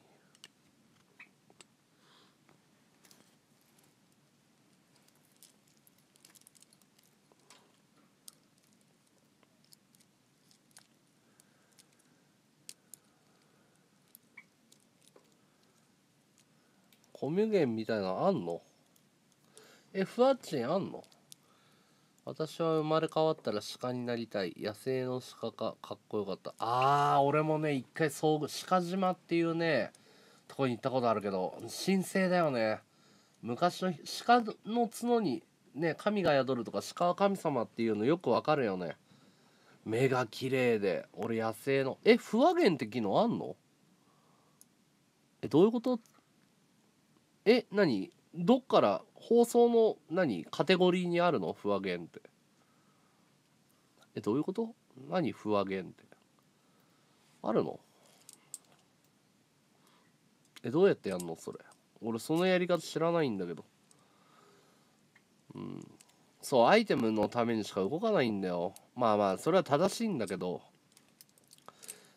コミュ源みたいなのあんのえ、フワッチンあんの私は生まれ変わったら鹿になりたい。野生の鹿か、かっこよかった。あー、俺もね、一回遭遇、鹿島っていうね、とこに行ったことあるけど、神聖だよね。昔の鹿の角に、ね、神が宿るとか鹿は神様っていうのよくわかるよね。目が綺麗で、俺野生の。え、ワゲンって機能あんのえ、どういうことえ何どっから放送の何カテゴリーにあるの不和ンってえどういうこと何不和ンってあるのえどうやってやんのそれ俺そのやり方知らないんだけどうんそうアイテムのためにしか動かないんだよまあまあそれは正しいんだけど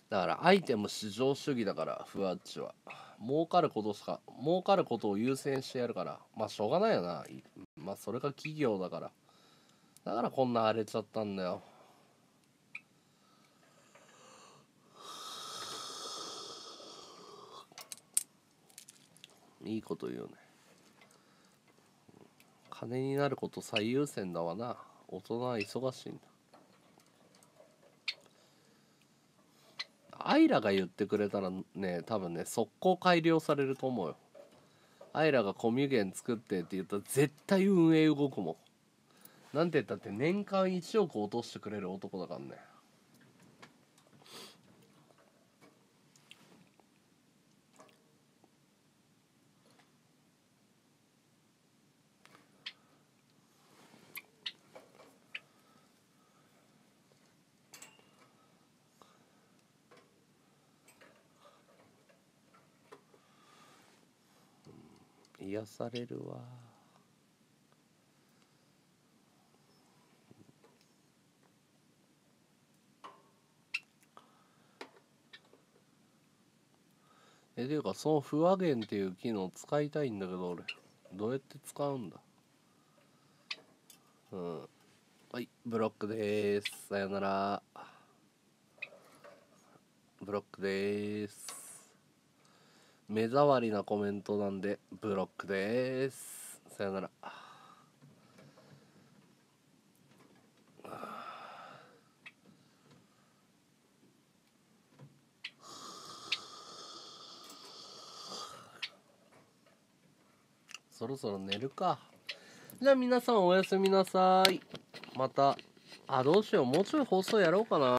だからアイテム至上主義だからフワッチは。儲かることしか儲かることを優先してやるからまあしょうがないよなまあそれが企業だからだからこんな荒れちゃったんだよいいこと言うね金になること最優先だわな大人は忙しいんだアイラが言ってくれたらね多分ね速攻改良されると思うよアイラがコミュゲン作ってって言ったら絶対運営動くもんなんて言ったって年間1億落としてくれる男だからね癒されるわえていうかその不和弦っていう機能使いたいんだけど俺どうやって使うんだうんはいブロックでーすさよならブロックでーす目障りなコメントなんでブロックですさよならそろそろ寝るかじゃあ皆さんおやすみなさいまたあどうしようもうちょい放送やろうかな